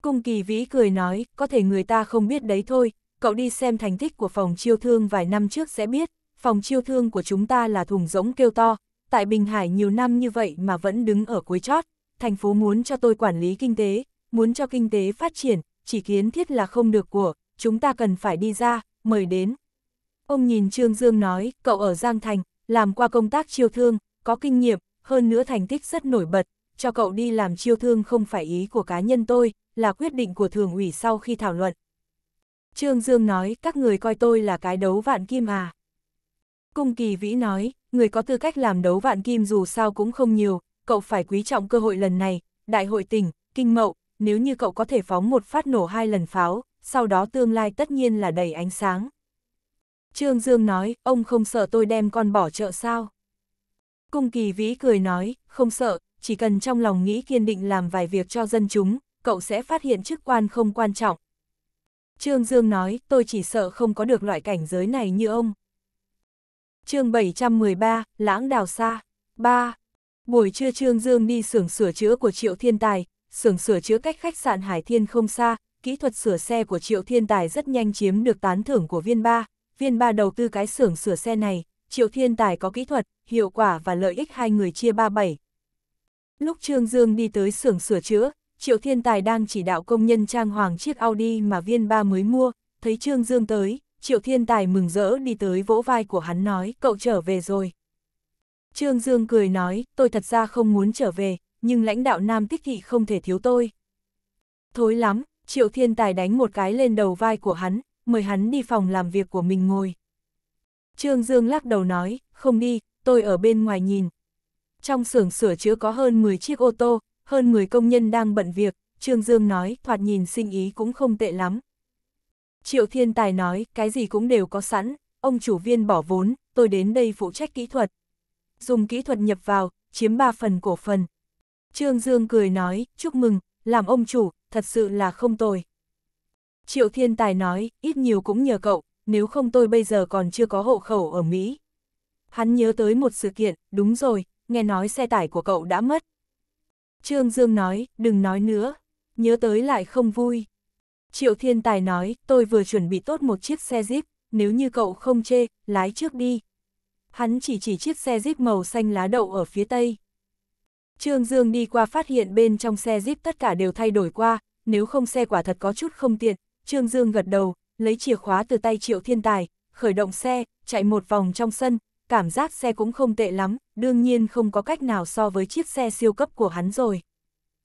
Cung kỳ vĩ cười nói, có thể người ta không biết đấy thôi, cậu đi xem thành tích của phòng chiêu thương vài năm trước sẽ biết, phòng chiêu thương của chúng ta là thùng rỗng kêu to, tại Bình Hải nhiều năm như vậy mà vẫn đứng ở cuối chót, thành phố muốn cho tôi quản lý kinh tế, muốn cho kinh tế phát triển, chỉ kiến thiết là không được của, chúng ta cần phải đi ra, mời đến. Ông nhìn Trương Dương nói, cậu ở Giang Thành, làm qua công tác chiêu thương, có kinh nghiệm, hơn nữa thành tích rất nổi bật, cho cậu đi làm chiêu thương không phải ý của cá nhân tôi, là quyết định của thường ủy sau khi thảo luận. Trương Dương nói, các người coi tôi là cái đấu vạn kim à. Cung kỳ vĩ nói, người có tư cách làm đấu vạn kim dù sao cũng không nhiều, cậu phải quý trọng cơ hội lần này, đại hội tỉnh, kinh mậu, nếu như cậu có thể phóng một phát nổ hai lần pháo, sau đó tương lai tất nhiên là đầy ánh sáng. Trương Dương nói, ông không sợ tôi đem con bỏ chợ sao? Cung kỳ vĩ cười nói, không sợ, chỉ cần trong lòng nghĩ kiên định làm vài việc cho dân chúng, cậu sẽ phát hiện chức quan không quan trọng. Trương Dương nói, tôi chỉ sợ không có được loại cảnh giới này như ông. chương 713, Lãng Đào Sa 3. Buổi trưa Trương Dương đi xưởng sửa chữa của Triệu Thiên Tài, xưởng sửa chữa cách khách sạn Hải Thiên không xa, kỹ thuật sửa xe của Triệu Thiên Tài rất nhanh chiếm được tán thưởng của viên ba. Viên ba đầu tư cái xưởng sửa xe này, Triệu Thiên Tài có kỹ thuật, hiệu quả và lợi ích hai người chia ba bảy. Lúc Trương Dương đi tới xưởng sửa chữa, Triệu Thiên Tài đang chỉ đạo công nhân trang hoàng chiếc Audi mà viên ba mới mua, thấy Trương Dương tới, Triệu Thiên Tài mừng rỡ đi tới vỗ vai của hắn nói, cậu trở về rồi. Trương Dương cười nói, tôi thật ra không muốn trở về, nhưng lãnh đạo Nam Tích Thị không thể thiếu tôi. Thối lắm, Triệu Thiên Tài đánh một cái lên đầu vai của hắn, mời hắn đi phòng làm việc của mình ngồi. Trương Dương lắc đầu nói, không đi, tôi ở bên ngoài nhìn. Trong xưởng sửa chữa có hơn 10 chiếc ô tô, hơn 10 công nhân đang bận việc, Trương Dương nói, thoạt nhìn sinh ý cũng không tệ lắm. Triệu Thiên Tài nói, cái gì cũng đều có sẵn, ông chủ viên bỏ vốn, tôi đến đây phụ trách kỹ thuật. Dùng kỹ thuật nhập vào, chiếm 3 phần cổ phần. Trương Dương cười nói, chúc mừng, làm ông chủ, thật sự là không tồi. Triệu Thiên Tài nói, ít nhiều cũng nhờ cậu, nếu không tôi bây giờ còn chưa có hộ khẩu ở Mỹ. Hắn nhớ tới một sự kiện, đúng rồi, nghe nói xe tải của cậu đã mất, Trương Dương nói, đừng nói nữa, nhớ tới lại không vui. Triệu Thiên Tài nói, tôi vừa chuẩn bị tốt một chiếc xe Jeep, nếu như cậu không chê, lái trước đi. Hắn chỉ chỉ chiếc xe Jeep màu xanh lá đậu ở phía tây. Trương Dương đi qua phát hiện bên trong xe Jeep tất cả đều thay đổi qua, nếu không xe quả thật có chút không tiện. Trương Dương gật đầu, lấy chìa khóa từ tay Triệu Thiên Tài, khởi động xe, chạy một vòng trong sân, cảm giác xe cũng không tệ lắm, đương nhiên không có cách nào so với chiếc xe siêu cấp của hắn rồi.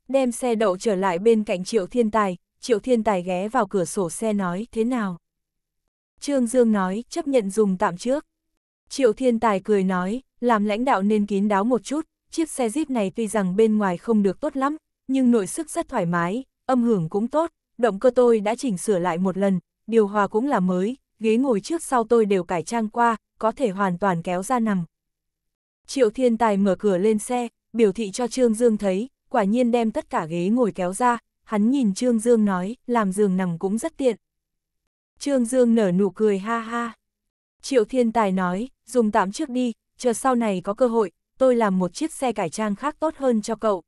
Đem xe đậu trở lại bên cạnh Triệu Thiên Tài, Triệu Thiên Tài ghé vào cửa sổ xe nói thế nào. Trương Dương nói chấp nhận dùng tạm trước. Triệu Thiên Tài cười nói, làm lãnh đạo nên kín đáo một chút, chiếc xe Jeep này tuy rằng bên ngoài không được tốt lắm, nhưng nội sức rất thoải mái, âm hưởng cũng tốt, động cơ tôi đã chỉnh sửa lại một lần, điều hòa cũng là mới, ghế ngồi trước sau tôi đều cải trang qua, có thể hoàn toàn kéo ra nằm. Triệu Thiên Tài mở cửa lên xe, biểu thị cho Trương Dương thấy, quả nhiên đem tất cả ghế ngồi kéo ra, hắn nhìn Trương Dương nói, làm giường nằm cũng rất tiện. Trương Dương nở nụ cười ha ha. Triệu Thiên Tài nói, dùng tạm trước đi, chờ sau này có cơ hội, tôi làm một chiếc xe cải trang khác tốt hơn cho cậu.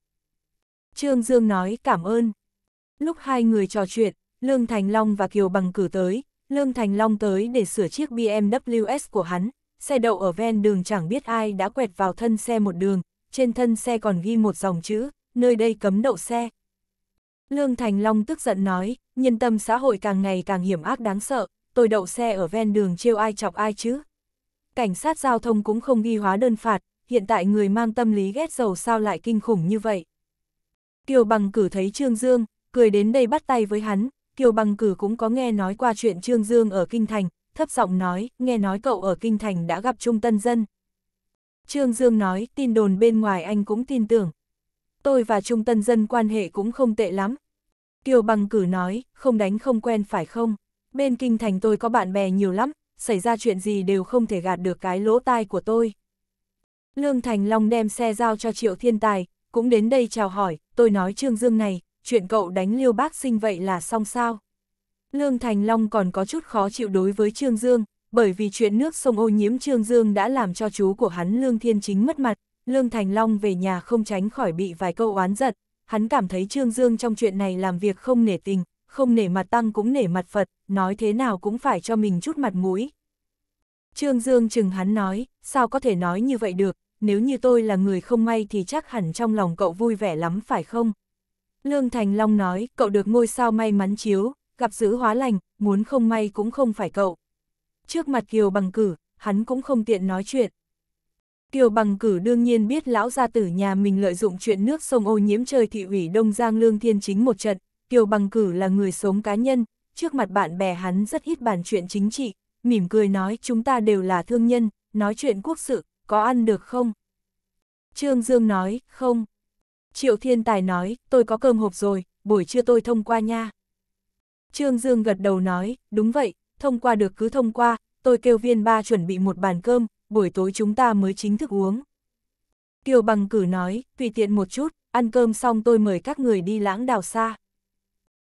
Trương Dương nói cảm ơn. Lúc hai người trò chuyện, Lương Thành Long và Kiều Bằng cử tới, Lương Thành Long tới để sửa chiếc BMW S của hắn, xe đậu ở ven đường chẳng biết ai đã quẹt vào thân xe một đường, trên thân xe còn ghi một dòng chữ, nơi đây cấm đậu xe. Lương Thành Long tức giận nói, nhân tâm xã hội càng ngày càng hiểm ác đáng sợ, tôi đậu xe ở ven đường trêu ai chọc ai chứ. Cảnh sát giao thông cũng không ghi hóa đơn phạt, hiện tại người mang tâm lý ghét dầu sao lại kinh khủng như vậy. Kiều Bằng cử thấy Trương Dương, cười đến đây bắt tay với hắn, Kiều Bằng Cử cũng có nghe nói qua chuyện Trương Dương ở Kinh Thành, thấp giọng nói, nghe nói cậu ở Kinh Thành đã gặp Trung Tân Dân. Trương Dương nói, tin đồn bên ngoài anh cũng tin tưởng. Tôi và Trung Tân Dân quan hệ cũng không tệ lắm. Kiều Bằng Cử nói, không đánh không quen phải không? Bên Kinh Thành tôi có bạn bè nhiều lắm, xảy ra chuyện gì đều không thể gạt được cái lỗ tai của tôi. Lương Thành Long đem xe giao cho Triệu Thiên Tài, cũng đến đây chào hỏi, tôi nói Trương Dương này, chuyện cậu đánh liêu bác sinh vậy là xong sao. Lương Thành Long còn có chút khó chịu đối với Trương Dương, bởi vì chuyện nước sông ô nhiễm Trương Dương đã làm cho chú của hắn Lương Thiên Chính mất mặt, Lương Thành Long về nhà không tránh khỏi bị vài câu oán giật. hắn cảm thấy Trương Dương trong chuyện này làm việc không nể tình, không nể mặt tăng cũng nể mặt Phật, nói thế nào cũng phải cho mình chút mặt mũi. Trương Dương chừng hắn nói, sao có thể nói như vậy được, nếu như tôi là người không may thì chắc hẳn trong lòng cậu vui vẻ lắm phải không? Lương Thành Long nói, cậu được ngôi sao may mắn chiếu, gặp giữ hóa lành, muốn không may cũng không phải cậu. Trước mặt Kiều Bằng Cử, hắn cũng không tiện nói chuyện. Kiều Bằng Cử đương nhiên biết lão gia tử nhà mình lợi dụng chuyện nước sông ô nhiễm trời thị ủy Đông Giang Lương Thiên Chính một trận. Kiều Bằng Cử là người sống cá nhân, trước mặt bạn bè hắn rất ít bàn chuyện chính trị, mỉm cười nói chúng ta đều là thương nhân, nói chuyện quốc sự, có ăn được không? Trương Dương nói, không. Triệu Thiên Tài nói, tôi có cơm hộp rồi, buổi trưa tôi thông qua nha. Trương Dương gật đầu nói, đúng vậy, thông qua được cứ thông qua, tôi kêu viên ba chuẩn bị một bàn cơm, buổi tối chúng ta mới chính thức uống. Kiều Bằng cử nói, tùy tiện một chút, ăn cơm xong tôi mời các người đi lãng đào xa.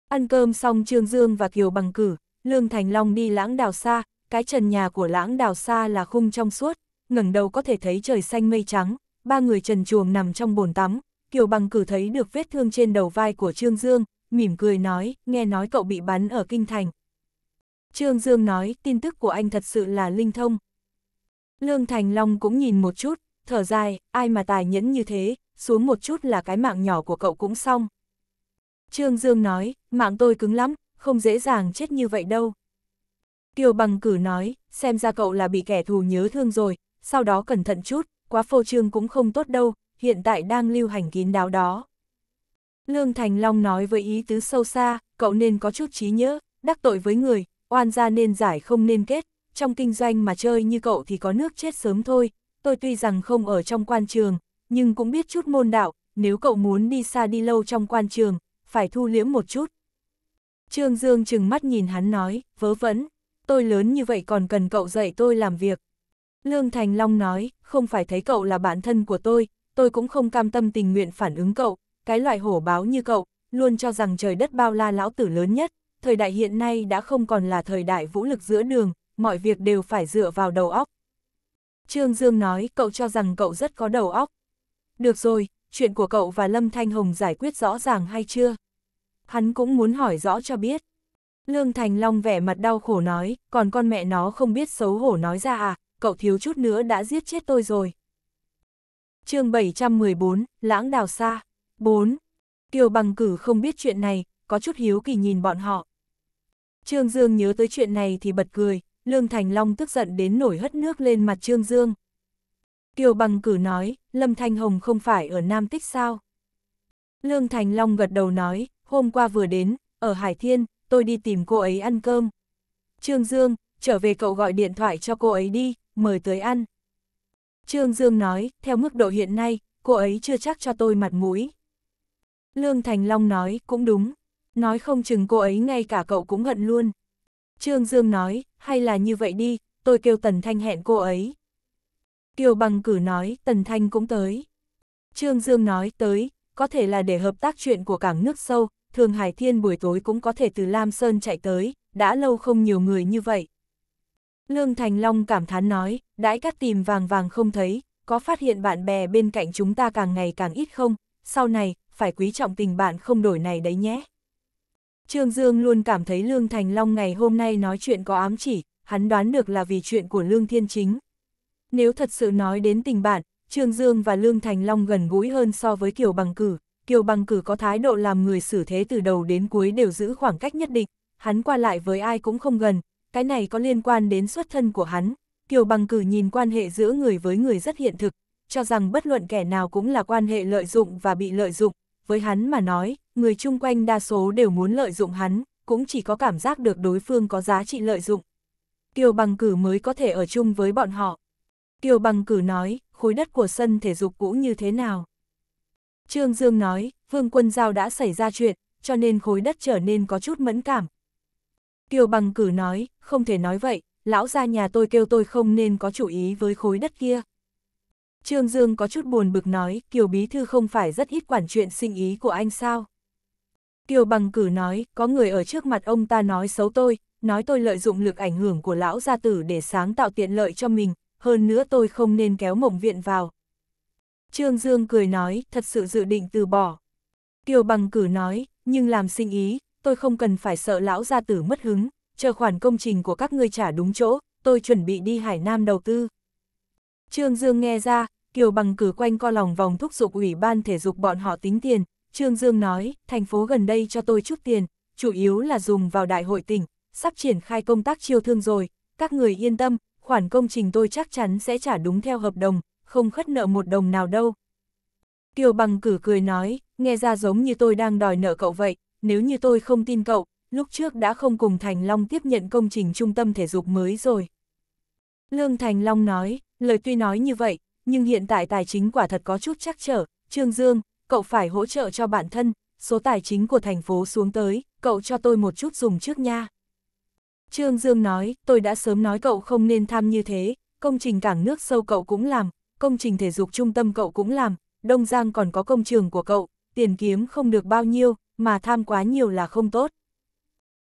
Ăn cơm xong Trương Dương và Kiều Bằng cử, Lương Thành Long đi lãng đào xa, cái trần nhà của lãng đào xa là khung trong suốt, ngẩng đầu có thể thấy trời xanh mây trắng, ba người trần chuồng nằm trong bồn tắm, Kiều Bằng cử thấy được vết thương trên đầu vai của Trương Dương, mỉm cười nói, nghe nói cậu bị bắn ở Kinh Thành. Trương Dương nói, tin tức của anh thật sự là linh thông. Lương Thành Long cũng nhìn một chút, thở dài, ai mà tài nhẫn như thế, xuống một chút là cái mạng nhỏ của cậu cũng xong. Trương Dương nói, mạng tôi cứng lắm, không dễ dàng chết như vậy đâu. Kiều Bằng cử nói, xem ra cậu là bị kẻ thù nhớ thương rồi, sau đó cẩn thận chút, quá phô trương cũng không tốt đâu, hiện tại đang lưu hành kín đáo đó. Lương Thành Long nói với ý tứ sâu xa, cậu nên có chút trí nhớ, đắc tội với người, oan gia nên giải không nên kết, trong kinh doanh mà chơi như cậu thì có nước chết sớm thôi, tôi tuy rằng không ở trong quan trường, nhưng cũng biết chút môn đạo, nếu cậu muốn đi xa đi lâu trong quan trường, phải thu liễm một chút. Trương Dương chừng mắt nhìn hắn nói, vớ vẩn, tôi lớn như vậy còn cần cậu dạy tôi làm việc. Lương Thành Long nói, không phải thấy cậu là bản thân của tôi, tôi cũng không cam tâm tình nguyện phản ứng cậu, cái loại hổ báo như cậu, luôn cho rằng trời đất bao la lão tử lớn nhất, thời đại hiện nay đã không còn là thời đại vũ lực giữa đường, mọi việc đều phải dựa vào đầu óc. Trương Dương nói cậu cho rằng cậu rất có đầu óc. Được rồi, chuyện của cậu và Lâm Thanh Hồng giải quyết rõ ràng hay chưa? Hắn cũng muốn hỏi rõ cho biết. Lương Thành Long vẻ mặt đau khổ nói, còn con mẹ nó không biết xấu hổ nói ra à, cậu thiếu chút nữa đã giết chết tôi rồi chương 714, Lãng Đào Sa. 4. Kiều Bằng Cử không biết chuyện này, có chút hiếu kỳ nhìn bọn họ. Trương Dương nhớ tới chuyện này thì bật cười, Lương Thành Long tức giận đến nổi hất nước lên mặt Trương Dương. Kiều Bằng Cử nói, Lâm Thanh Hồng không phải ở Nam Tích sao? Lương Thành Long gật đầu nói, hôm qua vừa đến, ở Hải Thiên, tôi đi tìm cô ấy ăn cơm. Trương Dương, trở về cậu gọi điện thoại cho cô ấy đi, mời tới ăn. Trương Dương nói, theo mức độ hiện nay, cô ấy chưa chắc cho tôi mặt mũi. Lương Thành Long nói, cũng đúng. Nói không chừng cô ấy ngay cả cậu cũng hận luôn. Trương Dương nói, hay là như vậy đi, tôi kêu Tần Thanh hẹn cô ấy. Kiều Bằng cử nói, Tần Thanh cũng tới. Trương Dương nói, tới, có thể là để hợp tác chuyện của cảng nước sâu, Thường Hải Thiên buổi tối cũng có thể từ Lam Sơn chạy tới, đã lâu không nhiều người như vậy. Lương Thành Long cảm thán nói, đãi cắt tìm vàng vàng không thấy, có phát hiện bạn bè bên cạnh chúng ta càng ngày càng ít không, sau này, phải quý trọng tình bạn không đổi này đấy nhé. Trương Dương luôn cảm thấy Lương Thành Long ngày hôm nay nói chuyện có ám chỉ, hắn đoán được là vì chuyện của Lương Thiên Chính. Nếu thật sự nói đến tình bạn, Trương Dương và Lương Thành Long gần gũi hơn so với Kiều Bằng Cử. Kiều Bằng Cử có thái độ làm người xử thế từ đầu đến cuối đều giữ khoảng cách nhất định, hắn qua lại với ai cũng không gần, cái này có liên quan đến xuất thân của hắn. Kiều bằng cử nhìn quan hệ giữa người với người rất hiện thực, cho rằng bất luận kẻ nào cũng là quan hệ lợi dụng và bị lợi dụng. Với hắn mà nói, người chung quanh đa số đều muốn lợi dụng hắn, cũng chỉ có cảm giác được đối phương có giá trị lợi dụng. Kiều bằng cử mới có thể ở chung với bọn họ. Kiều bằng cử nói, khối đất của sân thể dục cũ như thế nào? Trương Dương nói, Vương Quân Giao đã xảy ra chuyện, cho nên khối đất trở nên có chút mẫn cảm, Kiều bằng cử nói, không thể nói vậy, lão gia nhà tôi kêu tôi không nên có chủ ý với khối đất kia. Trương Dương có chút buồn bực nói, Kiều Bí Thư không phải rất ít quản chuyện sinh ý của anh sao? Kiều Bằng Cử nói, có người ở trước mặt ông ta nói xấu tôi, nói tôi lợi dụng lực ảnh hưởng của lão gia tử để sáng tạo tiện lợi cho mình, hơn nữa tôi không nên kéo mộng viện vào. Trương Dương cười nói, thật sự dự định từ bỏ. Kiều Bằng Cử nói, nhưng làm sinh ý, tôi không cần phải sợ lão gia tử mất hứng, chờ khoản công trình của các ngươi trả đúng chỗ, tôi chuẩn bị đi Hải Nam đầu tư. Trương Dương nghe ra, Kiều Bằng cử quanh co lòng vòng thúc giục ủy ban thể dục bọn họ tính tiền, Trương Dương nói, thành phố gần đây cho tôi chút tiền, chủ yếu là dùng vào đại hội tỉnh, sắp triển khai công tác chiêu thương rồi, các người yên tâm, khoản công trình tôi chắc chắn sẽ trả đúng theo hợp đồng, không khất nợ một đồng nào đâu. Kiều Bằng cử cười nói, nghe ra giống như tôi đang đòi nợ cậu vậy, nếu như tôi không tin cậu, lúc trước đã không cùng Thành Long tiếp nhận công trình trung tâm thể dục mới rồi. Lương Thành Long nói, lời tuy nói như vậy, nhưng hiện tại tài chính quả thật có chút chắc trở, Trương Dương, cậu phải hỗ trợ cho bản thân, số tài chính của thành phố xuống tới, cậu cho tôi một chút dùng trước nha. Trương Dương nói, tôi đã sớm nói cậu không nên tham như thế, công trình cảng nước sâu cậu cũng làm, công trình thể dục trung tâm cậu cũng làm, Đông Giang còn có công trường của cậu, tiền kiếm không được bao nhiêu, mà tham quá nhiều là không tốt.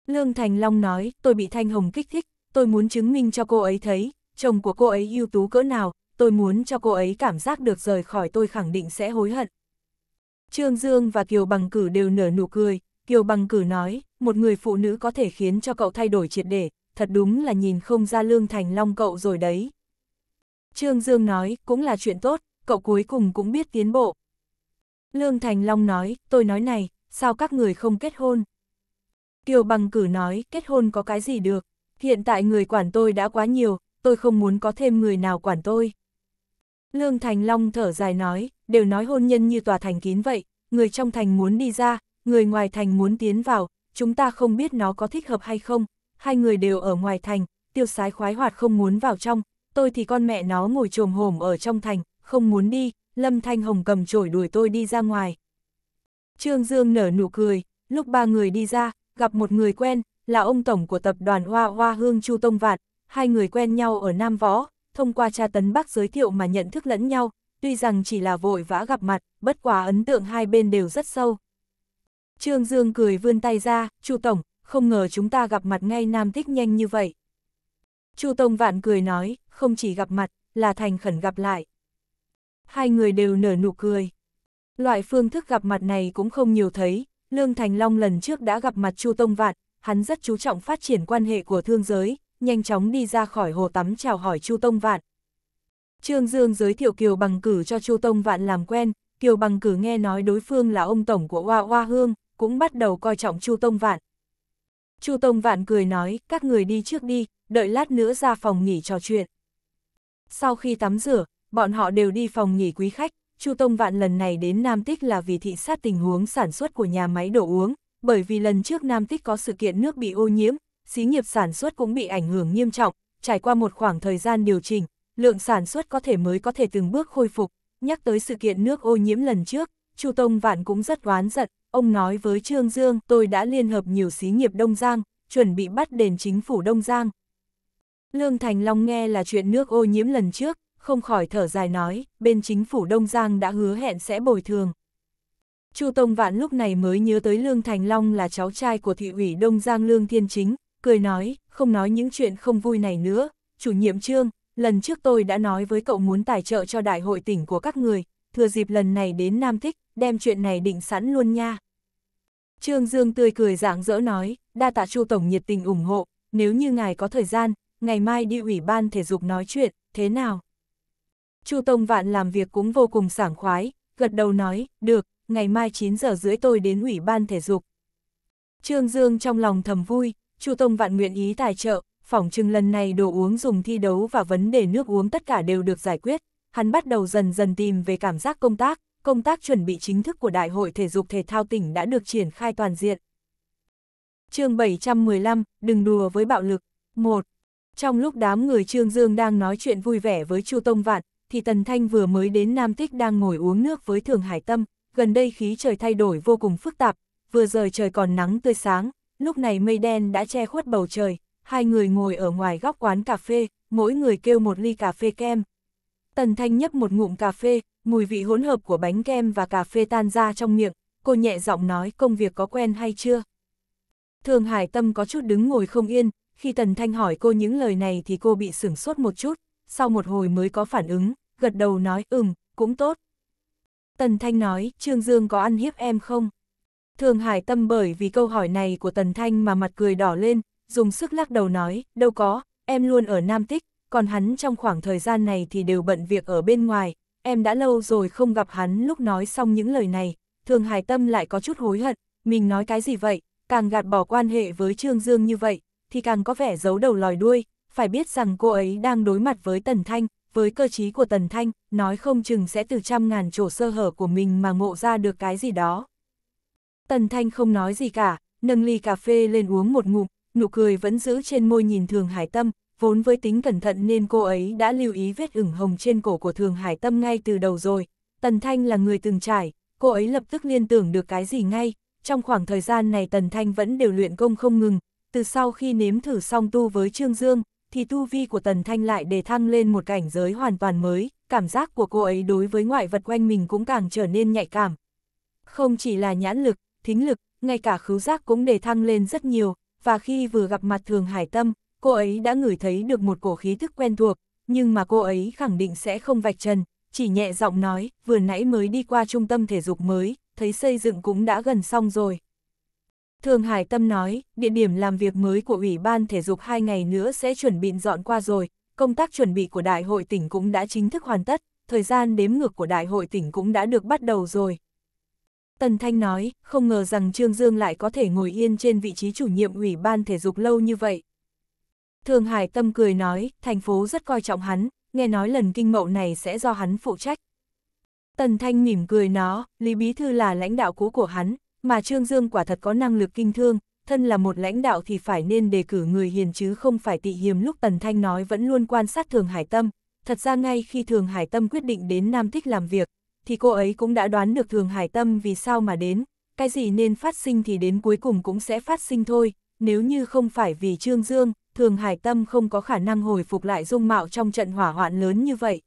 Lương Thành Long nói, tôi bị Thanh Hồng kích thích, tôi muốn chứng minh cho cô ấy thấy, chồng của cô ấy ưu tú cỡ nào, tôi muốn cho cô ấy cảm giác được rời khỏi tôi khẳng định sẽ hối hận. Trương Dương và Kiều Bằng Cử đều nở nụ cười, Kiều Bằng Cử nói, một người phụ nữ có thể khiến cho cậu thay đổi triệt để, thật đúng là nhìn không ra Lương Thành Long cậu rồi đấy. Trương Dương nói, cũng là chuyện tốt, cậu cuối cùng cũng biết tiến bộ. Lương Thành Long nói, tôi nói này, sao các người không kết hôn? Kiều bằng cử nói, kết hôn có cái gì được, hiện tại người quản tôi đã quá nhiều, tôi không muốn có thêm người nào quản tôi. Lương Thành Long thở dài nói, đều nói hôn nhân như tòa thành kín vậy, người trong thành muốn đi ra, người ngoài thành muốn tiến vào, chúng ta không biết nó có thích hợp hay không, hai người đều ở ngoài thành, tiêu sái khoái hoạt không muốn vào trong, tôi thì con mẹ nó ngồi trồm hổm ở trong thành, không muốn đi, Lâm Thanh Hồng cầm chổi đuổi tôi đi ra ngoài. Trương Dương nở nụ cười, lúc ba người đi ra, gặp một người quen, là ông tổng của tập đoàn Hoa Hoa Hương Chu Tông Vạn. hai người quen nhau ở Nam Võ, thông qua cha tấn Bắc giới thiệu mà nhận thức lẫn nhau, tuy rằng chỉ là vội vã gặp mặt, bất quá ấn tượng hai bên đều rất sâu. Trương Dương cười vươn tay ra, Chu Tổng, không ngờ chúng ta gặp mặt ngay Nam Thích nhanh như vậy. Chu Tông Vạn cười nói, không chỉ gặp mặt, là thành khẩn gặp lại. Hai người đều nở nụ cười. Loại phương thức gặp mặt này cũng không nhiều thấy, Lương Thành Long lần trước đã gặp mặt Chu Tông Vạn, hắn rất chú trọng phát triển quan hệ của thương giới, nhanh chóng đi ra khỏi hồ tắm chào hỏi Chu Tông Vạn. Trương Dương giới thiệu Kiều Bằng Cử cho Chu Tông Vạn làm quen, Kiều Bằng Cử nghe nói đối phương là ông tổng của Hoa Hoa Hương, cũng bắt đầu coi trọng Chu Tông Vạn. Chu Tông Vạn cười nói, các người đi trước đi, đợi lát nữa ra phòng nghỉ trò chuyện. Sau khi tắm rửa, bọn họ đều đi phòng nghỉ quý khách, Chu Tông Vạn lần này đến Nam Tích là vì thị sát tình huống sản xuất của nhà máy đồ uống, bởi vì lần trước Nam Tích có sự kiện nước bị ô nhiễm, xí nghiệp sản xuất cũng bị ảnh hưởng nghiêm trọng, trải qua một khoảng thời gian điều chỉnh, lượng sản xuất có thể mới có thể từng bước khôi phục. Nhắc tới sự kiện nước ô nhiễm lần trước, Chu Tông Vạn cũng rất oán giận, ông nói với Trương Dương, tôi đã liên hợp nhiều xí nghiệp Đông Giang, chuẩn bị bắt đền chính phủ Đông Giang. Lương Thành Long nghe là chuyện nước ô nhiễm lần trước, không khỏi thở dài nói, bên chính phủ Đông Giang đã hứa hẹn sẽ bồi thường. Chu Tông Vạn lúc này mới nhớ tới Lương Thành Long là cháu trai của thị ủy Đông Giang Lương Thiên Chính, cười nói, không nói những chuyện không vui này nữa, chủ nhiệm trương, lần trước tôi đã nói với cậu muốn tài trợ cho đại hội tỉnh của các người, thừa dịp lần này đến Nam Thích, đem chuyện này định sẵn luôn nha. Trương Dương tươi cười rạng rỡ nói, đa tạ Chu Tổng nhiệt tình ủng hộ, nếu như ngài có thời gian, ngày mai đi ủy ban thể dục nói chuyện, thế nào? Chu Tông Vạn làm việc cũng vô cùng sảng khoái, gật đầu nói, được, ngày mai 9 giờ rưỡi tôi đến ủy ban thể dục. Trương Dương trong lòng thầm vui, Chu Tông Vạn nguyện ý tài trợ, phỏng chừng lần này đồ uống dùng thi đấu và vấn đề nước uống tất cả đều được giải quyết, hắn bắt đầu dần dần tìm về cảm giác công tác, công tác chuẩn bị chính thức của Đại hội Thể dục Thể thao tỉnh đã được triển khai toàn diện. chương 715, đừng đùa với bạo lực. 1. Trong lúc đám người Trương Dương đang nói chuyện vui vẻ với Chu Tông Vạn, thì Tần Thanh vừa mới đến Nam Tích đang ngồi uống nước với Thường Hải Tâm, gần đây khí trời thay đổi vô cùng phức tạp, vừa rời trời còn nắng tươi sáng, lúc này mây đen đã che khuất bầu trời, hai người ngồi ở ngoài góc quán cà phê, mỗi người kêu một ly cà phê kem. Tần Thanh nhấp một ngụm cà phê, mùi vị hỗn hợp của bánh kem và cà phê tan ra trong miệng, cô nhẹ giọng nói công việc có quen hay chưa. Thường Hải Tâm có chút đứng ngồi không yên, khi Tần Thanh hỏi cô những lời này thì cô bị sửng sốt một chút, sau một hồi mới có phản ứng gật đầu nói ừm, cũng tốt. Tần Thanh nói, Trương Dương có ăn hiếp em không? Thường Hải Tâm bởi vì câu hỏi này của Tần Thanh mà mặt cười đỏ lên, dùng sức lắc đầu nói, đâu có, em luôn ở Nam Tích, còn hắn trong khoảng thời gian này thì đều bận việc ở bên ngoài, em đã lâu rồi không gặp hắn lúc nói xong những lời này, Thường Hải Tâm lại có chút hối hận, mình nói cái gì vậy, càng gạt bỏ quan hệ với Trương Dương như vậy, thì càng có vẻ giấu đầu lòi đuôi, phải biết rằng cô ấy đang đối mặt với Tần Thanh, với cơ chí của Tần Thanh, nói không chừng sẽ từ trăm ngàn chỗ sơ hở của mình mà ngộ ra được cái gì đó. Tần Thanh không nói gì cả, nâng ly cà phê lên uống một ngụm, nụ cười vẫn giữ trên môi nhìn Thường Hải Tâm, vốn với tính cẩn thận nên cô ấy đã lưu ý vết ửng hồng trên cổ của Thường Hải Tâm ngay từ đầu rồi. Tần Thanh là người từng trải, cô ấy lập tức liên tưởng được cái gì ngay, trong khoảng thời gian này Tần Thanh vẫn đều luyện công không ngừng, từ sau khi nếm thử song tu với Trương Dương, thì tu vi của Tần Thanh lại đề thăng lên một cảnh giới hoàn toàn mới, cảm giác của cô ấy đối với ngoại vật quanh mình cũng càng trở nên nhạy cảm. Không chỉ là nhãn lực, thính lực, ngay cả khứu giác cũng đề thăng lên rất nhiều, và khi vừa gặp mặt Thường Hải Tâm, cô ấy đã ngửi thấy được một cổ khí thức quen thuộc, nhưng mà cô ấy khẳng định sẽ không vạch trần, chỉ nhẹ giọng nói, vừa nãy mới đi qua trung tâm thể dục mới, thấy xây dựng cũng đã gần xong rồi. Thường Hải Tâm nói, địa điểm làm việc mới của Ủy ban Thể dục hai ngày nữa sẽ chuẩn bị dọn qua rồi, công tác chuẩn bị của Đại hội tỉnh cũng đã chính thức hoàn tất, thời gian đếm ngược của Đại hội tỉnh cũng đã được bắt đầu rồi. Tần Thanh nói, không ngờ rằng Trương Dương lại có thể ngồi yên trên vị trí chủ nhiệm Ủy ban Thể dục lâu như vậy. Thường Hải Tâm cười nói, thành phố rất coi trọng hắn, nghe nói lần kinh mậu này sẽ do hắn phụ trách. Tần Thanh mỉm cười nó, Lý Bí Thư là lãnh đạo cũ của hắn, mà Trương Dương quả thật có năng lực kinh thương, thân là một lãnh đạo thì phải nên đề cử người hiền chứ không phải tị hiềm lúc Tần Thanh nói vẫn luôn quan sát Thường Hải Tâm. Thật ra ngay khi Thường Hải Tâm quyết định đến Nam Thích làm việc, thì cô ấy cũng đã đoán được Thường Hải Tâm vì sao mà đến, cái gì nên phát sinh thì đến cuối cùng cũng sẽ phát sinh thôi, nếu như không phải vì Trương Dương, Thường Hải Tâm không có khả năng hồi phục lại dung mạo trong trận hỏa hoạn lớn như vậy.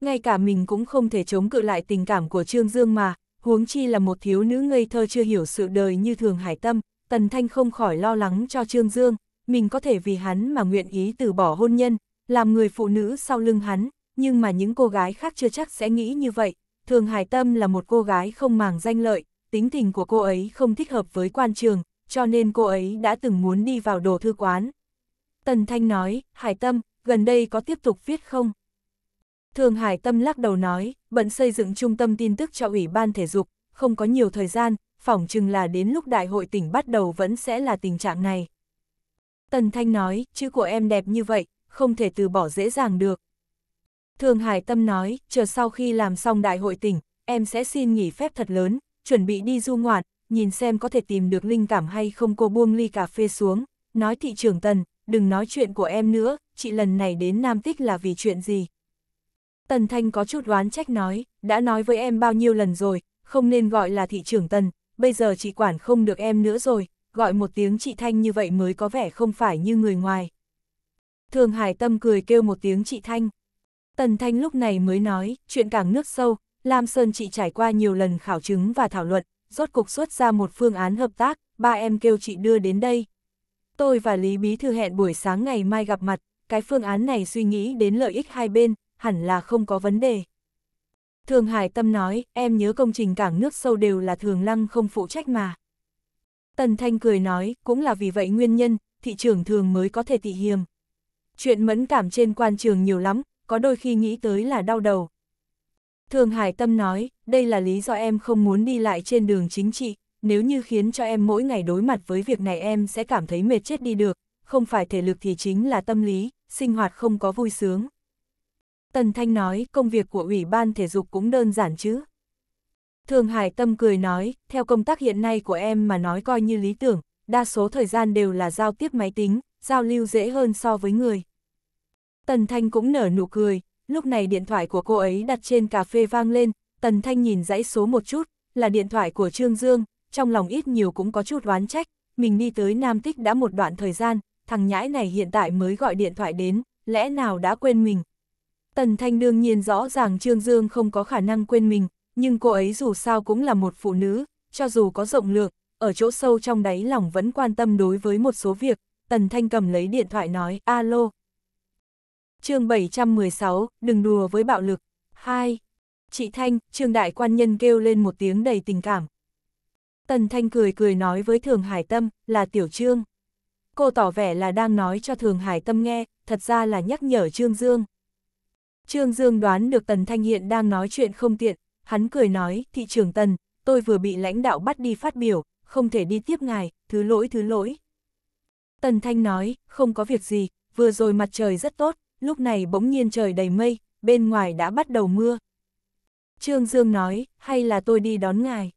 Ngay cả mình cũng không thể chống cự lại tình cảm của Trương Dương mà, huống chi là một thiếu nữ ngây thơ chưa hiểu sự đời như thường hải tâm, Tần Thanh không khỏi lo lắng cho Trương Dương, mình có thể vì hắn mà nguyện ý từ bỏ hôn nhân, làm người phụ nữ sau lưng hắn, nhưng mà những cô gái khác chưa chắc sẽ nghĩ như vậy. Thường Hải Tâm là một cô gái không màng danh lợi, tính tình của cô ấy không thích hợp với quan trường, cho nên cô ấy đã từng muốn đi vào đồ thư quán. Tần Thanh nói, Hải Tâm, gần đây có tiếp tục viết không? Thường Hải Tâm lắc đầu nói, bận xây dựng trung tâm tin tức cho Ủy ban Thể dục, không có nhiều thời gian, phỏng chừng là đến lúc đại hội tỉnh bắt đầu vẫn sẽ là tình trạng này. Tần Thanh nói, chữ của em đẹp như vậy, không thể từ bỏ dễ dàng được. Thường Hải Tâm nói, chờ sau khi làm xong đại hội tỉnh, em sẽ xin nghỉ phép thật lớn, chuẩn bị đi du ngoạn, nhìn xem có thể tìm được linh cảm hay không cô buông ly cà phê xuống, nói thị trưởng Tần, đừng nói chuyện của em nữa, chị lần này đến Nam Tích là vì chuyện gì, Tần Thanh có chút đoán trách nói, đã nói với em bao nhiêu lần rồi, không nên gọi là thị trưởng Tần, bây giờ chị quản không được em nữa rồi, gọi một tiếng chị Thanh như vậy mới có vẻ không phải như người ngoài. Thường Hải Tâm cười kêu một tiếng chị Thanh. Tần Thanh lúc này mới nói, chuyện càng nước sâu, Lam Sơn chị trải qua nhiều lần khảo chứng và thảo luận, rốt cục xuất ra một phương án hợp tác, ba em kêu chị đưa đến đây. Tôi và Lý Bí Thư hẹn buổi sáng ngày mai gặp mặt, cái phương án này suy nghĩ đến lợi ích hai bên, hẳn là không có vấn đề. Thường Hải Tâm nói, em nhớ công trình cảng nước sâu đều là thường lăng không phụ trách mà. Tần Thanh cười nói, cũng là vì vậy nguyên nhân, thị trường thường mới có thể tị hiềm. Chuyện mẫn cảm trên quan trường nhiều lắm, có đôi khi nghĩ tới là đau đầu. Thường Hải Tâm nói, đây là lý do em không muốn đi lại trên đường chính trị, nếu như khiến cho em mỗi ngày đối mặt với việc này em sẽ cảm thấy mệt chết đi được, không phải thể lực thì chính là tâm lý, sinh hoạt không có vui sướng. Tần Thanh nói, công việc của Ủy ban Thể dục cũng đơn giản chứ. Thường Hải Tâm cười nói, theo công tác hiện nay của em mà nói coi như lý tưởng, đa số thời gian đều là giao tiếp máy tính, giao lưu dễ hơn so với người. Tần Thanh cũng nở nụ cười, lúc này điện thoại của cô ấy đặt trên cà phê vang lên, Tần Thanh nhìn dãy số một chút, là điện thoại của Trương Dương, trong lòng ít nhiều cũng có chút oán trách, mình đi tới Nam Tích đã một đoạn thời gian, thằng nhãi này hiện tại mới gọi điện thoại đến, lẽ nào đã quên mình. Tần Thanh đương nhiên rõ ràng Trương Dương không có khả năng quên mình, nhưng cô ấy dù sao cũng là một phụ nữ, cho dù có rộng lượng, ở chỗ sâu trong đáy lòng vẫn quan tâm đối với một số việc. Tần Thanh cầm lấy điện thoại nói, alo. chương 716, đừng đùa với bạo lực. 2. Chị Thanh, Trương Đại Quan Nhân kêu lên một tiếng đầy tình cảm. Tần Thanh cười cười nói với Thường Hải Tâm, là Tiểu Trương. Cô tỏ vẻ là đang nói cho Thường Hải Tâm nghe, thật ra là nhắc nhở Trương Dương. Trương Dương đoán được Tần Thanh hiện đang nói chuyện không tiện, hắn cười nói, thị Trường Tần, tôi vừa bị lãnh đạo bắt đi phát biểu, không thể đi tiếp ngài, thứ lỗi thứ lỗi. Tần Thanh nói, không có việc gì, vừa rồi mặt trời rất tốt, lúc này bỗng nhiên trời đầy mây, bên ngoài đã bắt đầu mưa. Trương Dương nói, hay là tôi đi đón ngài.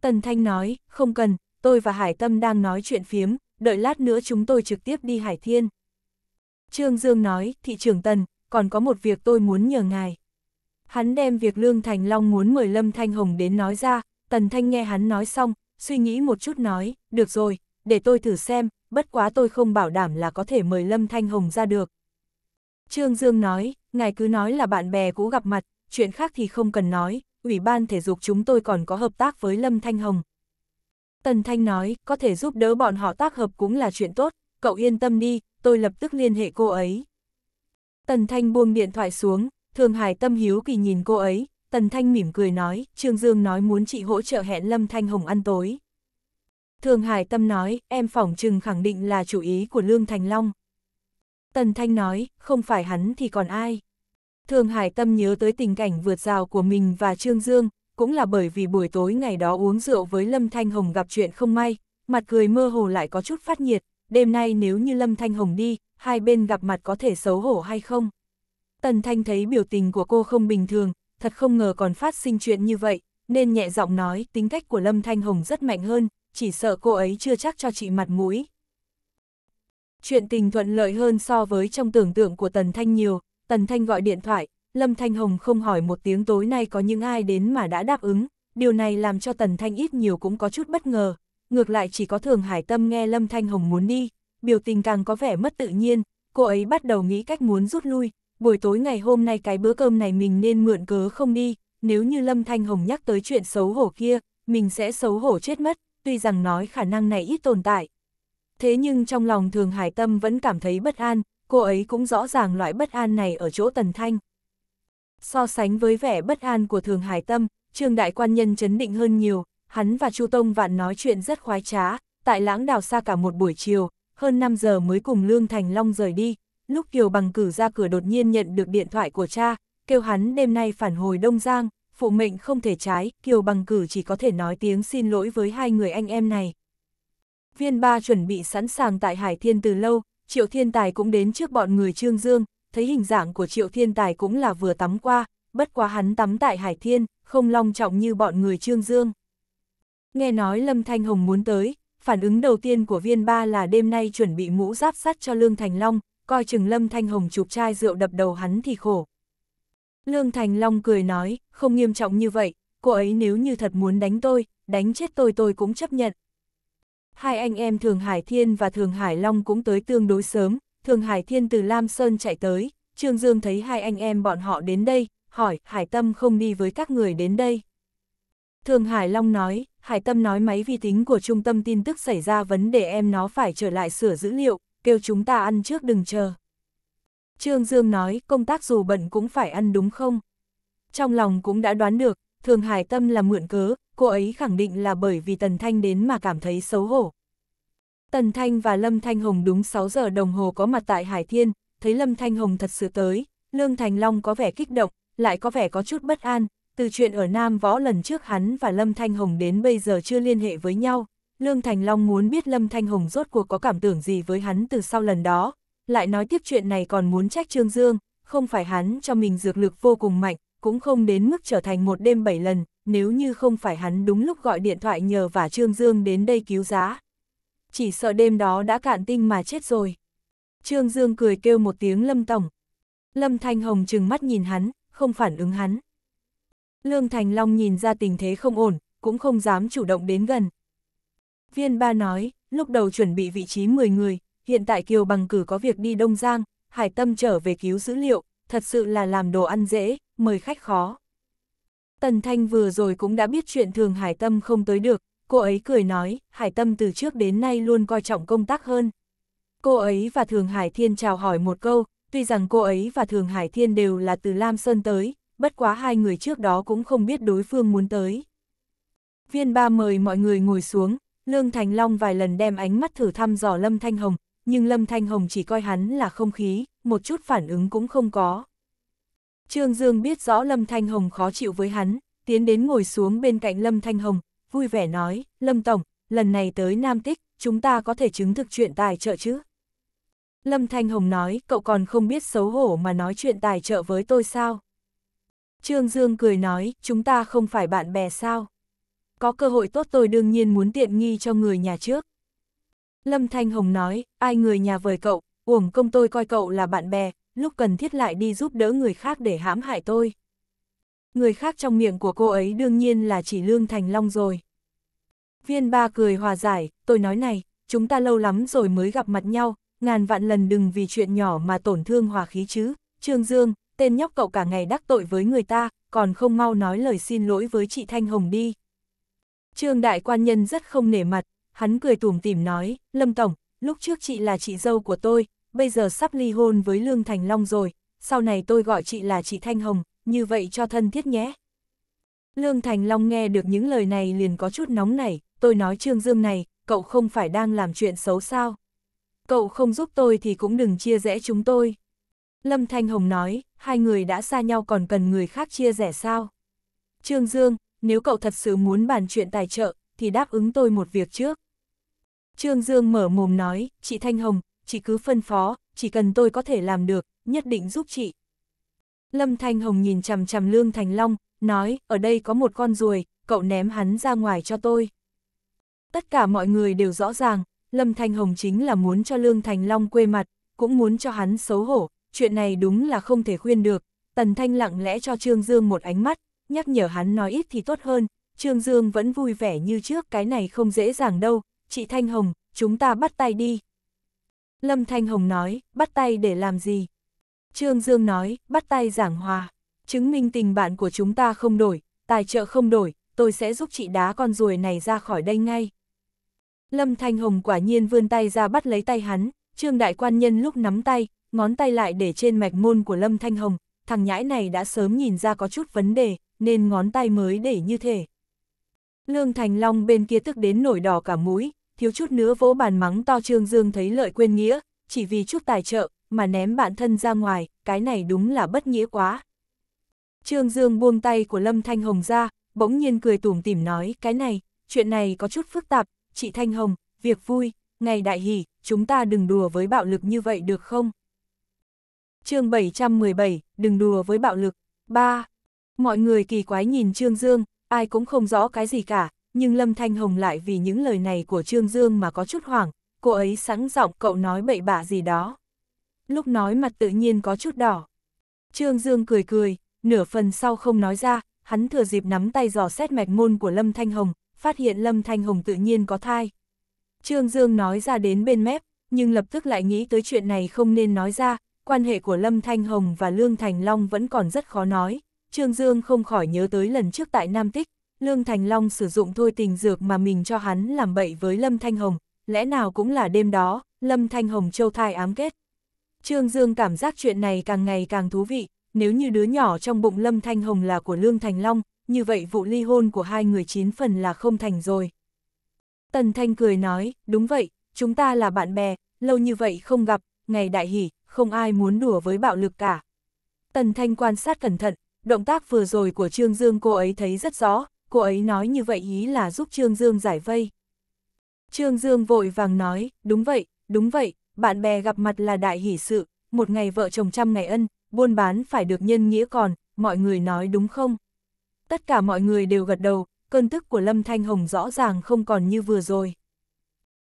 Tần Thanh nói, không cần, tôi và Hải Tâm đang nói chuyện phiếm, đợi lát nữa chúng tôi trực tiếp đi Hải Thiên. Trương Dương nói, thị Trường Tần, còn có một việc tôi muốn nhờ ngài. Hắn đem việc Lương Thành Long muốn mời Lâm Thanh Hồng đến nói ra, Tần Thanh nghe hắn nói xong, suy nghĩ một chút nói, được rồi, để tôi thử xem, bất quá tôi không bảo đảm là có thể mời Lâm Thanh Hồng ra được. Trương Dương nói, ngài cứ nói là bạn bè cũ gặp mặt, chuyện khác thì không cần nói, Ủy ban thể dục chúng tôi còn có hợp tác với Lâm Thanh Hồng. Tần Thanh nói, có thể giúp đỡ bọn họ tác hợp cũng là chuyện tốt, cậu yên tâm đi, tôi lập tức liên hệ cô ấy. Tần Thanh buông điện thoại xuống, Thường Hải tâm hiếu kỳ nhìn cô ấy, Tần Thanh mỉm cười nói, Trương Dương nói muốn chị hỗ trợ hẹn Lâm Thanh Hồng ăn tối. Thường Hải tâm nói, em phỏng Trừng khẳng định là chủ ý của Lương Thành Long. Tần Thanh nói, không phải hắn thì còn ai. Thường Hải tâm nhớ tới tình cảnh vượt rào của mình và Trương Dương, cũng là bởi vì buổi tối ngày đó uống rượu với Lâm Thanh Hồng gặp chuyện không may, mặt cười mơ hồ lại có chút phát nhiệt, đêm nay nếu như Lâm Thanh Hồng đi, hai bên gặp mặt có thể xấu hổ hay không? Tần Thanh thấy biểu tình của cô không bình thường, thật không ngờ còn phát sinh chuyện như vậy, nên nhẹ giọng nói tính cách của Lâm Thanh Hồng rất mạnh hơn, chỉ sợ cô ấy chưa chắc cho chị mặt mũi. Chuyện tình thuận lợi hơn so với trong tưởng tượng của Tần Thanh nhiều, Tần Thanh gọi điện thoại, Lâm Thanh Hồng không hỏi một tiếng tối nay có những ai đến mà đã đáp ứng, điều này làm cho Tần Thanh ít nhiều cũng có chút bất ngờ, ngược lại chỉ có Thường Hải Tâm nghe Lâm Thanh Hồng muốn đi, biểu tình càng có vẻ mất tự nhiên, cô ấy bắt đầu nghĩ cách muốn rút lui, buổi tối ngày hôm nay cái bữa cơm này mình nên mượn cớ không đi, nếu như Lâm Thanh Hồng nhắc tới chuyện xấu hổ kia, mình sẽ xấu hổ chết mất, tuy rằng nói khả năng này ít tồn tại. Thế nhưng trong lòng Thường Hải Tâm vẫn cảm thấy bất an, cô ấy cũng rõ ràng loại bất an này ở chỗ Tần Thanh. So sánh với vẻ bất an của Thường Hải Tâm, Trương Đại Quan Nhân chấn định hơn nhiều, hắn và Chu Tông Vạn nói chuyện rất khoái trá, tại lãng đào xa cả một buổi chiều, hơn 5 giờ mới cùng Lương Thành Long rời đi, lúc Kiều Bằng cử ra cửa đột nhiên nhận được điện thoại của cha, kêu hắn đêm nay phản hồi Đông Giang, phụ mệnh không thể trái, Kiều Bằng cử chỉ có thể nói tiếng xin lỗi với hai người anh em này. Viên ba chuẩn bị sẵn sàng tại Hải Thiên từ lâu, Triệu Thiên Tài cũng đến trước bọn người Trương Dương, thấy hình dạng của Triệu Thiên Tài cũng là vừa tắm qua, bất quá hắn tắm tại Hải Thiên, không long trọng như bọn người Trương Dương. Nghe nói Lâm Thanh Hồng muốn tới, phản ứng đầu tiên của viên ba là đêm nay chuẩn bị mũ giáp sắt cho Lương Thành Long, coi chừng Lâm Thanh Hồng chụp chai rượu đập đầu hắn thì khổ. Lương Thành Long cười nói, không nghiêm trọng như vậy, cô ấy nếu như thật muốn đánh tôi, đánh chết tôi tôi cũng chấp nhận. Hai anh em Thường Hải Thiên và Thường Hải Long cũng tới tương đối sớm, Thường Hải Thiên từ Lam Sơn chạy tới, Trương Dương thấy hai anh em bọn họ đến đây, hỏi, Hải Tâm không đi với các người đến đây. Thường Hải Long nói, Hải Tâm nói máy vi tính của trung tâm tin tức xảy ra vấn đề em nó phải trở lại sửa dữ liệu, kêu chúng ta ăn trước đừng chờ. Trương Dương nói công tác dù bận cũng phải ăn đúng không? Trong lòng cũng đã đoán được, thường Hải Tâm là mượn cớ, cô ấy khẳng định là bởi vì Tần Thanh đến mà cảm thấy xấu hổ. Tần Thanh và Lâm Thanh Hồng đúng 6 giờ đồng hồ có mặt tại Hải Thiên, thấy Lâm Thanh Hồng thật sự tới, Lương Thành Long có vẻ kích động, lại có vẻ có chút bất an, từ chuyện ở Nam Võ lần trước hắn và Lâm Thanh Hồng đến bây giờ chưa liên hệ với nhau, Lương Thành Long muốn biết Lâm Thanh Hồng rốt cuộc có cảm tưởng gì với hắn từ sau lần đó, lại nói tiếp chuyện này còn muốn trách Trương Dương, không phải hắn cho mình dược lực vô cùng mạnh, cũng không đến mức trở thành một đêm bảy lần, nếu như không phải hắn đúng lúc gọi điện thoại nhờ và Trương Dương đến đây cứu giá. Chỉ sợ đêm đó đã cạn tinh mà chết rồi. Trương Dương cười kêu một tiếng Lâm Tổng. Lâm Thanh Hồng trừng mắt nhìn hắn, không phản ứng hắn. Lương Thành Long nhìn ra tình thế không ổn, cũng không dám chủ động đến gần. Viên ba nói, lúc đầu chuẩn bị vị trí 10 người, hiện tại Kiều Bằng Cử có việc đi Đông Giang, Hải Tâm trở về cứu dữ liệu, thật sự là làm đồ ăn dễ, mời khách khó. Tần Thanh vừa rồi cũng đã biết chuyện thường Hải Tâm không tới được, cô ấy cười nói, Hải Tâm từ trước đến nay luôn coi trọng công tác hơn. Cô ấy và Thường Hải Thiên chào hỏi một câu, tuy rằng cô ấy và Thường Hải Thiên đều là từ Lam Sơn tới, bất quá hai người trước đó cũng không biết đối phương muốn tới. Viên ba mời mọi người ngồi xuống, Lương Thành Long vài lần đem ánh mắt thử thăm dò Lâm Thanh Hồng, nhưng Lâm Thanh Hồng chỉ coi hắn là không khí, một chút phản ứng cũng không có. Trương Dương biết rõ Lâm Thanh Hồng khó chịu với hắn, tiến đến ngồi xuống bên cạnh Lâm Thanh Hồng, vui vẻ nói, Lâm Tổng, lần này tới Nam Tích, chúng ta có thể chứng thực chuyện tài trợ chứ? Lâm Thanh Hồng nói, cậu còn không biết xấu hổ mà nói chuyện tài trợ với tôi sao? Trương Dương cười nói, chúng ta không phải bạn bè sao? Có cơ hội tốt tôi đương nhiên muốn tiện nghi cho người nhà trước. Lâm Thanh Hồng nói, ai người nhà vời cậu, uổng công tôi coi cậu là bạn bè, lúc cần thiết lại đi giúp đỡ người khác để hãm hại tôi. Người khác trong miệng của cô ấy đương nhiên là chỉ Lương Thành Long rồi. Viên ba cười hòa giải, tôi nói này, chúng ta lâu lắm rồi mới gặp mặt nhau, ngàn vạn lần đừng vì chuyện nhỏ mà tổn thương hòa khí chứ, Trương Dương, tên nhóc cậu cả ngày đắc tội với người ta, còn không mau nói lời xin lỗi với chị Thanh Hồng đi. Trương đại quan nhân rất không nể mặt, hắn cười tủm tỉm nói, Lâm Tổng, lúc trước chị là chị dâu của tôi, bây giờ sắp ly hôn với Lương Thành Long rồi, sau này tôi gọi chị là chị Thanh Hồng, như vậy cho thân thiết nhé. Lương Thành Long nghe được những lời này liền có chút nóng nảy, tôi nói Trương Dương này, cậu không phải đang làm chuyện xấu sao. Cậu không giúp tôi thì cũng đừng chia rẽ chúng tôi. Lâm Thanh Hồng nói, hai người đã xa nhau còn cần người khác chia rẻ sao. Trương Dương, nếu cậu thật sự muốn bàn chuyện tài trợ, thì đáp ứng tôi một việc trước. Trương Dương mở mồm nói, chị Thanh Hồng, chị cứ phân phó, chỉ cần tôi có thể làm được, nhất định giúp chị. Lâm Thanh Hồng nhìn chằm chằm Lương Thành Long, nói, ở đây có một con ruồi, cậu ném hắn ra ngoài cho tôi. Tất cả mọi người đều rõ ràng, Lâm Thanh Hồng chính là muốn cho Lương Thành Long quê mặt, cũng muốn cho hắn xấu hổ, chuyện này đúng là không thể khuyên được, Tần Thanh lặng lẽ cho Trương Dương một ánh mắt, nhắc nhở hắn nói ít thì tốt hơn, Trương Dương vẫn vui vẻ như trước cái này không dễ dàng đâu, chị Thanh Hồng, chúng ta bắt tay đi. Lâm Thanh Hồng nói, bắt tay để làm gì? Trương Dương nói, bắt tay giảng hòa, chứng minh tình bạn của chúng ta không đổi, tài trợ không đổi, tôi sẽ giúp chị đá con ruồi này ra khỏi đây ngay. Lâm Thanh Hồng quả nhiên vươn tay ra bắt lấy tay hắn, Trương Đại Quan Nhân lúc nắm tay, ngón tay lại để trên mạch môn của Lâm Thanh Hồng, thằng nhãi này đã sớm nhìn ra có chút vấn đề, nên ngón tay mới để như thế. Lương Thành Long bên kia tức đến nổi đỏ cả mũi, thiếu chút nữa vỗ bàn mắng to Trương Dương thấy lợi quên nghĩa, chỉ vì chút tài trợ, mà ném bản thân ra ngoài, cái này đúng là bất nghĩa quá. Trương Dương buông tay của Lâm Thanh Hồng ra, bỗng nhiên cười tủm tỉm nói, cái này, chuyện này có chút phức tạp, chị Thanh Hồng, việc vui, ngày đại hỷ, chúng ta đừng đùa với bạo lực như vậy được không? chương 717, đừng đùa với bạo lực. 3. Mọi người kỳ quái nhìn Trương Dương, ai cũng không rõ cái gì cả, nhưng Lâm Thanh Hồng lại vì những lời này của Trương Dương mà có chút hoảng, cô ấy sẵn giọng cậu nói bậy bạ gì đó. Lúc nói mặt tự nhiên có chút đỏ. Trương Dương cười cười, nửa phần sau không nói ra, hắn thừa dịp nắm tay dò xét mạch môn của Lâm Thanh Hồng, phát hiện Lâm Thanh Hồng tự nhiên có thai. Trương Dương nói ra đến bên mép, nhưng lập tức lại nghĩ tới chuyện này không nên nói ra, quan hệ của Lâm Thanh Hồng và Lương Thành Long vẫn còn rất khó nói, Trương Dương không khỏi nhớ tới lần trước tại Nam Tích, Lương Thành Long sử dụng thôi tình dược mà mình cho hắn làm bậy với Lâm Thanh Hồng, lẽ nào cũng là đêm đó, Lâm Thanh Hồng châu thai ám kết. Trương Dương cảm giác chuyện này càng ngày càng thú vị, nếu như đứa nhỏ trong bụng Lâm Thanh Hồng là của Lương Thành Long, như vậy vụ ly hôn của hai người chín phần là không thành rồi. Tần Thanh cười nói, đúng vậy, chúng ta là bạn bè, lâu như vậy không gặp, ngày đại hỷ, không ai muốn đùa với bạo lực cả. Tần Thanh quan sát cẩn thận, động tác vừa rồi của Trương Dương cô ấy thấy rất rõ, cô ấy nói như vậy ý là giúp Trương Dương giải vây. Trương Dương vội vàng nói, đúng vậy, đúng vậy, bạn bè gặp mặt là đại hỷ sự, một ngày vợ chồng trăm ngày ân, buôn bán phải được nhân nghĩa còn, mọi người nói đúng không? Tất cả mọi người đều gật đầu, cơn tức của Lâm Thanh Hồng rõ ràng không còn như vừa rồi.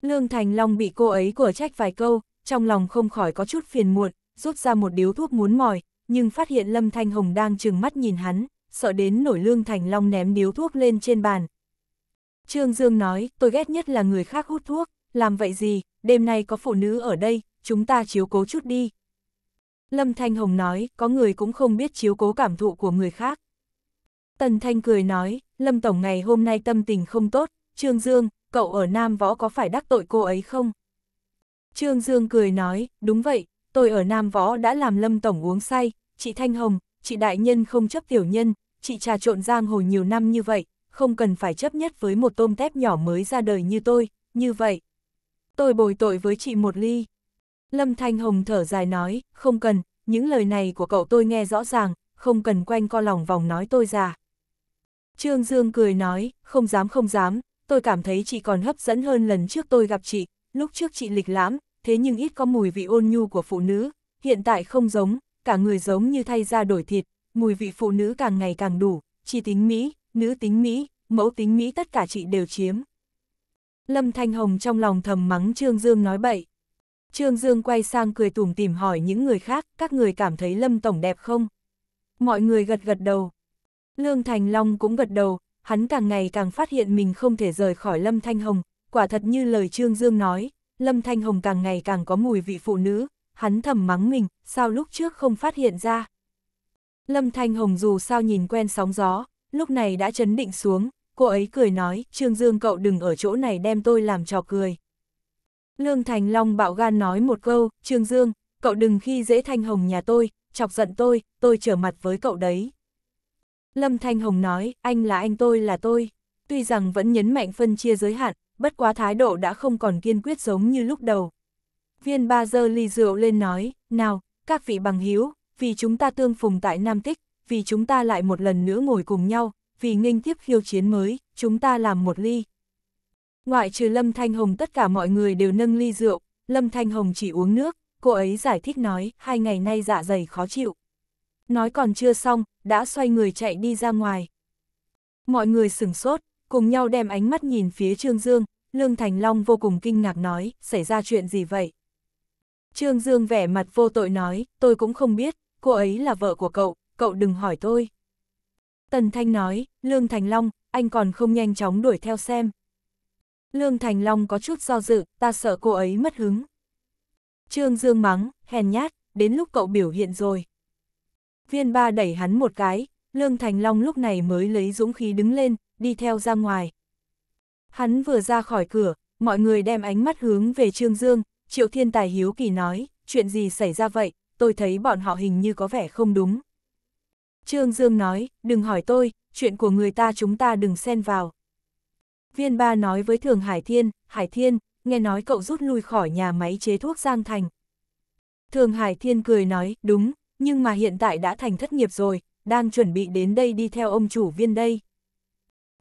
Lương Thành Long bị cô ấy của trách vài câu, trong lòng không khỏi có chút phiền muộn, rút ra một điếu thuốc muốn mỏi, nhưng phát hiện Lâm Thanh Hồng đang trừng mắt nhìn hắn, sợ đến nổi lương thành long ném điếu thuốc lên trên bàn. Trương Dương nói, tôi ghét nhất là người khác hút thuốc, làm vậy gì, đêm nay có phụ nữ ở đây, chúng ta chiếu cố chút đi. Lâm Thanh Hồng nói, có người cũng không biết chiếu cố cảm thụ của người khác. Tần Thanh cười nói, Lâm Tổng ngày hôm nay tâm tình không tốt, Trương Dương, cậu ở Nam Võ có phải đắc tội cô ấy không? Trương Dương cười nói, đúng vậy, tôi ở Nam Võ đã làm Lâm Tổng uống say, chị Thanh Hồng, chị Đại Nhân không chấp tiểu nhân, chị trà trộn giang hồ nhiều năm như vậy, không cần phải chấp nhất với một tôm tép nhỏ mới ra đời như tôi, như vậy. Tôi bồi tội với chị một ly. Lâm Thanh Hồng thở dài nói, không cần, những lời này của cậu tôi nghe rõ ràng, không cần quanh co lòng vòng nói tôi già. Trương Dương cười nói, không dám không dám, tôi cảm thấy chị còn hấp dẫn hơn lần trước tôi gặp chị, lúc trước chị lịch lãm, thế nhưng ít có mùi vị ôn nhu của phụ nữ, hiện tại không giống, cả người giống như thay ra đổi thịt, mùi vị phụ nữ càng ngày càng đủ, chỉ tính Mỹ, nữ tính Mỹ, mẫu tính Mỹ tất cả chị đều chiếm. Lâm Thanh Hồng trong lòng thầm mắng Trương Dương nói bậy. Trương Dương quay sang cười tủm tìm hỏi những người khác, các người cảm thấy Lâm Tổng đẹp không? Mọi người gật gật đầu. Lương Thành Long cũng gật đầu, hắn càng ngày càng phát hiện mình không thể rời khỏi Lâm Thanh Hồng, quả thật như lời Trương Dương nói, Lâm Thanh Hồng càng ngày càng có mùi vị phụ nữ, hắn thầm mắng mình, sao lúc trước không phát hiện ra. Lâm Thanh Hồng dù sao nhìn quen sóng gió, lúc này đã chấn định xuống, cô ấy cười nói, Trương Dương cậu đừng ở chỗ này đem tôi làm trò cười. Lương Thành Long bạo gan nói một câu, Trương Dương, cậu đừng khi dễ Thanh Hồng nhà tôi, chọc giận tôi, tôi trở mặt với cậu đấy. Lâm Thanh Hồng nói, anh là anh tôi là tôi. Tuy rằng vẫn nhấn mạnh phân chia giới hạn, bất quá thái độ đã không còn kiên quyết giống như lúc đầu. Viên ba giơ ly rượu lên nói, nào, các vị bằng hiếu, vì chúng ta tương phùng tại Nam Tích, vì chúng ta lại một lần nữa ngồi cùng nhau, vì nghênh tiếp khiêu chiến mới, chúng ta làm một ly. Ngoại trừ Lâm Thanh Hồng tất cả mọi người đều nâng ly rượu, Lâm Thanh Hồng chỉ uống nước, cô ấy giải thích nói, hai ngày nay dạ dày khó chịu. Nói còn chưa xong, đã xoay người chạy đi ra ngoài. Mọi người sửng sốt, cùng nhau đem ánh mắt nhìn phía Trương Dương, Lương Thành Long vô cùng kinh ngạc nói, xảy ra chuyện gì vậy? Trương Dương vẻ mặt vô tội nói, tôi cũng không biết, cô ấy là vợ của cậu, cậu đừng hỏi tôi. Tần Thanh nói, Lương Thành Long, anh còn không nhanh chóng đuổi theo xem. Lương Thành Long có chút do dự, ta sợ cô ấy mất hứng. Trương Dương mắng, hèn nhát, đến lúc cậu biểu hiện rồi. Viên ba đẩy hắn một cái, Lương Thành Long lúc này mới lấy dũng khí đứng lên, đi theo ra ngoài. Hắn vừa ra khỏi cửa, mọi người đem ánh mắt hướng về Trương Dương, Triệu Thiên Tài hiếu kỳ nói, chuyện gì xảy ra vậy, tôi thấy bọn họ hình như có vẻ không đúng. Trương Dương nói, đừng hỏi tôi, chuyện của người ta chúng ta đừng xen vào. Viên ba nói với Thường Hải Thiên, Hải Thiên, nghe nói cậu rút lui khỏi nhà máy chế thuốc Giang Thành. Thường Hải Thiên cười nói, đúng, nhưng mà hiện tại đã thành thất nghiệp rồi, đang chuẩn bị đến đây đi theo ông chủ viên đây.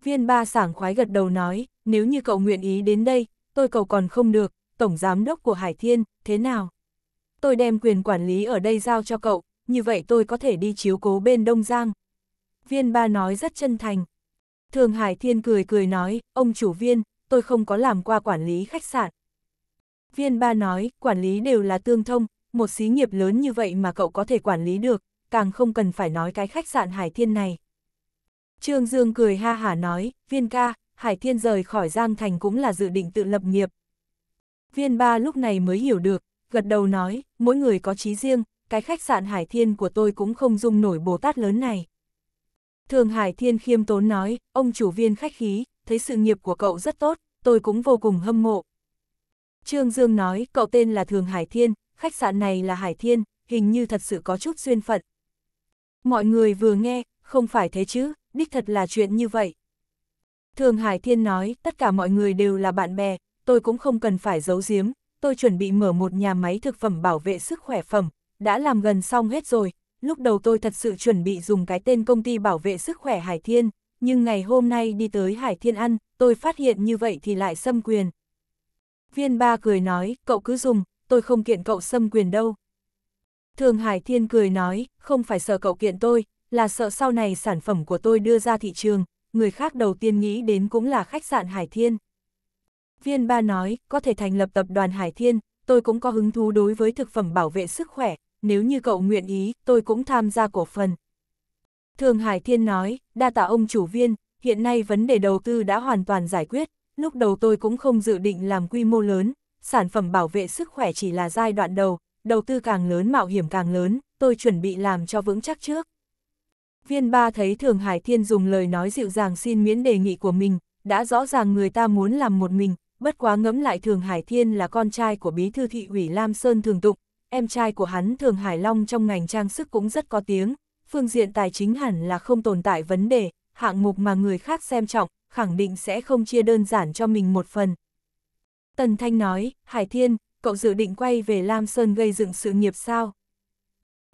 Viên ba sảng khoái gật đầu nói, nếu như cậu nguyện ý đến đây, tôi cầu còn không được, Tổng Giám đốc của Hải Thiên, thế nào? Tôi đem quyền quản lý ở đây giao cho cậu, như vậy tôi có thể đi chiếu cố bên Đông Giang. Viên ba nói rất chân thành. Thường Hải Thiên cười cười nói, ông chủ viên, tôi không có làm qua quản lý khách sạn. Viên ba nói, quản lý đều là tương thông, một xí nghiệp lớn như vậy mà cậu có thể quản lý được, càng không cần phải nói cái khách sạn Hải Thiên này. Trương Dương cười ha hả nói, viên ca, Hải Thiên rời khỏi Giang Thành cũng là dự định tự lập nghiệp. Viên ba lúc này mới hiểu được, gật đầu nói, mỗi người có chí riêng, cái khách sạn Hải Thiên của tôi cũng không dung nổi bồ tát lớn này. Thường Hải Thiên khiêm tốn nói, ông chủ viên khách khí, thấy sự nghiệp của cậu rất tốt, tôi cũng vô cùng hâm mộ. Trương Dương nói, cậu tên là Thường Hải Thiên, khách sạn này là Hải Thiên, hình như thật sự có chút duyên phận. Mọi người vừa nghe, không phải thế chứ, đích thật là chuyện như vậy. Thường Hải Thiên nói, tất cả mọi người đều là bạn bè, tôi cũng không cần phải giấu giếm, tôi chuẩn bị mở một nhà máy thực phẩm bảo vệ sức khỏe phẩm, đã làm gần xong hết rồi, lúc đầu tôi thật sự chuẩn bị dùng cái tên công ty bảo vệ sức khỏe Hải Thiên, nhưng ngày hôm nay đi tới Hải Thiên ăn, tôi phát hiện như vậy thì lại xâm quyền. Viên ba cười nói, cậu cứ dùng, tôi không kiện cậu xâm quyền đâu. Thường Hải Thiên cười nói, không phải sợ cậu kiện tôi, là sợ sau này sản phẩm của tôi đưa ra thị trường, người khác đầu tiên nghĩ đến cũng là khách sạn Hải Thiên. Viên ba nói, có thể thành lập tập đoàn Hải Thiên, tôi cũng có hứng thú đối với thực phẩm bảo vệ sức khỏe, nếu như cậu nguyện ý, tôi cũng tham gia cổ phần. Thường Hải Thiên nói, đa tạ ông chủ viên, hiện nay vấn đề đầu tư đã hoàn toàn giải quyết, lúc đầu tôi cũng không dự định làm quy mô lớn, sản phẩm bảo vệ sức khỏe chỉ là giai đoạn đầu, đầu tư càng lớn mạo hiểm càng lớn, tôi chuẩn bị làm cho vững chắc trước. Viên ba thấy Thường Hải Thiên dùng lời nói dịu dàng xin miễn đề nghị của mình, đã rõ ràng người ta muốn làm một mình, bất quá ngẫm lại Thường Hải Thiên là con trai của bí thư thị ủy Lam Sơn Thường Tụng, em trai của hắn Thường Hải Long trong ngành trang sức cũng rất có tiếng, phương diện tài chính hẳn là không tồn tại vấn đề, hạng mục mà người khác xem trọng, khẳng định sẽ không chia đơn giản cho mình một phần. Tần Thanh nói, Hải Thiên, cậu dự định quay về Lam Sơn gây dựng sự nghiệp sao?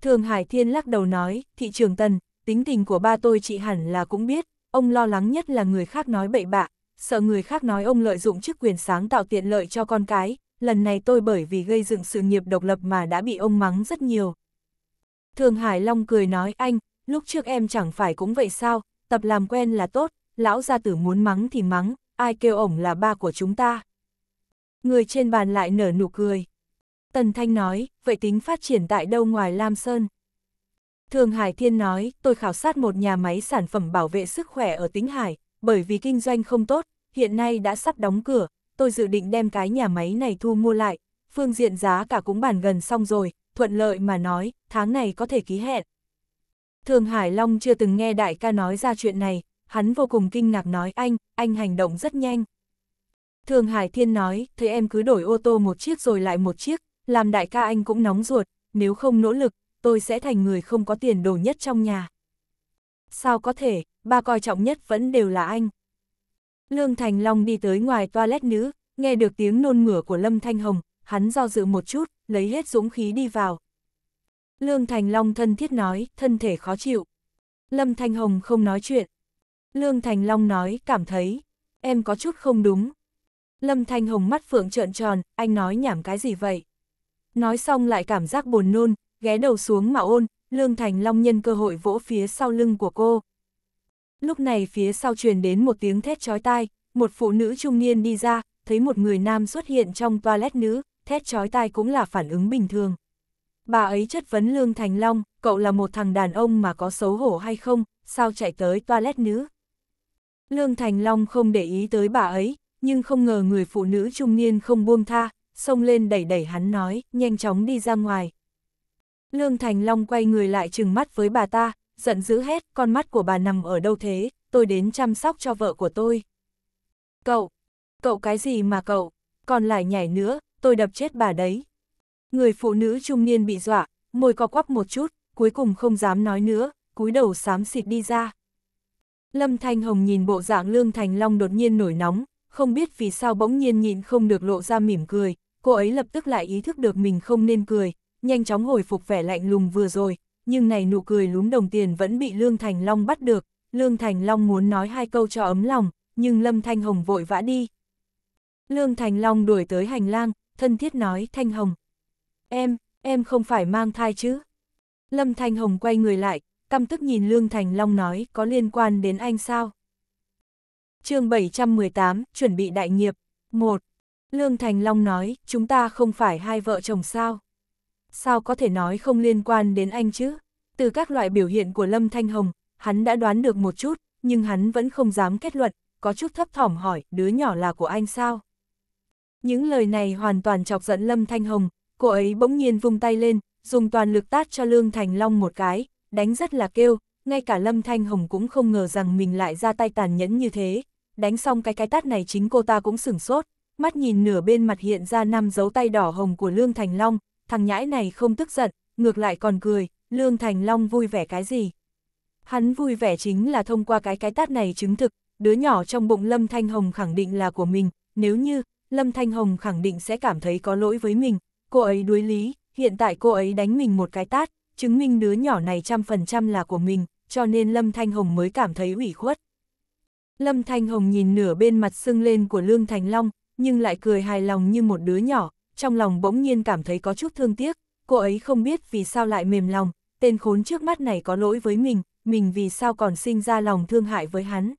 Thường Hải Thiên lắc đầu nói, thị trường Tần, tính tình của ba tôi chị hẳn là cũng biết, ông lo lắng nhất là người khác nói bậy bạ, sợ người khác nói ông lợi dụng chức quyền sáng tạo tiện lợi cho con cái, lần này tôi bởi vì gây dựng sự nghiệp độc lập mà đã bị ông mắng rất nhiều. Thường Hải Long cười nói anh, lúc trước em chẳng phải cũng vậy sao, tập làm quen là tốt, lão gia tử muốn mắng thì mắng, ai kêu ổng là ba của chúng ta. Người trên bàn lại nở nụ cười. Tần Thanh nói, vậy tính phát triển tại đâu ngoài Lam Sơn? Thường Hải Thiên nói, tôi khảo sát một nhà máy sản phẩm bảo vệ sức khỏe ở Tính Hải, bởi vì kinh doanh không tốt, hiện nay đã sắp đóng cửa, tôi dự định đem cái nhà máy này thu mua lại, phương diện giá cả cũng bàn gần xong rồi, thuận lợi mà nói, tháng này có thể ký hẹn. Thường Hải Long chưa từng nghe đại ca nói ra chuyện này, hắn vô cùng kinh ngạc nói anh, anh hành động rất nhanh. Thường Hải Thiên nói, thế em cứ đổi ô tô một chiếc rồi lại một chiếc, làm đại ca anh cũng nóng ruột, nếu không nỗ lực, tôi sẽ thành người không có tiền đồ nhất trong nhà. Sao có thể, ba coi trọng nhất vẫn đều là anh. Lương Thành Long đi tới ngoài toilet nữ, nghe được tiếng nôn mửa của Lâm Thanh Hồng, hắn do dự một chút, lấy hết dũng khí đi vào. Lương Thành Long thân thiết nói, thân thể khó chịu. Lâm Thanh Hồng không nói chuyện. Lương Thành Long nói, cảm thấy, em có chút không đúng. Lâm Thanh Hồng mắt phượng trợn tròn, anh nói nhảm cái gì vậy? Nói xong lại cảm giác buồn nôn, ghé đầu xuống mà ôn, Lương Thành Long nhân cơ hội vỗ phía sau lưng của cô. Lúc này phía sau truyền đến một tiếng thét chói tai, một phụ nữ trung niên đi ra, thấy một người nam xuất hiện trong toilet nữ, thét chói tai cũng là phản ứng bình thường. Bà ấy chất vấn Lương Thành Long, cậu là một thằng đàn ông mà có xấu hổ hay không, sao chạy tới toilet nữ. Lương Thành Long không để ý tới bà ấy, nhưng không ngờ người phụ nữ trung niên không buông tha, xông lên đẩy đẩy hắn nói, nhanh chóng đi ra ngoài, Lương Thành Long quay người lại trừng mắt với bà ta, giận dữ hét, con mắt của bà nằm ở đâu thế, tôi đến chăm sóc cho vợ của tôi. Cậu, cậu cái gì mà cậu, còn lại nhảy nữa, tôi đập chết bà đấy. Người phụ nữ trung niên bị dọa, môi co quắp một chút, cuối cùng không dám nói nữa, cúi đầu xám xịt đi ra. Lâm Thanh Hồng nhìn bộ dạng Lương Thành Long đột nhiên nổi nóng, không biết vì sao bỗng nhiên nhịn không được lộ ra mỉm cười, cô ấy lập tức lại ý thức được mình không nên cười, nhanh chóng hồi phục vẻ lạnh lùng vừa rồi, nhưng này nụ cười lúm đồng tiền vẫn bị Lương Thành Long bắt được, Lương Thành Long muốn nói hai câu cho ấm lòng, nhưng Lâm Thanh Hồng vội vã đi. Lương Thành Long đuổi tới hành lang, thân thiết nói Thanh Hồng. Em, em không phải mang thai chứ? Lâm Thanh Hồng quay người lại, căm tức nhìn Lương Thành Long nói có liên quan đến anh sao? chương 718, chuẩn bị đại nghiệp. 1. Lương Thành Long nói, chúng ta không phải hai vợ chồng sao? sao có thể nói không liên quan đến anh chứ? Từ các loại biểu hiện của Lâm Thanh Hồng, hắn đã đoán được một chút, nhưng hắn vẫn không dám kết luận, có chút thấp thỏm hỏi, đứa nhỏ là của anh sao? Những lời này hoàn toàn chọc giận Lâm Thanh Hồng, cô ấy bỗng nhiên vung tay lên, dùng toàn lực tát cho Lương Thành Long một cái, đánh rất là kêu, ngay cả Lâm Thanh Hồng cũng không ngờ rằng mình lại ra tay tàn nhẫn như thế. Đánh xong cái cái tát này chính cô ta cũng sửng sốt, mắt nhìn nửa bên mặt hiện ra năm dấu tay đỏ hồng của Lương Thành Long, thằng nhãi này không tức giận, ngược lại còn cười, Lương Thành Long vui vẻ cái gì. Hắn vui vẻ chính là thông qua cái cái tát này chứng thực, đứa nhỏ trong bụng Lâm Thanh Hồng khẳng định là của mình, nếu như, Lâm Thanh Hồng khẳng định sẽ cảm thấy có lỗi với mình, cô ấy đuối lý, hiện tại cô ấy đánh mình một cái tát, chứng minh đứa nhỏ này trăm phần trăm là của mình, cho nên Lâm Thanh Hồng mới cảm thấy ủy khuất. Lâm Thanh Hồng nhìn nửa bên mặt sưng lên của Lương Thành Long, nhưng lại cười hài lòng như một đứa nhỏ, trong lòng bỗng nhiên cảm thấy có chút thương tiếc, cô ấy không biết vì sao lại mềm lòng, tên khốn trước mắt này có lỗi với mình, mình vì sao còn sinh ra lòng thương hại với hắn.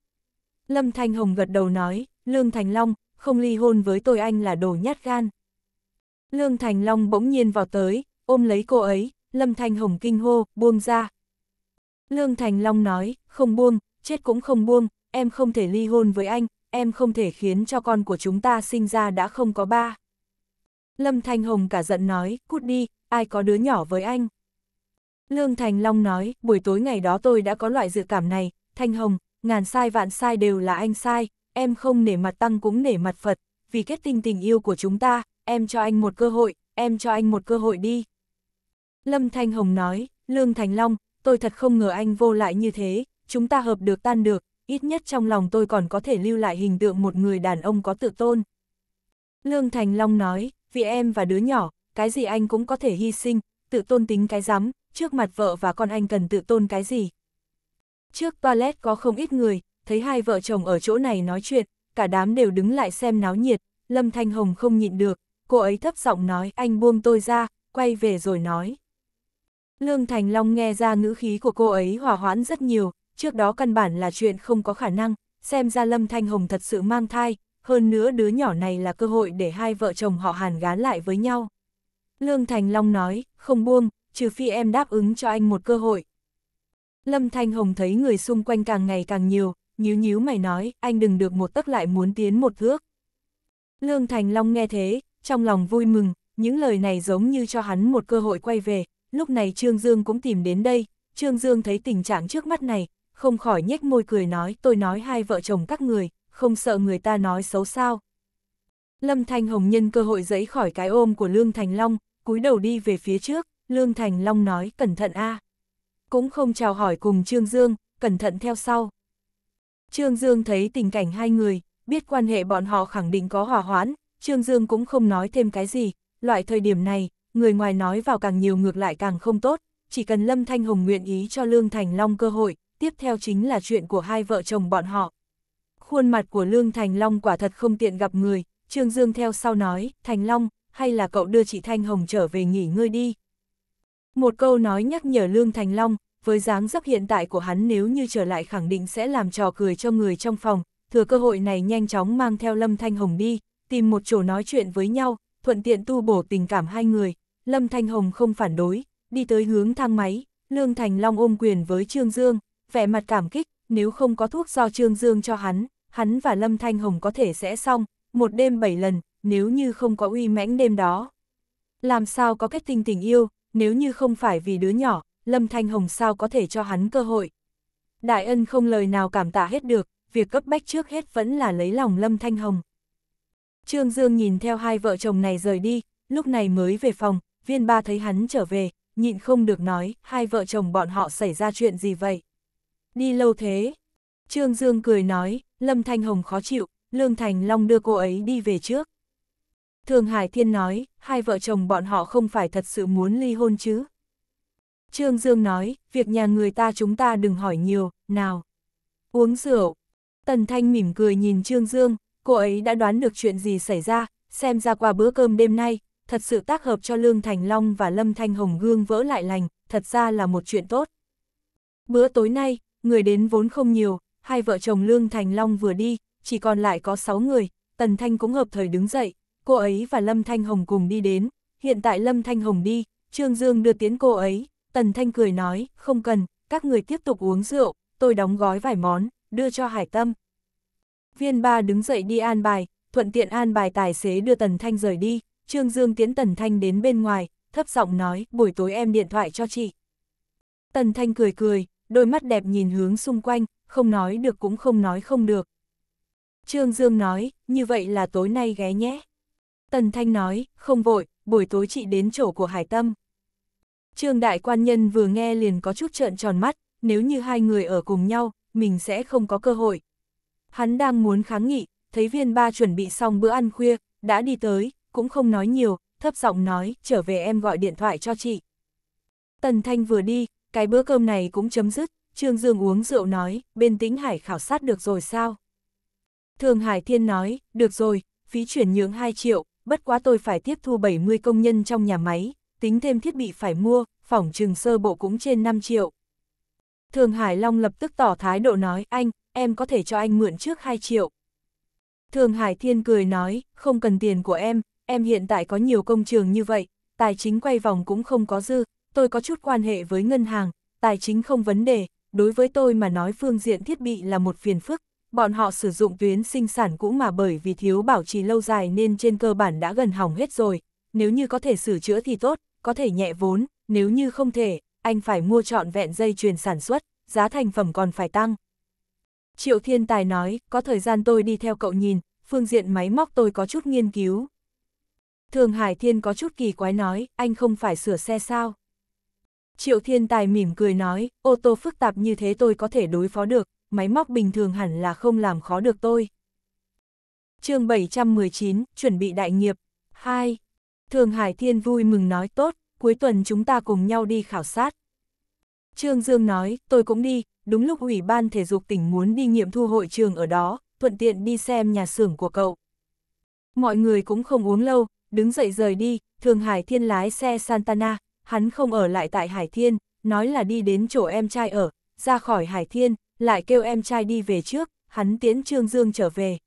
Lâm Thanh Hồng gật đầu nói, Lương Thành Long, không ly hôn với tôi anh là đồ nhát gan. Lương Thành Long bỗng nhiên vào tới, ôm lấy cô ấy, Lâm Thanh Hồng kinh hô, buông ra. Lương Thành Long nói, không buông, chết cũng không buông, em không thể ly hôn với anh, em không thể khiến cho con của chúng ta sinh ra đã không có ba. Lâm Thanh Hồng cả giận nói, cút đi, ai có đứa nhỏ với anh. Lương Thành Long nói, buổi tối ngày đó tôi đã có loại dự cảm này, Thanh Hồng, ngàn sai vạn sai đều là anh sai, em không nể mặt tăng cũng nể mặt Phật, vì kết tinh tình yêu của chúng ta, em cho anh một cơ hội, em cho anh một cơ hội đi. Lâm Thanh Hồng nói, Lương Thành Long, tôi thật không ngờ anh vô lại như thế, chúng ta hợp được tan được, ít nhất trong lòng tôi còn có thể lưu lại hình tượng một người đàn ông có tự tôn. Lương Thành Long nói, vì em và đứa nhỏ, cái gì anh cũng có thể hy sinh, tự tôn tính cái rắm, trước mặt vợ và con anh cần tự tôn cái gì. Trước toilet có không ít người, thấy hai vợ chồng ở chỗ này nói chuyện, cả đám đều đứng lại xem náo nhiệt, Lâm Thanh Hồng không nhịn được, cô ấy thấp giọng nói anh buông tôi ra, quay về rồi nói. Lương Thành Long nghe ra ngữ khí của cô ấy hòa hoãn rất nhiều, trước đó căn bản là chuyện không có khả năng, xem ra Lâm Thanh Hồng thật sự mang thai, hơn nữa đứa nhỏ này là cơ hội để hai vợ chồng họ hàn gán lại với nhau. Lương Thành Long nói, không buông, trừ phi em đáp ứng cho anh một cơ hội. Lâm Thanh Hồng thấy người xung quanh càng ngày càng nhiều, nhíu nhíu mày nói, anh đừng được một tấc lại muốn tiến một thước. Lương Thành Long nghe thế, trong lòng vui mừng, những lời này giống như cho hắn một cơ hội quay về, lúc này Trương Dương cũng tìm đến đây, Trương Dương thấy tình trạng trước mắt này, không khỏi nhếch môi cười nói, tôi nói hai vợ chồng các người, không sợ người ta nói xấu sao. Lâm Thanh Hồng nhân cơ hội dẫy khỏi cái ôm của Lương Thành Long, cúi đầu đi về phía trước, Lương Thành Long nói cẩn thận a à. Cũng không chào hỏi cùng Trương Dương, cẩn thận theo sau. Trương Dương thấy tình cảnh hai người, biết quan hệ bọn họ khẳng định có hòa hoãn, Trương Dương cũng không nói thêm cái gì, loại thời điểm này, người ngoài nói vào càng nhiều ngược lại càng không tốt, chỉ cần Lâm Thanh Hồng nguyện ý cho Lương Thành Long cơ hội, tiếp theo chính là chuyện của hai vợ chồng bọn họ, khuôn mặt của Lương Thành Long quả thật không tiện gặp người, Trương Dương theo sau nói, Thành Long, hay là cậu đưa chị Thanh Hồng trở về nghỉ ngơi đi. Một câu nói nhắc nhở Lương Thành Long, với dáng dấp hiện tại của hắn nếu như trở lại khẳng định sẽ làm trò cười cho người trong phòng, thừa cơ hội này nhanh chóng mang theo Lâm Thanh Hồng đi, tìm một chỗ nói chuyện với nhau, thuận tiện tu bổ tình cảm hai người, Lâm Thanh Hồng không phản đối, đi tới hướng thang máy, Lương Thành Long ôm quyền với Trương Dương, vẻ mặt cảm kích, nếu không có thuốc do Trương Dương cho hắn, hắn và Lâm Thanh Hồng có thể sẽ xong, một đêm bảy lần, nếu như không có uy mãnh đêm đó. Làm sao có kết tinh tình yêu, nếu như không phải vì đứa nhỏ, Lâm Thanh Hồng sao có thể cho hắn cơ hội. Đại ân không lời nào cảm tạ hết được, việc cấp bách trước hết vẫn là lấy lòng Lâm Thanh Hồng. Trương Dương nhìn theo hai vợ chồng này rời đi, lúc này mới về phòng, viên ba thấy hắn trở về, nhịn không được nói, hai vợ chồng bọn họ xảy ra chuyện gì vậy đi lâu thế. Trương Dương cười nói, Lâm Thanh Hồng khó chịu, Lương Thành Long đưa cô ấy đi về trước. Thường Hải Thiên nói, hai vợ chồng bọn họ không phải thật sự muốn ly hôn chứ. Trương Dương nói, việc nhà người ta chúng ta đừng hỏi nhiều, nào. Uống rượu. Tần Thanh mỉm cười nhìn Trương Dương, cô ấy đã đoán được chuyện gì xảy ra, xem ra qua bữa cơm đêm nay, thật sự tác hợp cho Lương Thành Long và Lâm Thanh Hồng Gương vỡ lại lành, thật ra là một chuyện tốt. Bữa tối nay, người đến vốn không nhiều, hai vợ chồng Lương Thành Long vừa đi, chỉ còn lại có 6 người, Tần Thanh cũng hợp thời đứng dậy, cô ấy và Lâm Thanh Hồng cùng đi đến, hiện tại Lâm Thanh Hồng đi, Trương Dương đưa tiến cô ấy, Tần Thanh cười nói, không cần, các người tiếp tục uống rượu, tôi đóng gói vài món, đưa cho Hải Tâm. Viên ba đứng dậy đi an bài, thuận tiện an bài tài xế đưa Tần Thanh rời đi, Trương Dương tiến Tần Thanh đến bên ngoài, thấp giọng nói, buổi tối em điện thoại cho chị. Tần Thanh cười cười, đôi mắt đẹp nhìn hướng xung quanh, không nói được cũng không nói không được. Trương Dương nói, như vậy là tối nay ghé nhé. Tần Thanh nói, không vội, buổi tối chị đến chỗ của Hải Tâm. Trương Đại Quan Nhân vừa nghe liền có chút trợn tròn mắt, nếu như hai người ở cùng nhau, mình sẽ không có cơ hội. Hắn đang muốn kháng nghị, thấy viên ba chuẩn bị xong bữa ăn khuya, đã đi tới, cũng không nói nhiều, thấp giọng nói, trở về em gọi điện thoại cho chị. Tần Thanh vừa đi, cái bữa cơm này cũng chấm dứt, Trương Dương uống rượu nói, bên tĩnh Hải khảo sát được rồi sao? Thường Hải Thiên nói, được rồi, phí chuyển nhượng 2 triệu, bất quá tôi phải tiếp thu 70 công nhân trong nhà máy, tính thêm thiết bị phải mua, phòng trừng sơ bộ cũng trên 5 triệu. Thường Hải Long lập tức tỏ thái độ nói, anh, em có thể cho anh mượn trước 2 triệu. Thường Hải Thiên cười nói, không cần tiền của em, em hiện tại có nhiều công trường như vậy, tài chính quay vòng cũng không có dư, tôi có chút quan hệ với ngân hàng, tài chính không vấn đề, đối với tôi mà nói phương diện thiết bị là một phiền phức, bọn họ sử dụng tuyến sinh sản cũ mà bởi vì thiếu bảo trì lâu dài nên trên cơ bản đã gần hỏng hết rồi, nếu như có thể sửa chữa thì tốt, có thể nhẹ vốn, nếu như không thể, anh phải mua trọn vẹn dây chuyền sản xuất, giá thành phẩm còn phải tăng. Triệu Thiên Tài nói, có thời gian tôi đi theo cậu nhìn, phương diện máy móc tôi có chút nghiên cứu. Thường Hải Thiên có chút kỳ quái nói, anh không phải sửa xe sao? Triệu thiên tài mỉm cười nói, ô tô phức tạp như thế tôi có thể đối phó được, máy móc bình thường hẳn là không làm khó được tôi. chương 719, chuẩn bị đại nghiệp. 2. Thường Hải Thiên vui mừng nói tốt, cuối tuần chúng ta cùng nhau đi khảo sát. Trương Dương nói, tôi cũng đi, đúng lúc Ủy ban Thể dục tỉnh muốn đi nghiệm thu hội trường ở đó, thuận tiện đi xem nhà xưởng của cậu. Mọi người cũng không uống lâu, đứng dậy rời đi, Thường Hải Thiên lái xe Santana, hắn không ở lại tại Hải Thiên, nói là đi đến chỗ em trai ở, ra khỏi Hải Thiên, lại kêu em trai đi về trước, hắn tiến Trương Dương trở về.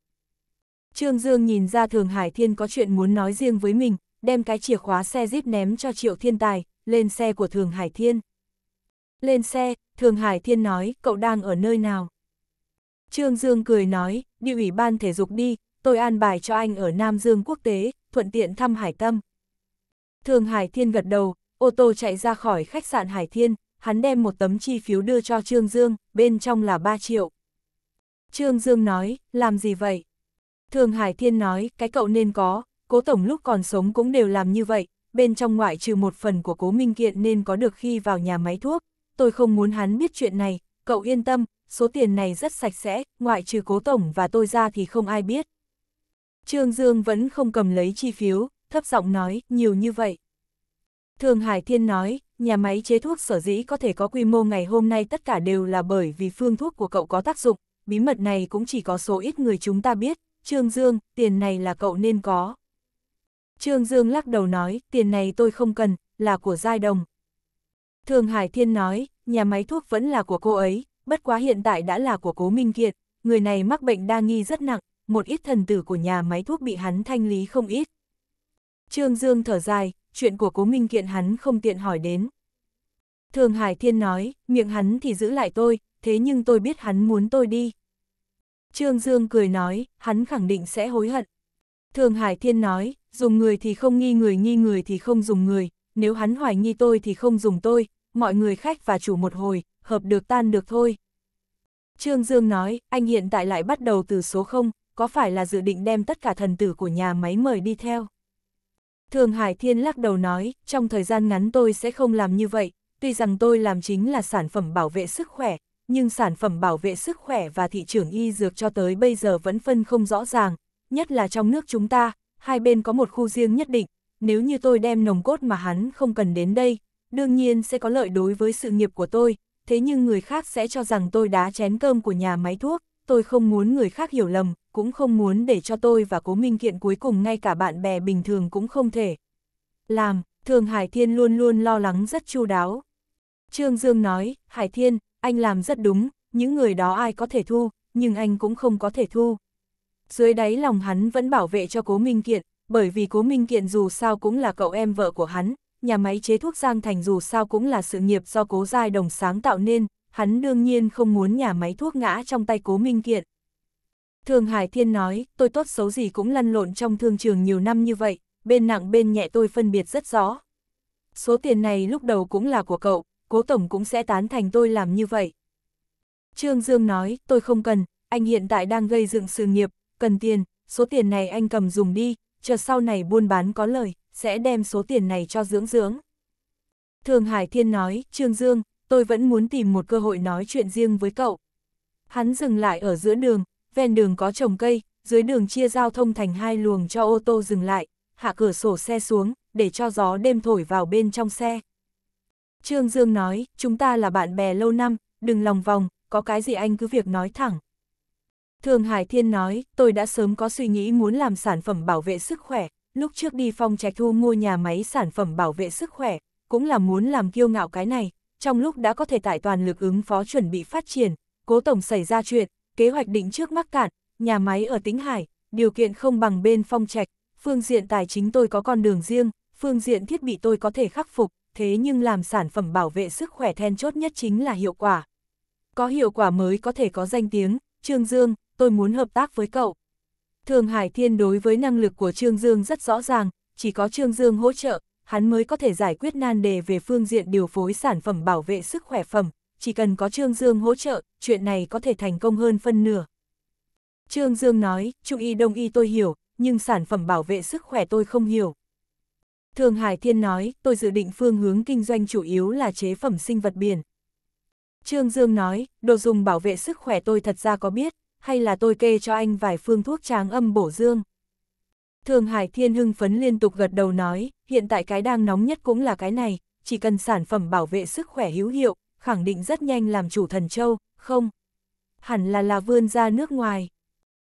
Trương Dương nhìn ra Thường Hải Thiên có chuyện muốn nói riêng với mình, đem cái chìa khóa xe Jeep ném cho Triệu Thiên Tài, lên xe của Thường Hải Thiên. Lên xe, Thường Hải Thiên nói, cậu đang ở nơi nào? Trương Dương cười nói, đi ủy ban thể dục đi, tôi an bài cho anh ở Nam Dương quốc tế, thuận tiện thăm Hải Tâm. Thường Hải Thiên gật đầu, ô tô chạy ra khỏi khách sạn Hải Thiên, hắn đem một tấm chi phiếu đưa cho Trương Dương, bên trong là 3 triệu. Trương Dương nói, làm gì vậy? Thường Hải Thiên nói, cái cậu nên có, cố tổng lúc còn sống cũng đều làm như vậy, bên trong ngoại trừ một phần của cố minh kiện nên có được khi vào nhà máy thuốc. Tôi không muốn hắn biết chuyện này, cậu yên tâm, số tiền này rất sạch sẽ, ngoại trừ cố tổng và tôi ra thì không ai biết. Trương Dương vẫn không cầm lấy chi phiếu, thấp giọng nói, nhiều như vậy. Thường Hải Thiên nói, nhà máy chế thuốc sở dĩ có thể có quy mô ngày hôm nay tất cả đều là bởi vì phương thuốc của cậu có tác dụng, bí mật này cũng chỉ có số ít người chúng ta biết, Trương Dương, tiền này là cậu nên có. Trương Dương lắc đầu nói, tiền này tôi không cần, là của Giai Đồng. Thường Hải Thiên nói, nhà máy thuốc vẫn là của cô ấy, bất quá hiện tại đã là của Cố Minh Kiệt, người này mắc bệnh đa nghi rất nặng, một ít thần tử của nhà máy thuốc bị hắn thanh lý không ít. Trương Dương thở dài, chuyện của cố minh kiện hắn không tiện hỏi đến. Thường Hải Thiên nói, miệng hắn thì giữ lại tôi, thế nhưng tôi biết hắn muốn tôi đi. Trương Dương cười nói, hắn khẳng định sẽ hối hận. Thường Hải Thiên nói, dùng người thì không nghi người nghi người thì không dùng người, nếu hắn hoài nghi tôi thì không dùng tôi, mọi người khách và chủ một hồi, hợp được tan được thôi. Trương Dương nói, anh hiện tại lại bắt đầu từ số 0, có phải là dự định đem tất cả thần tử của nhà máy mời đi theo? Thường Hải Thiên lắc đầu nói, trong thời gian ngắn tôi sẽ không làm như vậy, tuy rằng tôi làm chính là sản phẩm bảo vệ sức khỏe, nhưng sản phẩm bảo vệ sức khỏe và thị trường y dược cho tới bây giờ vẫn phân không rõ ràng, nhất là trong nước chúng ta, hai bên có một khu riêng nhất định, nếu như tôi đem nồng cốt mà hắn không cần đến đây, đương nhiên sẽ có lợi đối với sự nghiệp của tôi, thế nhưng người khác sẽ cho rằng tôi đá chén cơm của nhà máy thuốc, tôi không muốn người khác hiểu lầm, cũng không muốn để cho tôi và cố minh kiện cuối cùng ngay cả bạn bè bình thường cũng không thể. Làm, thường Hải Thiên luôn luôn lo lắng rất chu đáo. Trương Dương nói, Hải Thiên, anh làm rất đúng, những người đó ai có thể thu, nhưng anh cũng không có thể thu. Dưới đáy lòng hắn vẫn bảo vệ cho cố minh kiện, bởi vì cố minh kiện dù sao cũng là cậu em vợ của hắn, nhà máy chế thuốc Giang Thành dù sao cũng là sự nghiệp do cố giai đồng sáng tạo nên, hắn đương nhiên không muốn nhà máy thuốc ngã trong tay cố minh kiện. Thường Hải Thiên nói, tôi tốt xấu gì cũng lăn lộn trong thương trường nhiều năm như vậy, bên nặng bên nhẹ tôi phân biệt rất rõ. Số tiền này lúc đầu cũng là của cậu, cố tổng cũng sẽ tán thành tôi làm như vậy. Trương Dương nói, tôi không cần, anh hiện tại đang gây dựng sự nghiệp, cần tiền, số tiền này anh cầm dùng đi, chờ sau này buôn bán có lời, sẽ đem số tiền này cho dưỡng dưỡng. Thường Hải Thiên nói, Trương Dương, tôi vẫn muốn tìm một cơ hội nói chuyện riêng với cậu. Hắn dừng lại ở giữa đường, ven đường có trồng cây, dưới đường chia giao thông thành hai luồng cho ô tô dừng lại, hạ cửa sổ xe xuống, để cho gió đêm thổi vào bên trong xe. Trương Dương nói, chúng ta là bạn bè lâu năm, đừng lòng vòng, có cái gì anh cứ việc nói thẳng. Thường Hải Thiên nói, tôi đã sớm có suy nghĩ muốn làm sản phẩm bảo vệ sức khỏe, lúc trước đi phong trạch thu mua nhà máy sản phẩm bảo vệ sức khỏe, cũng là muốn làm kiêu ngạo cái này, trong lúc đã có thể tải toàn lực ứng phó chuẩn bị phát triển, cố tổng xảy ra chuyện, kế hoạch định trước mắc cạn, nhà máy ở Tĩnh Hải, điều kiện không bằng bên phong trạch, phương diện tài chính tôi có con đường riêng, phương diện thiết bị tôi có thể khắc phục, thế nhưng làm sản phẩm bảo vệ sức khỏe then chốt nhất chính là hiệu quả. Có hiệu quả mới có thể có danh tiếng, Trương Dương, tôi muốn hợp tác với cậu. Thường Hải Thiên đối với năng lực của Trương Dương rất rõ ràng, chỉ có Trương Dương hỗ trợ, hắn mới có thể giải quyết nan đề về phương diện điều phối sản phẩm bảo vệ sức khỏe phẩm, chỉ cần có Trương Dương hỗ trợ, chuyện này có thể thành công hơn phân nửa. Trương Dương nói, trung y đông y tôi hiểu, nhưng sản phẩm bảo vệ sức khỏe tôi không hiểu. Thường Hải Thiên nói, tôi dự định phương hướng kinh doanh chủ yếu là chế phẩm sinh vật biển. Trương Dương nói, đồ dùng bảo vệ sức khỏe tôi thật ra có biết, hay là tôi kê cho anh vài phương thuốc tráng âm bổ dương. Thường Hải Thiên hưng phấn liên tục gật đầu nói, hiện tại cái đang nóng nhất cũng là cái này, chỉ cần sản phẩm bảo vệ sức khỏe hữu hiệu, khẳng định rất nhanh làm chủ thần châu, không? Hẳn là là vươn ra nước ngoài.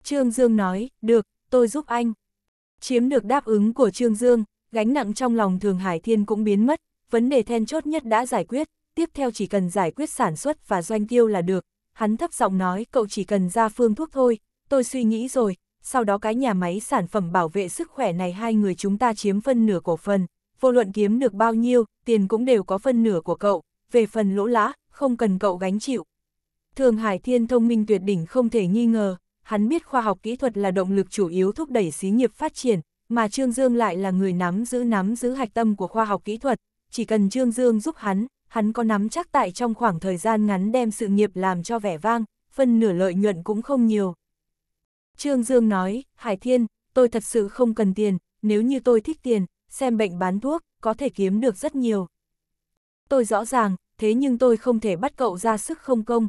Trương Dương nói, được, tôi giúp anh. Chiếm được đáp ứng của Trương Dương, gánh nặng trong lòng Thường Hải Thiên cũng biến mất, vấn đề then chốt nhất đã giải quyết, tiếp theo chỉ cần giải quyết sản xuất và doanh tiêu là được. Hắn thấp giọng nói, cậu chỉ cần ra phương thuốc thôi, tôi suy nghĩ rồi, sau đó cái nhà máy sản phẩm bảo vệ sức khỏe này hai người chúng ta chiếm phân nửa cổ phần, vô luận kiếm được bao nhiêu, tiền cũng đều có phân nửa của cậu, về phần lỗ lã, không cần cậu gánh chịu. Thường Hải Thiên thông minh tuyệt đỉnh không thể nghi ngờ, hắn biết khoa học kỹ thuật là động lực chủ yếu thúc đẩy xí nghiệp phát triển, mà Trương Dương lại là người nắm giữ nắm giữ hạch tâm của khoa học kỹ thuật, chỉ cần Trương Dương giúp hắn, hắn có nắm chắc tại trong khoảng thời gian ngắn đem sự nghiệp làm cho vẻ vang, phân nửa lợi nhuận cũng không nhiều. Trương Dương nói, Hải Thiên, tôi thật sự không cần tiền, nếu như tôi thích tiền, xem bệnh bán thuốc, có thể kiếm được rất nhiều. Tôi rõ ràng, thế nhưng tôi không thể bắt cậu ra sức không công.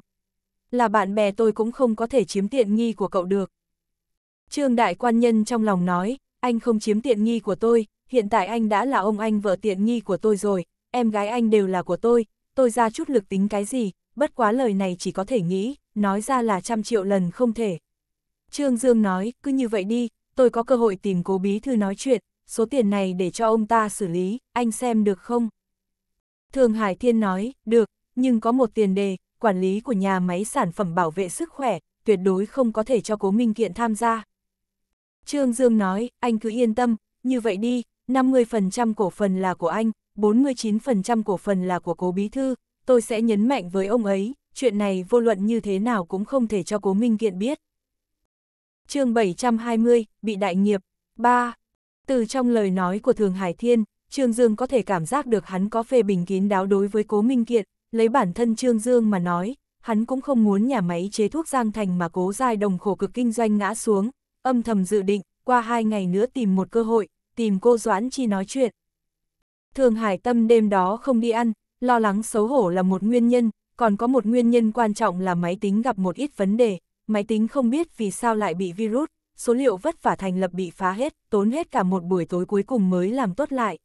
Là bạn bè tôi cũng không có thể chiếm tiện nghi của cậu được. Trương Đại Quan Nhân trong lòng nói, anh không chiếm tiện nghi của tôi, hiện tại anh đã là ông anh vợ tiện nghi của tôi rồi, em gái anh đều là của tôi, tôi ra chút lực tính cái gì, bất quá lời này chỉ có thể nghĩ, nói ra là trăm triệu lần không thể. Trương Dương nói, cứ như vậy đi, tôi có cơ hội tìm cố bí thư nói chuyện, số tiền này để cho ông ta xử lý, anh xem được không? Thường Hải Thiên nói, được, nhưng có một tiền đề, quản lý của nhà máy sản phẩm bảo vệ sức khỏe, tuyệt đối không có thể cho Cố Minh Kiện tham gia. Trương Dương nói, anh cứ yên tâm, như vậy đi, 50% cổ phần là của anh, 49% cổ phần là của Cố Bí Thư, tôi sẽ nhấn mạnh với ông ấy, chuyện này vô luận như thế nào cũng không thể cho Cố Minh Kiện biết. chương 720, bị đại nghiệp. 3. Từ trong lời nói của Thường Hải Thiên, Trương Dương có thể cảm giác được hắn có phê bình kín đáo đối với Cố Minh Kiệt, lấy bản thân Trương Dương mà nói, hắn cũng không muốn nhà máy chế thuốc Giang Thành mà Cố Giai Đồng khổ cực kinh doanh ngã xuống, âm thầm dự định, qua hai ngày nữa tìm một cơ hội, tìm cô Doãn Chi nói chuyện. Thường Hải Tâm đêm đó không đi ăn, lo lắng xấu hổ là một nguyên nhân, còn có một nguyên nhân quan trọng là máy tính gặp một ít vấn đề, máy tính không biết vì sao lại bị virus, số liệu vất vả thành lập bị phá hết, tốn hết cả một buổi tối cuối cùng mới làm tốt lại.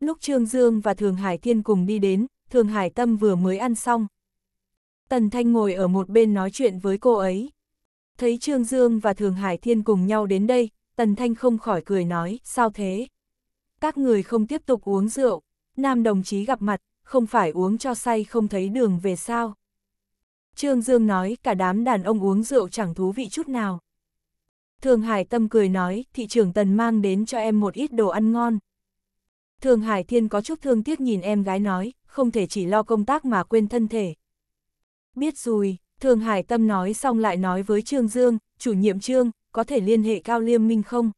Lúc Trương Dương và Thường Hải Thiên cùng đi đến, Thường Hải Tâm vừa mới ăn xong. Tần Thanh ngồi ở một bên nói chuyện với cô ấy. Thấy Trương Dương và Thường Hải Thiên cùng nhau đến đây, Tần Thanh không khỏi cười nói, sao thế? Các người không tiếp tục uống rượu, nam đồng chí gặp mặt, không phải uống cho say không thấy đường về sao? Trương Dương nói cả đám đàn ông uống rượu chẳng thú vị chút nào. Thường Hải Tâm cười nói, thị trường Tần mang đến cho em một ít đồ ăn ngon. Thường Hải Thiên có chút thương tiếc nhìn em gái nói, không thể chỉ lo công tác mà quên thân thể. Biết rồi, Thường Hải Tâm nói xong lại nói với Trương Dương, chủ nhiệm Trương, có thể liên hệ Cao Liêm Minh không?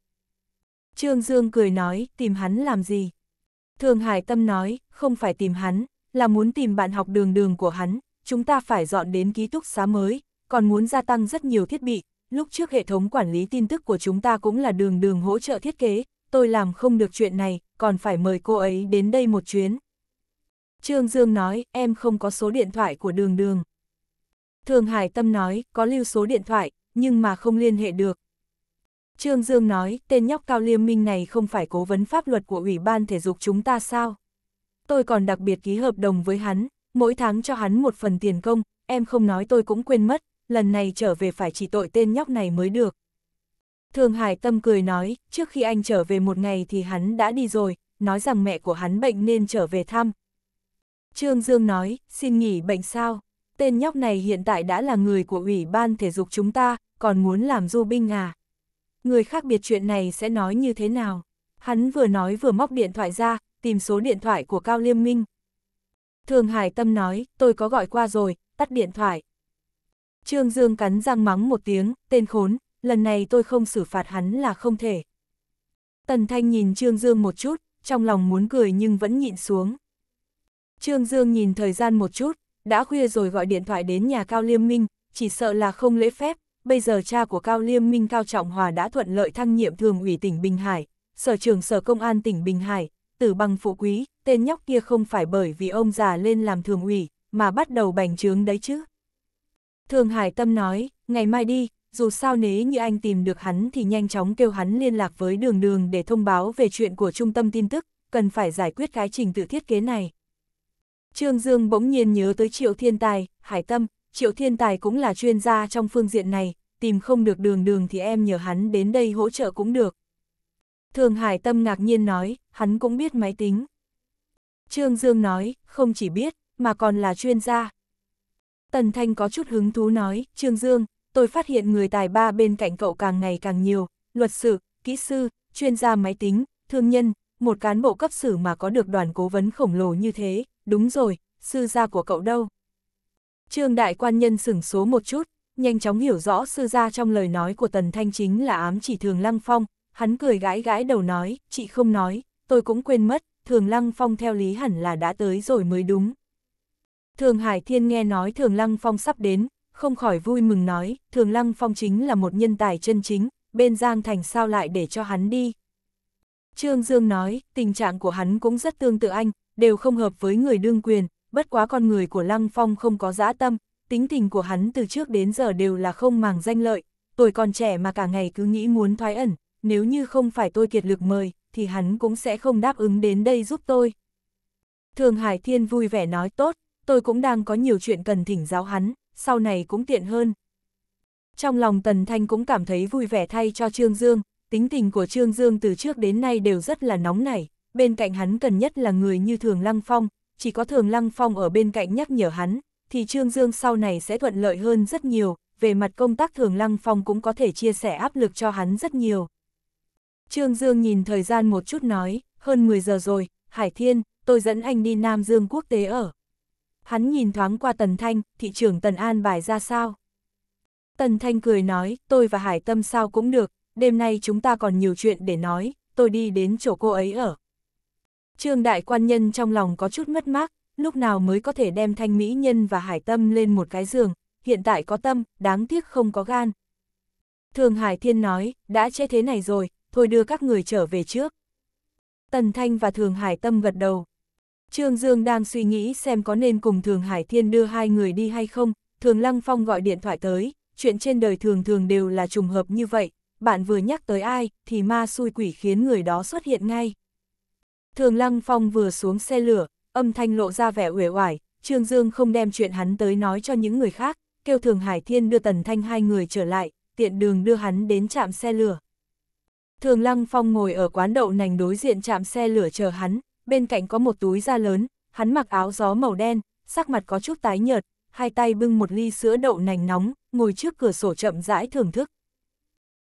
Trương Dương cười nói, tìm hắn làm gì? Thường Hải Tâm nói, không phải tìm hắn, là muốn tìm bạn học đường đường của hắn, chúng ta phải dọn đến ký túc xá mới, còn muốn gia tăng rất nhiều thiết bị. Lúc trước hệ thống quản lý tin tức của chúng ta cũng là đường đường hỗ trợ thiết kế, tôi làm không được chuyện này, còn phải mời cô ấy đến đây một chuyến. Trương Dương nói, em không có số điện thoại của đường đường. Thường Hải Tâm nói, có lưu số điện thoại, nhưng mà không liên hệ được. Trương Dương nói, tên nhóc cao liêm minh này không phải cố vấn pháp luật của Ủy ban Thể dục chúng ta sao? Tôi còn đặc biệt ký hợp đồng với hắn, mỗi tháng cho hắn một phần tiền công, em không nói tôi cũng quên mất, lần này trở về phải chỉ tội tên nhóc này mới được. Thường Hải Tâm cười nói, trước khi anh trở về một ngày thì hắn đã đi rồi, nói rằng mẹ của hắn bệnh nên trở về thăm. Trương Dương nói, xin nghỉ bệnh sao? Tên nhóc này hiện tại đã là người của Ủy ban Thể dục chúng ta, còn muốn làm du binh à? Người khác biệt chuyện này sẽ nói như thế nào? Hắn vừa nói vừa móc điện thoại ra, tìm số điện thoại của Cao Liêm Minh. Thường Hải Tâm nói, tôi có gọi qua rồi, tắt điện thoại. Trương Dương cắn răng mắng một tiếng, tên khốn, lần này tôi không xử phạt hắn là không thể. Tần Thanh nhìn Trương Dương một chút, trong lòng muốn cười nhưng vẫn nhịn xuống. Trương Dương nhìn thời gian một chút, đã khuya rồi gọi điện thoại đến nhà Cao Liêm Minh, chỉ sợ là không lễ phép, bây giờ cha của Cao Liêm Minh Cao Trọng Hòa đã thuận lợi thăng nhiệm thường ủy tỉnh Bình Hải, sở trưởng sở công an tỉnh Bình Hải, tử bằng phụ quý, tên nhóc kia không phải bởi vì ông già lên làm thường ủy, mà bắt đầu bành trướng đấy chứ. Thường Hải Tâm nói, ngày mai đi, dù sao nế như anh tìm được hắn thì nhanh chóng kêu hắn liên lạc với đường đường để thông báo về chuyện của trung tâm tin tức, cần phải giải quyết cái trình tự thiết kế này. Trương Dương bỗng nhiên nhớ tới Triệu Thiên Tài, Hải Tâm, Triệu Thiên Tài cũng là chuyên gia trong phương diện này, tìm không được đường đường thì em nhờ hắn đến đây hỗ trợ cũng được. Thường Hải Tâm ngạc nhiên nói, hắn cũng biết máy tính. Trương Dương nói, không chỉ biết, mà còn là chuyên gia. Tần Thanh có chút hứng thú nói, Trương Dương, tôi phát hiện người tài ba bên cạnh cậu càng ngày càng nhiều, luật sư, kỹ sư, chuyên gia máy tính, thương nhân, một cán bộ cấp xử mà có được đoàn cố vấn khổng lồ như thế, đúng rồi, sư gia của cậu đâu? Trương đại quan nhân sửng số một chút, nhanh chóng hiểu rõ sư gia trong lời nói của Tần Thanh chính là ám chỉ Thường Lăng Phong, hắn cười gãi gãi đầu nói, chị không nói, tôi cũng quên mất, Thường Lăng Phong theo lý hẳn là đã tới rồi mới đúng. Thường Hải Thiên nghe nói Thường Lăng Phong sắp đến, không khỏi vui mừng nói, Thường Lăng Phong chính là một nhân tài chân chính, bên Giang Thành sao lại để cho hắn đi. Trương Dương nói, tình trạng của hắn cũng rất tương tự anh, đều không hợp với người đương quyền, bất quá con người của Lăng Phong không có dã tâm, tính tình của hắn từ trước đến giờ đều là không màng danh lợi, tuổi còn trẻ mà cả ngày cứ nghĩ muốn thoái ẩn, nếu như không phải tôi kiệt lực mời, thì hắn cũng sẽ không đáp ứng đến đây giúp tôi. Thường Hải Thiên vui vẻ nói tốt, tôi cũng đang có nhiều chuyện cần thỉnh giáo hắn, sau này cũng tiện hơn. Trong lòng Tần Thanh cũng cảm thấy vui vẻ thay cho Trương Dương, tính tình của Trương Dương từ trước đến nay đều rất là nóng nảy, bên cạnh hắn cần nhất là người như Thường Lăng Phong, chỉ có Thường Lăng Phong ở bên cạnh nhắc nhở hắn, thì Trương Dương sau này sẽ thuận lợi hơn rất nhiều, về mặt công tác Thường Lăng Phong cũng có thể chia sẻ áp lực cho hắn rất nhiều. Trương Dương nhìn thời gian một chút nói, hơn 10 giờ rồi, Hải Thiên, tôi dẫn anh đi Nam Dương quốc tế ở. Hắn nhìn thoáng qua Tần Thanh, thị trưởng Tần An bài ra sao? Tần Thanh cười nói, tôi và Hải Tâm sao cũng được, đêm nay chúng ta còn nhiều chuyện để nói, tôi đi đến chỗ cô ấy ở. Trương Đại Quan Nhân trong lòng có chút mất mát, lúc nào mới có thể đem Thanh Mỹ Nhân và Hải Tâm lên một cái giường, hiện tại có tâm, đáng tiếc không có gan. Thường Hải Thiên nói, đã chế thế này rồi, thôi đưa các người trở về trước. Tần Thanh và Thường Hải Tâm gật đầu, Trương Dương đang suy nghĩ xem có nên cùng Thường Hải Thiên đưa hai người đi hay không, Thường Lăng Phong gọi điện thoại tới, chuyện trên đời thường thường đều là trùng hợp như vậy, bạn vừa nhắc tới ai, thì ma xui quỷ khiến người đó xuất hiện ngay. Thường Lăng Phong vừa xuống xe lửa, âm thanh lộ ra vẻ uể oải, Trương Dương không đem chuyện hắn tới nói cho những người khác, kêu Thường Hải Thiên đưa Tần Thanh hai người trở lại, tiện đường đưa hắn đến trạm xe lửa. Thường Lăng Phong ngồi ở quán đậu nành đối diện trạm xe lửa chờ hắn, bên cạnh có một túi da lớn, hắn mặc áo gió màu đen, sắc mặt có chút tái nhợt, hai tay bưng một ly sữa đậu nành nóng, ngồi trước cửa sổ chậm rãi thưởng thức.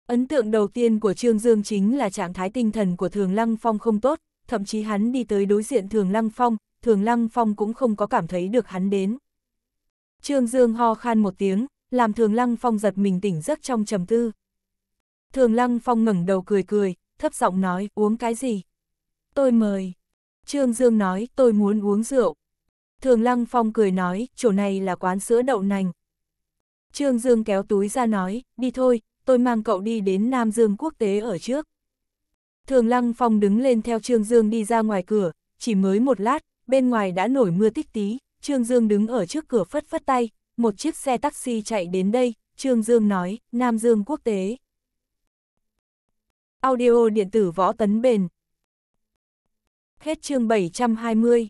Ấn tượng đầu tiên của Trương Dương chính là trạng thái tinh thần của Thường Lăng Phong không tốt, thậm chí hắn đi tới đối diện Thường Lăng Phong, Thường Lăng Phong cũng không có cảm thấy được hắn đến. Trương Dương ho khan một tiếng, làm Thường Lăng Phong giật mình tỉnh giấc trong trầm tư. Thường Lăng Phong ngẩng đầu cười cười, thấp giọng nói, uống cái gì? Tôi mời. Trương Dương nói, tôi muốn uống rượu. Thường Lăng Phong cười nói, chỗ này là quán sữa đậu nành. Trương Dương kéo túi ra nói, đi thôi, tôi mang cậu đi đến Nam Dương quốc tế ở trước. Thường Lăng Phong đứng lên theo Trương Dương đi ra ngoài cửa, chỉ mới một lát, bên ngoài đã nổi mưa tích tí, Trương Dương đứng ở trước cửa phất phất tay, một chiếc xe taxi chạy đến đây, Trương Dương nói, Nam Dương quốc tế. Audio điện tử võ tấn bền Hết chương 720